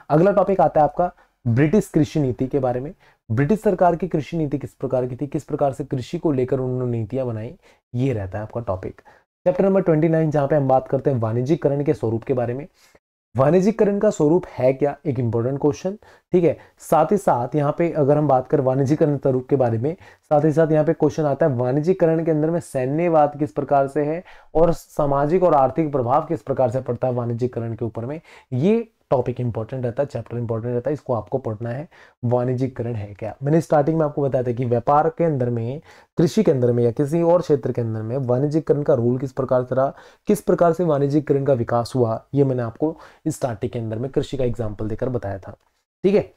Speaker 1: अगला टॉपिक आता है आपका ब्रिटिश कृषि नीति के बारे में ब्रिटिश सरकार की कृषि नीति किस प्रकार की थी किस प्रकार से कृषि को लेकर उन्होंने नीतियां बनाई ये रहता है आपका topic chapter number twenty nine जहाँ पे हम बात करते हैं वाणिज्यकरण के स्वरूप के बारे में वाणिज्यकरण का स्वरूप है क्या एक इंपॉर्टेंट क्वेश्चन ठीक है साथ ही साथ यहाँ पे अगर हम बात करें वाणिज्यकरण स्वरूप के बारे में साथ ही साथ यहाँ पे क्वेश्चन आता है वाणिज्यकरण के अंदर में सैन्यवाद किस प्रकार से है और सामाजिक और आर्थिक प्रभाव किस प्रकार से पड़ता है वाणिज्यकरण के ऊपर में ये टॉपिक इंपॉर्टेंट रहता है चैप्टर इंपॉर्टेंट रहता है इसको आपको पढ़ना है वाणिज्यकरण है क्या मैंने स्टार्टिंग में आपको बताया था कि व्यापार के अंदर में कृषि के अंदर में या किसी और क्षेत्र के अंदर में वाणिज्यकरण का रोल किस प्रकार से रहा किस प्रकार से वाणिज्यकरण का विकास हुआ ये मैंने आपको स्टार्टिंग के अंदर में कृषि का एग्जाम्पल देकर बताया था ठीक है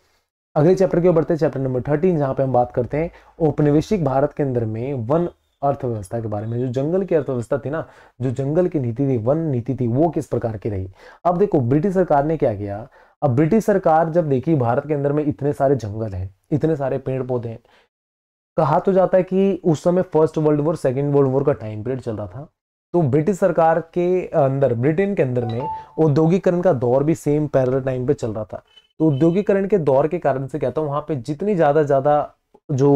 Speaker 1: अगले चैप्टर की ओर बढ़ते हैं चैप्टर नंबर थर्टीन जहाँ पे हम बात करते हैं औपनिवेशिक भारत के अंदर में वन अर्थव्यवस्था के बारे में जो जंगल की अर्थव्यवस्था थी ना जो जंगल की नीति थी वन नीति थी वो किस प्रकार की रही अब देखो ब्रिटिश सरकार ने क्या किया अब ब्रिटिश सरकार जब देखी भारत के अंदर में इतने सारे जंगल हैं इतने सारे पेड़ पौधे हैं कहा तो जाता है कि उस समय first world war second world war का टाइम पीरियड चल रहा था तो ब्रिटिश सरकार के अंदर ब्रिटेन के अंदर में औद्योगिकरण का दौर भी सेम पैरल टाइम पे चल रहा था तो औद्योगिकरण के दौर के कारण से कहता हूँ वहाँ पे जितनी ज़्यादा ज़्यादा जो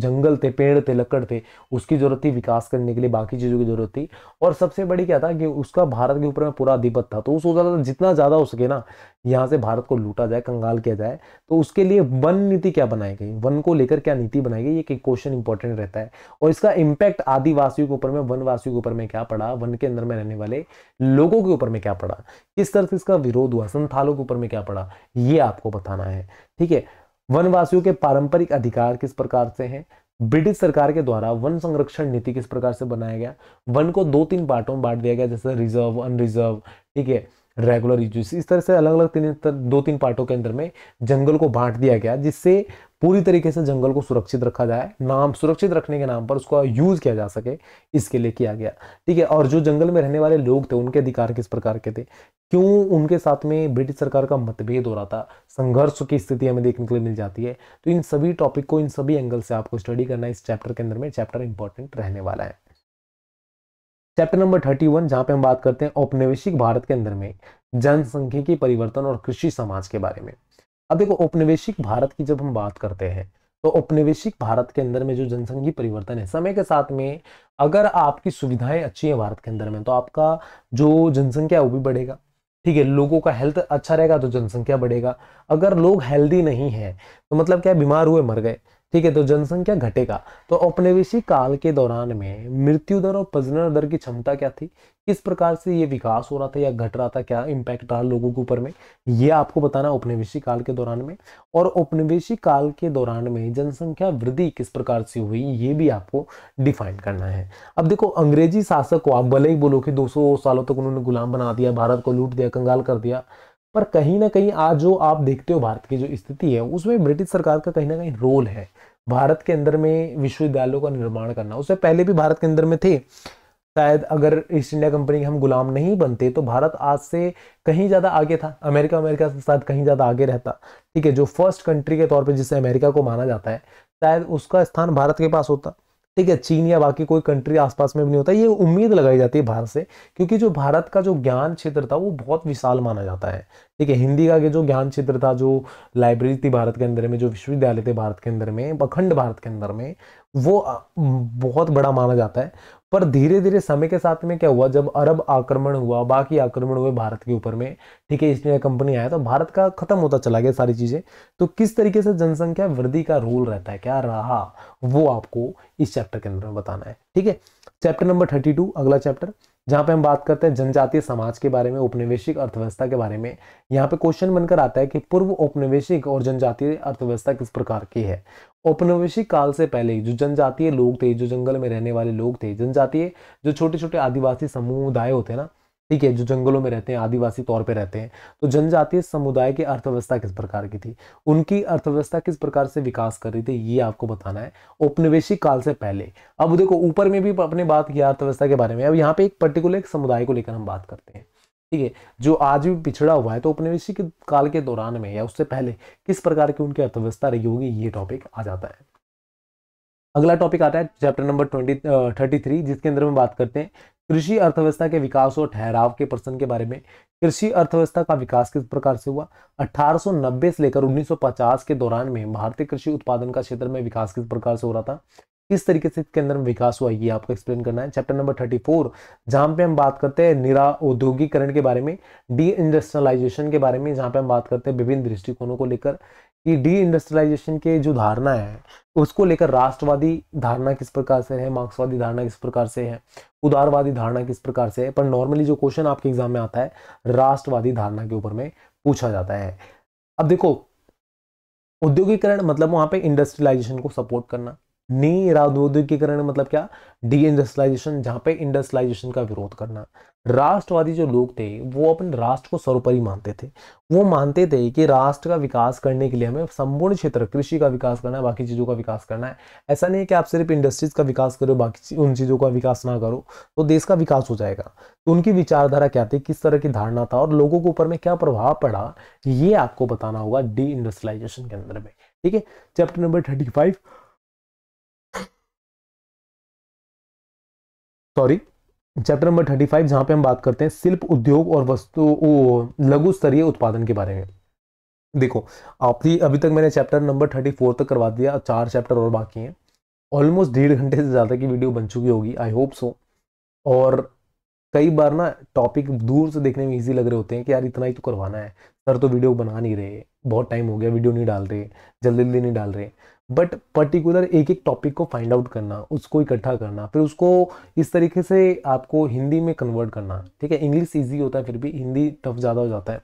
Speaker 1: जंगल थे पेड़ थे लकड़ थे उसकी ज़रूरत थी विकास करने के लिए बाकी चीज़ों की ज़रूरत थी और सबसे बड़ी क्या था कि उसका भारत के ऊपर में पूरा अधिपत था तो वो सोच रहा था जितना ज़्यादा हो सके ना यहाँ से भारत को लूटा जाए कंगाल किया जाए तो उसके लिए वन नीति क्या बनाई गई वन को लेकर क्या नीति बनाई गई ये एक क्वेश्चन इंपॉर्टेंट रहता है और इसका इम्पैक्ट आदिवासियों के ऊपर में वनवासियों के ऊपर में क्या पड़ा वन के अंदर में रहने वाले लोगों के ऊपर में क्या पड़ा किस तरह से इसका विरोध हुआ संथालों के ऊपर में क्या पड़ा ये आपको बताना है ठीक है वनवासियों के पारंपरिक अधिकार किस प्रकार से हैं ब्रिटिश सरकार के द्वारा वन संरक्षण नीति किस प्रकार से बनाया गया वन को दो तीन पार्टों में बांट दिया गया जैसे रिजर्व अनरिजर्व ठीक है रेगुलर यूज इस तरह से अलग अलग तीन तर, दो तीन पार्टों के अंदर में जंगल को बांट दिया गया जिससे पूरी तरीके से जंगल को सुरक्षित रखा जाए नाम सुरक्षित रखने के नाम पर उसको यूज़ किया जा सके इसके लिए किया गया ठीक है और जो जंगल में रहने वाले लोग थे उनके अधिकार किस प्रकार के थे क्यों उनके साथ में ब्रिटिश सरकार का मतभेद हो रहा था संघर्ष की स्थिति हमें देखने के लिए मिल जाती है तो इन सभी टॉपिक को इन सभी एंगल से आपको स्टडी करना इस चैप्टर के अंदर में चैप्टर इंपॉर्टेंट रहने वाला है चैप्टर नंबर थर्टी वन जहां पे हम बात करते हैं औपनिवेशिक भारत के अंदर में के परिवर्तन और कृषि समाज के बारे में अब देखो औपनिवेशिक भारत की जब हम बात करते हैं तो औपनिवेशिक भारत के अंदर में जो जनसंख्या परिवर्तन है समय के साथ में अगर आपकी सुविधाएं अच्छी है भारत के अंदर में तो आपका जो जनसंख्या वो भी बढ़ेगा ठीक है लोगों का हेल्थ अच्छा रहेगा तो जनसंख्या बढ़ेगा अगर लोग हेल्दी नहीं है तो मतलब क्या बीमार हुए मर गए ठीक है तो जनसंख्या घटेगा तो औपनिवेशी काल के दौरान में मृत्यु दर और प्रजनन दर की क्षमता क्या थी किस प्रकार से ये विकास हो रहा था या घट रहा था क्या इम्पैक्ट रहा लोगों के ऊपर में ये आपको बताना औपनिवेशी काल के दौरान में और औपनिवेशी काल के दौरान में जनसंख्या वृद्धि किस प्रकार से हुई ये भी आपको डिफाइन करना है अब देखो अंग्रेजी शासक को आप भले ही बोलो कि सौ सालों तक तो उन्होंने गुलाम बना दिया भारत को लूट दिया कंगाल कर दिया पर कहीं ना कहीं आज जो आप देखते हो भारत की जो स्थिति है उसमें ब्रिटिश सरकार का कहीं ना कहीं रोल है भारत के अंदर में विश्वविद्यालयों का निर्माण करना उससे पहले भी भारत के अंदर में थे शायद अगर ईस्ट इंडिया कंपनी के हम गुलाम नहीं बनते तो भारत आज से कहीं ज़्यादा आगे था अमेरिका अमेरिका के साथ कहीं ज़्यादा आगे रहता ठीक है जो फर्स्ट कंट्री के तौर पर जिसे अमेरिका को माना जाता है शायद उसका स्थान भारत के पास होता ठीक है चीन या बाकी कोई कंट्री आसपास में भी नहीं होता ये उम्मीद लगाई जाती है भारत से क्योंकि जो भारत का जो ज्ञान क्षेत्र था वो बहुत विशाल माना जाता है ठीक है हिंदी का जो ज्ञान क्षेत्र था जो लाइब्रेरी थी भारत के अंदर में जो विश्वविद्यालय थे भारत के अंदर में अखंड भारत के अंदर में वो बहुत बड़ा माना जाता है पर धीरे धीरे समय के साथ में क्या हुआ जब अरब आक्रमण हुआ बाकी आक्रमण हुए भारत के ऊपर में ठीक है ईस्ट इंडिया कंपनी आया तो भारत का खत्म होता चला गया सारी चीज़ें तो किस तरीके से जनसंख्या वृद्धि का रोल रहता है क्या रहा वो आपको इस चैप्टर के अंदर बताना है ठीक है चैप्टर नंबर थर्टी टू अगला चैप्टर जहाँ पे हम बात करते हैं जनजातीय समाज के बारे में उपनिवेशिक अर्थव्यवस्था के बारे में यहाँ पे क्वेश्चन बनकर आता है कि पूर्व औपनिवेशिक और जनजातीय अर्थव्यवस्था किस प्रकार की है औपनिवेशिक काल से पहले जो जनजातीय लोग थे जो जंगल में रहने वाले लोग थे जनजातीय जो छोटे छोटे आदिवासी समुदाय होते हैं ना ठीक है जो जंगलों में रहते हैं आदिवासी तौर पे रहते हैं तो जनजातीय समुदाय की अर्थव्यवस्था किस प्रकार की थी उनकी अर्थव्यवस्था किस प्रकार से विकास कर रही थी ये आपको बताना है औपनिवेशिक काल से पहले अब देखो ऊपर में भी अपने बात किया अर्थव्यवस्था के बारे में अब यहाँ पे एक पर्टिकुलर समुदाय को लेकर हम बात करते हैं ठीक है जो आज भी पिछड़ा हुआ है तो उपनिवेशिक काल के दौरान में या उससे पहले किस प्रकार की उनकी अर्थव्यवस्था रही होगी ये टॉपिक आ जाता है अगला टॉपिक आता है chapter number twenty thirty three जिसके अंदर में बात करते हैं कृषि अर्थव्यवस्था के विकास और ठहराव के प्रश्न के बारे में कृषि अर्थव्यवस्था का विकास किस प्रकार से हुआ 1890 से लेकर 1950 के दौरान में भारतीय कृषि उत्पादन का क्षेत्र में विकास किस प्रकार से हो रहा था किस तरीके से इसके अंदर विकास हुआ ये आपको एक्सप्लेन करना है चैप्टर नंबर थर्टी फोर जहां पे हम बात करते हैं निरा औद्योगिकरण के बारे में डी इंडस्ट्रियलाइजेशन के बारे में जहां पे हम बात करते हैं विभिन्न दृष्टिकोणों को लेकर कि डी इंडस्ट्रियलाइजेशन के जो धारणा है उसको लेकर राष्ट्रवादी धारणा किस प्रकार से है मार्क्सवादी धारणा किस प्रकार से है उदारवादी धारणा किस प्रकार से है पर नॉर्मली जो क्वेश्चन आपके एग्जाम में आता है राष्ट्रवादी धारणा के ऊपर में पूछा जाता है अब देखो औद्योगिकरण मतलब वहां पे इंडस्ट्रियलाइजेशन को सपोर्ट करना नी राजौद्योगिकरण मतलब क्या डी इंडस्ट्रियलाइजेशन जहाँ पे इंडस्ट्रियलाइजेशन का विरोध करना राष्ट्रवादी जो लोग थे वो अपने राष्ट्र को सर्वोपरि मानते थे वो मानते थे कि राष्ट्र का विकास करने के लिए हमें संपूर्ण क्षेत्र कृषि का विकास करना है बाकी चीज़ों का विकास करना है ऐसा नहीं है कि आप सिर्फ इंडस्ट्रीज का विकास करो बाकी उन चीज़ों का विकास ना करो तो देश का विकास हो जाएगा तो उनकी विचारधारा क्या थी किस तरह की धारणा था और लोगों के ऊपर में क्या प्रभाव पड़ा ये आपको बताना होगा डी इंडस्ट्रियलाइजेशन के अंदर में ठीक है chapter number thirty five sorry chapter number thirty five जहां पे हम बात करते हैं शिल्प उद्योग और वस्तु लघु स्तरीय उत्पादन के बारे में देखो आपकी अभी तक मैंने चैप्टर नंबर थर्टी फोर तक करवा दिया चार चैप्टर और बाकी हैं ऑलमोस्ट डेढ़ घंटे से ज़्यादा की वीडियो बन चुकी होगी आई होप सो और कई बार ना टॉपिक दूर से देखने में ईजी लग रहे होते हैं कि यार इतना ही तो करवाना है सर तो वीडियो बना नहीं रहे बहुत टाइम हो गया वीडियो नहीं डाल रहे जल्दी जल्दी नहीं डाल रहे बट पर्टिकुलर एक एक टॉपिक को फाइंड आउट करना उसको इकट्ठा करना फिर उसको इस तरीके से आपको हिंदी में कन्वर्ट करना ठीक है इंग्लिश ईजी होता है फिर भी हिंदी टफ ज़्यादा हो जाता है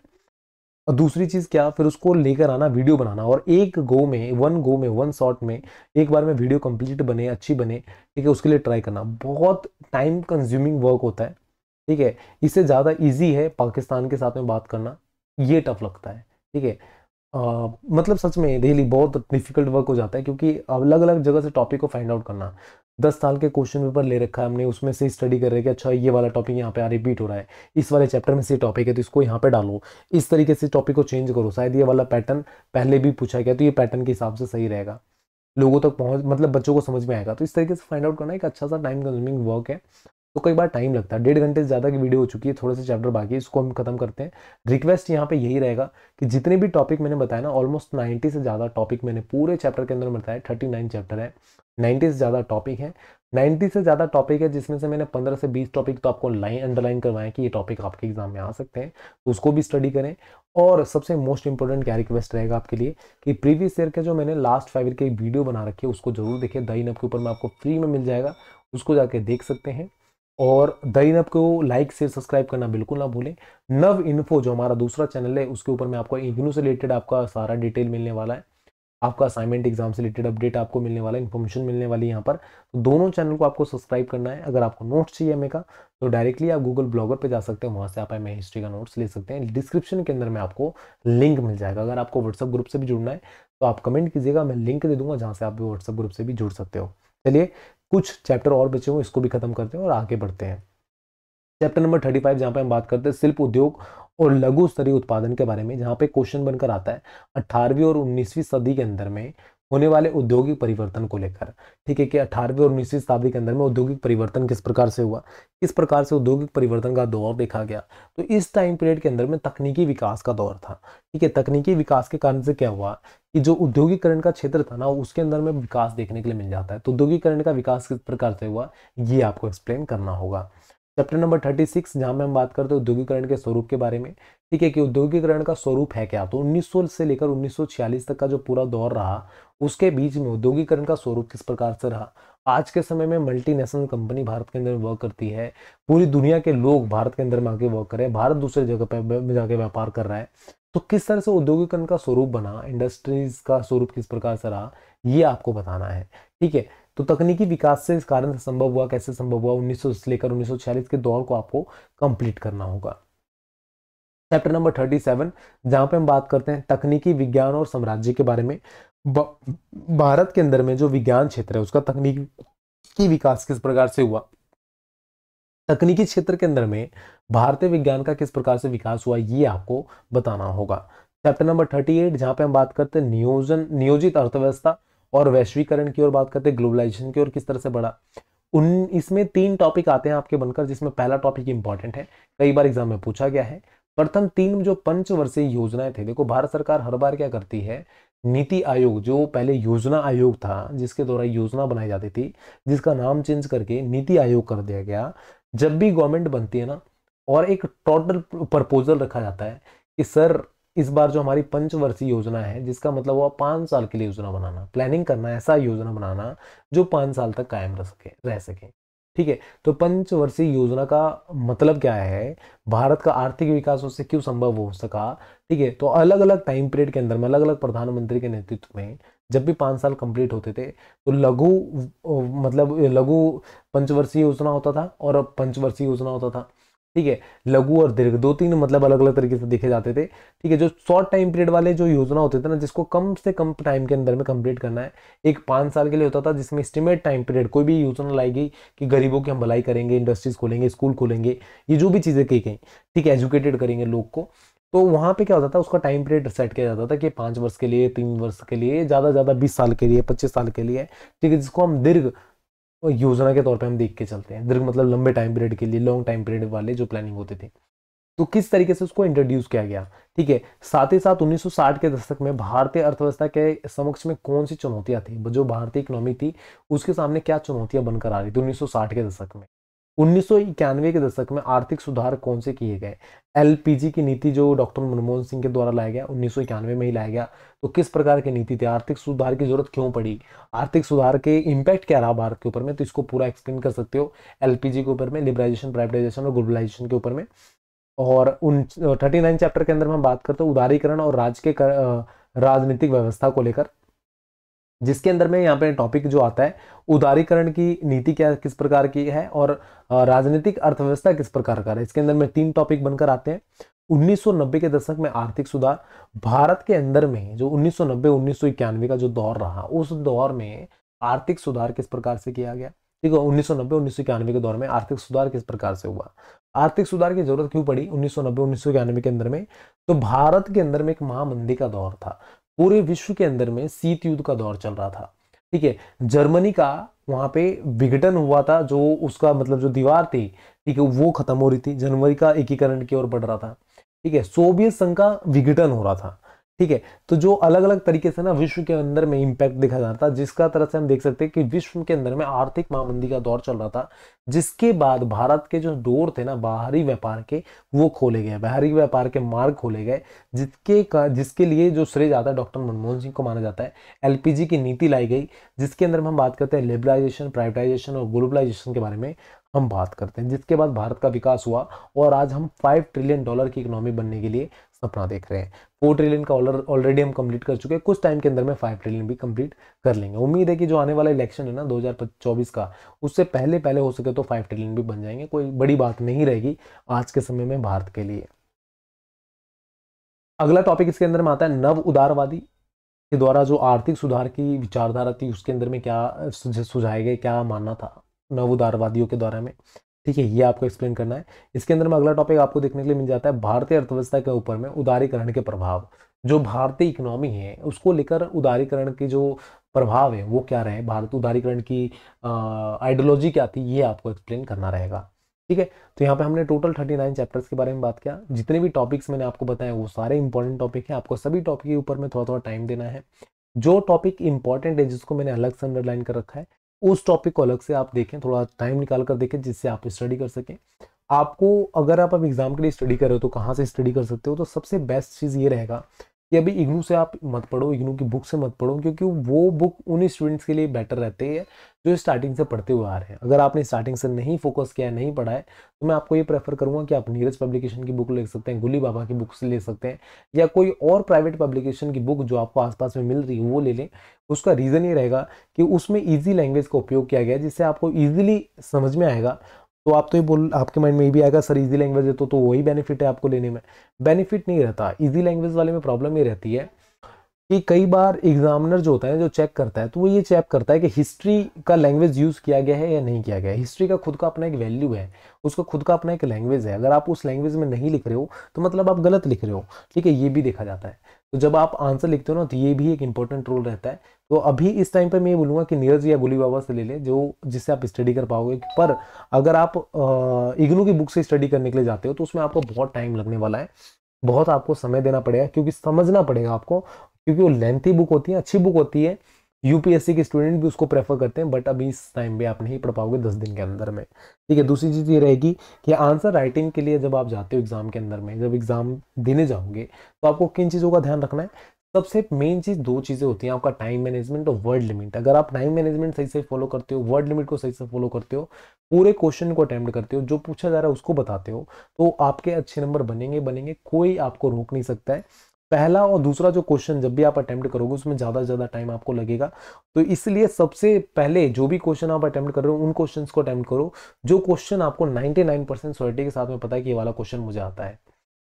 Speaker 1: और दूसरी चीज़ क्या फिर उसको लेकर आना वीडियो बनाना और एक गो में वन गो में वन शॉट में एक बार में वीडियो कंप्लीट बने अच्छी बने ठीक है उसके लिए ट्राई करना बहुत टाइम कंज्यूमिंग वर्क होता है ठीक है इससे ज़्यादा ईजी है पाकिस्तान के साथ में बात करना ये टफ लगता है ठीक है आ, मतलब सच में रियली बहुत डिफिकल्ट वर्क हो जाता है क्योंकि अलग अलग जगह से टॉपिक को फाइंड आउट करना दस साल के क्वेश्चन पेपर ले रखा है हमने उसमें से स्टडी कर रहे हैं कि अच्छा ये वाला टॉपिक यहाँ पे आ रिपीट हो रहा है इस वाले चैप्टर में से टॉपिक है तो इसको यहाँ पे डालो इस तरीके से टॉपिक को चेंज करो शायद ये वाला पैटर्न पहले भी पूछा गया तो ये पैटर्न के हिसाब से सही रहेगा लोगों तक पहुँच मतलब बच्चों को समझ में आएगा तो इस तरीके से फाइंड आउट करना एक अच्छा सा टाइम कंज्यूमिंग वर्क है तो कई बार टाइम लगता है डेढ़ घंटे से ज़्यादा की वीडियो हो चुकी है थोड़े से चैप्टर बाकी इसको हम खत्म करते हैं रिक्वेस्ट यहाँ पे यही रहेगा कि जितने भी टॉपिक मैंने बताया ना ऑलमोस्ट 90 से ज़्यादा टॉपिक मैंने पूरे चैप्टर के अंदर बताया 39 चैप्टर है 90 से ज़्यादा टॉपिक है 90 से ज़्यादा टॉपिक है जिसमें से मैंने 15 से 20 टॉपिक तो आपको लाइन अंडरलाइन करवाएं कि ये टॉपिक आपके एग्जाम में आ सकते हैं तो उसको भी स्टडी करें और सबसे मोस्ट इंपॉर्टेंट क्या रिक्वेस्ट रहेगा आपके लिए कि प्रीवियस ईयर के जो मैंने लास्ट फाइव ईयर की वीडियो बना रखी है उसको जरूर देखिए दही नब के ऊपर में आपको फ्री में मिल जाएगा उसको जाके देख सकते हैं और दई नब को लाइक शेयर सब्सक्राइब करना बिल्कुल ना भूलें नव इन्फो जो हमारा दूसरा चैनल है उसके ऊपर मैं आपको इग्नू से रिलेटेड आपका सारा डिटेल मिलने वाला है आपका असाइनमेंट एग्जाम से रिलेटेड अपडेट आपको मिलने वाला है इन्फॉर्मेशन मिलने वाली है यहाँ पर तो दोनों चैनल को आपको सब्सक्राइब करना है अगर आपको नोट्स चाहिए एम का तो डायरेक्टली आप गूगल ब्लॉगर पे जा सकते हैं वहाँ से आप एम हिस्ट्री का नोट्स ले सकते हैं डिस्क्रिप्शन के अंदर में आपको लिंक मिल जाएगा अगर आपको व्हाट्सअप ग्रुप से भी जुड़ना है तो आप कमेंट कीजिएगा मैं लिंक दे दूंगा जहाँ से आप व्हाट्सअप ग्रुप से भी जुड़ सकते हो चलिए कुछ चैप्टर और बचे हुए इसको भी खत्म करते हैं और आगे बढ़ते हैं चैप्टर नंबर थर्टी फाइव जहाँ पे हम बात करते हैं शिल्प उद्योग और लघु स्तरीय उत्पादन के बारे में जहाँ पे क्वेश्चन बनकर आता है अट्ठारहवीं और उन्नीसवीं सदी के अंदर में होने वाले औद्योगिक परिवर्तन को लेकर ठीक है कि अठारहवीं और उन्नीसवीं शताब्दी के अंदर में औद्योगिक परिवर्तन किस प्रकार से हुआ किस प्रकार से औद्योगिक परिवर्तन का दौर देखा गया तो इस टाइम पीरियड के अंदर में तकनीकी विकास का दौर था ठीक है तकनीकी विकास के कारण से क्या हुआ कि जो औद्योगिकरण का क्षेत्र था ना उसके अंदर में विकास देखने के लिए मिल जाता है तो औद्योगिकरण का विकास किस प्रकार से हुआ ये आपको एक्सप्लेन करना होगा चैप्टर नंबर थर्टी सिक्स जहाँ में हम बात करते हैं उद्योगीकरण के स्वरूप के बारे में ठीक है कि उद्योगीकरण का स्वरूप है क्या तो 1900 से लेकर 1946 तक का जो पूरा दौर रहा उसके बीच में उद्योगीकरण का स्वरूप किस प्रकार से रहा आज के समय में मल्टीनेशनल कंपनी भारत के अंदर वर्क करती है पूरी दुनिया के लोग भारत के अंदर में आके वर्क करें भारत दूसरे जगह पर जाके व्यापार कर रहा है तो किस तरह से उद्योगीकरण का स्वरूप बना इंडस्ट्रीज का स्वरूप किस प्रकार से रहा ये आपको बताना है ठीक है तो तकनीकी विकास से इस कारण संभव हुआ कैसे संभव हुआ उन्नीस सौ लेकर उन्नीस के दौर को आपको कंप्लीट करना होगा चैप्टर नंबर थर्टी सेवन जहां पर हम बात करते हैं तकनीकी विज्ञान और साम्राज्य के बारे में भारत के अंदर में जो विज्ञान क्षेत्र है उसका तकनीकी विकास किस प्रकार से हुआ तकनीकी क्षेत्र के अंदर में भारतीय विज्ञान का किस प्रकार से विकास हुआ ये आपको बताना होगा चैप्टर नंबर थर्टी एट जहां पे हम बात करते हैं नियोजन नियोजित अर्थव्यवस्था और वैश्वीकरण की ओर बात करते हैं ग्लोबलाइजेशन की ओर किस तरह से बढ़ा उन इसमें तीन टॉपिक आते हैं आपके बनकर जिसमें पहला टॉपिक इंपॉर्टेंट है कई बार एग्जाम में पूछा गया है प्रथम तीन जो पंचवर्षीय योजनाएं थे देखो भारत सरकार हर बार क्या करती है नीति आयोग जो पहले योजना आयोग था जिसके द्वारा योजना बनाई जाती थी जिसका नाम चेंज करके नीति आयोग कर दिया गया जब भी गवर्नमेंट बनती है ना और एक टोटल प्रपोजल रखा जाता है कि सर इस बार जो हमारी पंचवर्षीय योजना है जिसका मतलब वो पाँच साल के लिए योजना बनाना प्लानिंग करना ऐसा योजना बनाना जो पाँच साल तक कायम रह सके रह सके ठीक है तो पंचवर्षीय योजना का मतलब क्या है भारत का आर्थिक विकास उससे क्यों संभव हो सका ठीक है तो अलग अलग टाइम पीरियड के अंदर में अलग अलग प्रधानमंत्री के नेतृत्व में जब भी पाँच साल कंप्लीट होते थे तो लघु मतलब लघु पंचवर्षीय योजना होता था और पंचवर्षीय योजना होता था ठीक है लघु और दीर्घ दो तीन मतलब अलग अलग तरीके से देखे जाते थे ठीक है जो शॉर्ट टाइम पीरियड वाले जो योजना होते थे ना जिसको कम से कम टाइम के अंदर में कंप्लीट करना है एक पाँच साल के लिए होता था जिसमें एस्टिमेट टाइम पीरियड कोई भी योजना लाई गई कि गरीबों की हम भलाई करेंगे इंडस्ट्रीज खोलेंगे स्कूल खोलेंगे ये जो भी चीज़ें की गई ठीक है एजुकेटेड करेंगे लोग को तो वहाँ पे क्या होता था उसका टाइम पीरियड सेट किया जाता था कि पाँच वर्ष के लिए तीन वर्ष के लिए ज़्यादा ज़्यादा बीस साल के लिए पच्चीस साल के लिए ठीक है जिसको हम दीर्घ योजना के तौर पे हम देख के चलते हैं दीर्घ मतलब लंबे टाइम पीरियड के लिए लॉन्ग टाइम पीरियड वाले जो प्लानिंग होते थे तो किस तरीके से उसको इंट्रोड्यूस किया गया ठीक है साथ ही साथ 1960 के दशक में भारतीय अर्थव्यवस्था के समक्ष में कौन सी चुनौतियां थी जो भारतीय इकोनॉमी थी उसके सामने क्या चुनौतियां बनकर आ रही थी 1960 के दशक में उन्नीस के दशक में आर्थिक सुधार कौन से किए गए एलपीजी की नीति जो डॉक्टर मनमोहन सिंह के द्वारा लाया गया उन्नीस में ही लाया गया तो किस प्रकार की नीति थी आर्थिक सुधार की जरूरत क्यों पड़ी आर्थिक सुधार के इम्पैक्ट क्या रहा भारत के ऊपर में तो इसको पूरा एक्सप्लेन कर सकते हो एलपीजी के ऊपर में लिबराइजेशन प्राइवेटाइजेशन और ग्लोबलाइजेशन के ऊपर में और उन थर्टी चैप्टर के अंदर में बात करते हैं उदारीकरण और राज्य के राजनीतिक व्यवस्था को लेकर जिसके अंदर में यहाँ पे टॉपिक जो आता है उदारीकरण की नीति क्या किस प्रकार की है और राजनीतिक अर्थव्यवस्था किस प्रकार का है इसके अंदर में तीन टॉपिक बनकर आते हैं 1990 के दशक में आर्थिक सुधार भारत के अंदर में जो 1990-1991 का जो दौर रहा उस दौर में आर्थिक सुधार किस प्रकार से किया गया ठीक है सौ 1991 के दौर में आर्थिक सुधार किस प्रकार से हुआ आर्थिक सुधार की जरूरत क्यों पड़ी 1990-1991 के अंदर में तो भारत के अंदर में एक महामंदी का दौर था पूरे विश्व के अंदर में शीत युद्ध का दौर चल रहा था ठीक है जर्मनी का वहां पे विघटन हुआ था जो उसका मतलब जो दीवार थी ठीक है वो खत्म हो रही थी जनवरी का एकीकरण की ओर बढ़ रहा था ठीक है सोवियत संघ का विघटन हो रहा था ठीक है तो जो अलग अलग तरीके से ना विश्व के अंदर में इम्पैक्ट देखा जा रहा था जिसका तरह से हम देख सकते हैं कि विश्व के अंदर में आर्थिक महामंदी का दौर चल रहा था जिसके बाद भारत के जो डोर थे ना बाहरी व्यापार के वो खोले गए बाहरी व्यापार के मार्ग खोले गए जिसके का जिसके लिए जो श्रेय जाता है डॉक्टर मनमोहन सिंह को माना जाता है एलपीजी की नीति लाई गई जिसके अंदर में हम बात करते हैं लिबराइजेशन प्राइवेटाइजेशन और ग्लोबलाइजेशन के बारे में हम बात करते हैं जिसके बाद भारत का विकास हुआ और आज हम फाइव ट्रिलियन डॉलर की इकोनॉमी बनने के लिए सपना देख रहे हैं फोर ट्रिलियन का ऑलरेडी हम कंप्लीट कर चुके हैं कुछ टाइम के अंदर में फाइव ट्रिलियन भी कंप्लीट कर लेंगे उम्मीद है कि जो आने वाला इलेक्शन है ना 2024 का उससे पहले पहले हो सके तो फाइव ट्रिलियन भी बन जाएंगे कोई बड़ी बात नहीं रहेगी आज के समय में भारत के लिए अगला टॉपिक इसके अंदर में आता है नव उदारवादी के द्वारा जो आर्थिक सुधार की विचारधारा थी उसके अंदर में क्या सुझाए गए क्या मानना था नव उदारवादियों के द्वारा में ठीक है ये आपको एक्सप्लेन करना है इसके अंदर में अगला टॉपिक आपको देखने के लिए मिल जाता है भारतीय अर्थव्यवस्था के ऊपर में उदारीकरण के प्रभाव जो भारतीय इकोनॉमी है उसको लेकर उदारीकरण के जो प्रभाव है वो क्या रहे भारत उदारीकरण की आइडियोलॉजी क्या थी ये आपको एक्सप्लेन करना रहेगा ठीक है तो यहाँ पे हमने टोटल थर्टी नाइन चैप्टर्स के बारे में बात किया जितने भी टॉपिक्स मैंने आपको बताए वो सारे इंपॉर्टेंट टॉपिक है आपको सभी टॉपिक के ऊपर में थोड़ा थोड़ा टाइम देना है जो टॉपिक इंपॉर्टेंट है जिसको मैंने अलग से अंडरलाइन कर रखा है उस टॉपिक को अलग से आप देखें थोड़ा टाइम निकाल कर देखें जिससे आप स्टडी कर सकें आपको अगर आप अब एग्ज़ाम के लिए स्टडी कर रहे हो तो कहाँ से स्टडी कर सकते हो तो सबसे बेस्ट चीज़ ये रहेगा कि अभी इग्नू से आप मत पढ़ो इग्नू की बुक से मत पढ़ो क्योंकि वो बुक उन स्टूडेंट्स के लिए बेटर रहती है जो स्टार्टिंग से पढ़ते हुए आ रहे हैं अगर आपने स्टार्टिंग से नहीं फोकस किया नहीं पढ़ा है तो मैं आपको ये प्रेफर करूँगा कि आप नीरज पब्लिकेशन की बुक ले सकते हैं गुली बाबा की बुक से ले सकते हैं या कोई और प्राइवेट पब्लिकेशन की बुक जो आपको आसपास में मिल रही है वो ले लें उसका रीज़न ये रहेगा कि उसमें ईजी लैंग्वेज का उपयोग किया गया जिससे आपको ईजिली समझ में आएगा तो आप तो ये बोल आपके माइंड में ये भी आएगा सर इजी लैंग्वेज है तो तो वही बेनिफिट है आपको लेने में बेनिफिट नहीं रहता इजी लैंग्वेज वाले में प्रॉब्लम ये रहती है कि कई बार एग्जामिनर जो होता है जो चेक करता है तो वो ये चेक करता है कि हिस्ट्री का लैंग्वेज यूज़ किया गया है या नहीं किया गया है हिस्ट्री का खुद का अपना एक वैल्यू है उसका खुद का अपना एक लैंग्वेज है अगर आप उस लैंग्वेज में नहीं लिख रहे हो तो मतलब आप गलत लिख रहे हो ठीक है ये भी देखा जाता है तो जब आप आंसर लिखते हो ना तो ये भी एक इंपॉर्टेंट रोल रहता है तो अभी इस टाइम पर मैं ये बोलूँगा कि नीरज या गुली बाबा से ले लें जो जिससे आप स्टडी कर पाओगे पर अगर आप इग्नू की बुक से स्टडी करने के लिए जाते हो तो उसमें आपको बहुत टाइम लगने वाला है बहुत आपको समय देना पड़ेगा क्योंकि समझना पड़ेगा आपको क्योंकि वो लेंथी बुक होती है अच्छी बुक होती है यूपीएससी के स्टूडेंट भी उसको प्रेफर करते हैं बट अभी इस टाइम पे आप नहीं पढ़ पाओगे दस दिन के अंदर में ठीक है दूसरी चीज़ ये रहेगी कि आंसर राइटिंग के लिए जब आप जाते हो एग्ज़ाम के अंदर में जब एग्ज़ाम देने जाओगे तो आपको किन चीज़ों का ध्यान रखना है सबसे मेन चीज़ दो चीज़ें होती हैं आपका टाइम मैनेजमेंट और वर्ड लिमिट अगर आप टाइम मैनेजमेंट सही से फॉलो करते हो वर्ड लिमिट को सही से फॉलो करते हो पूरे क्वेश्चन को अटैम्प्ट करते हो जो पूछा जा रहा है उसको बताते हो तो आपके अच्छे नंबर बनेंगे बनेंगे कोई आपको रोक नहीं सकता है पहला और दूसरा जो क्वेश्चन जब भी आप अटेम्प्ट करोगे उसमें ज़्यादा से ज़्यादा टाइम आपको लगेगा तो इसलिए सबसे पहले जो भी क्वेश्चन आप अटेम्प्ट कर रहे हो उन क्वेश्चन को अटेम्प्ट करो जो क्वेश्चन आपको 99 परसेंट सर्टी के साथ में पता है कि ये वाला क्वेश्चन मुझे आता है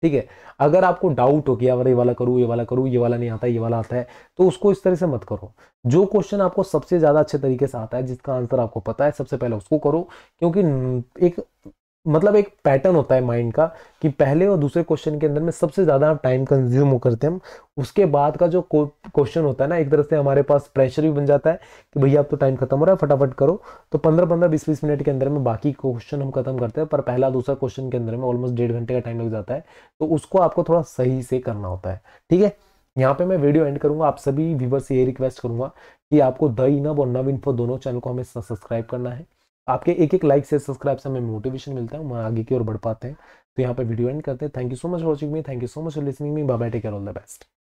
Speaker 1: ठीक है अगर आपको डाउट हो कि अगर ये वाला करूँ ये वाला करूँ ये वाला नहीं आता ये वाला आता है तो उसको इस तरह से मत करो जो क्वेश्चन आपको सबसे ज़्यादा अच्छे तरीके से आता है जिसका आंसर आपको पता है सबसे पहले उसको करो क्योंकि एक मतलब एक पैटर्न होता है माइंड का कि पहले और दूसरे क्वेश्चन के अंदर में सबसे ज़्यादा हम टाइम कंज्यूम करते हैं हम उसके बाद का जो क्वेश्चन होता है ना एक तरह से हमारे पास प्रेशर भी बन जाता है कि भैया अब तो टाइम खत्म हो रहा है फटाफट करो तो पंद्रह पंद्रह बीस बीस मिनट के अंदर में बाकी क्वेश्चन हम खत्म करते हैं पर पहला दूसरा क्वेश्चन के अंदर में ऑलमोस्ट डेढ़ घंटे का टाइम लग जाता है तो उसको आपको थोड़ा सही से करना होता है ठीक है यहाँ पे मैं वीडियो एंड करूंगा आप सभी व्यूवर्स से ये रिक्वेस्ट करूँगा कि आपको द इनब और नव इन्फो दोनों चैनल को हमें सब्सक्राइब करना है आपके एक एक लाइक से सब्सक्राइब से हमें मोटिवेशन मिलता है हम आगे की ओर बढ़ पाते हैं तो यहाँ पर वीडियो एंड करते हैं thank you so much watching me thank you so much for listening me bye take care all the best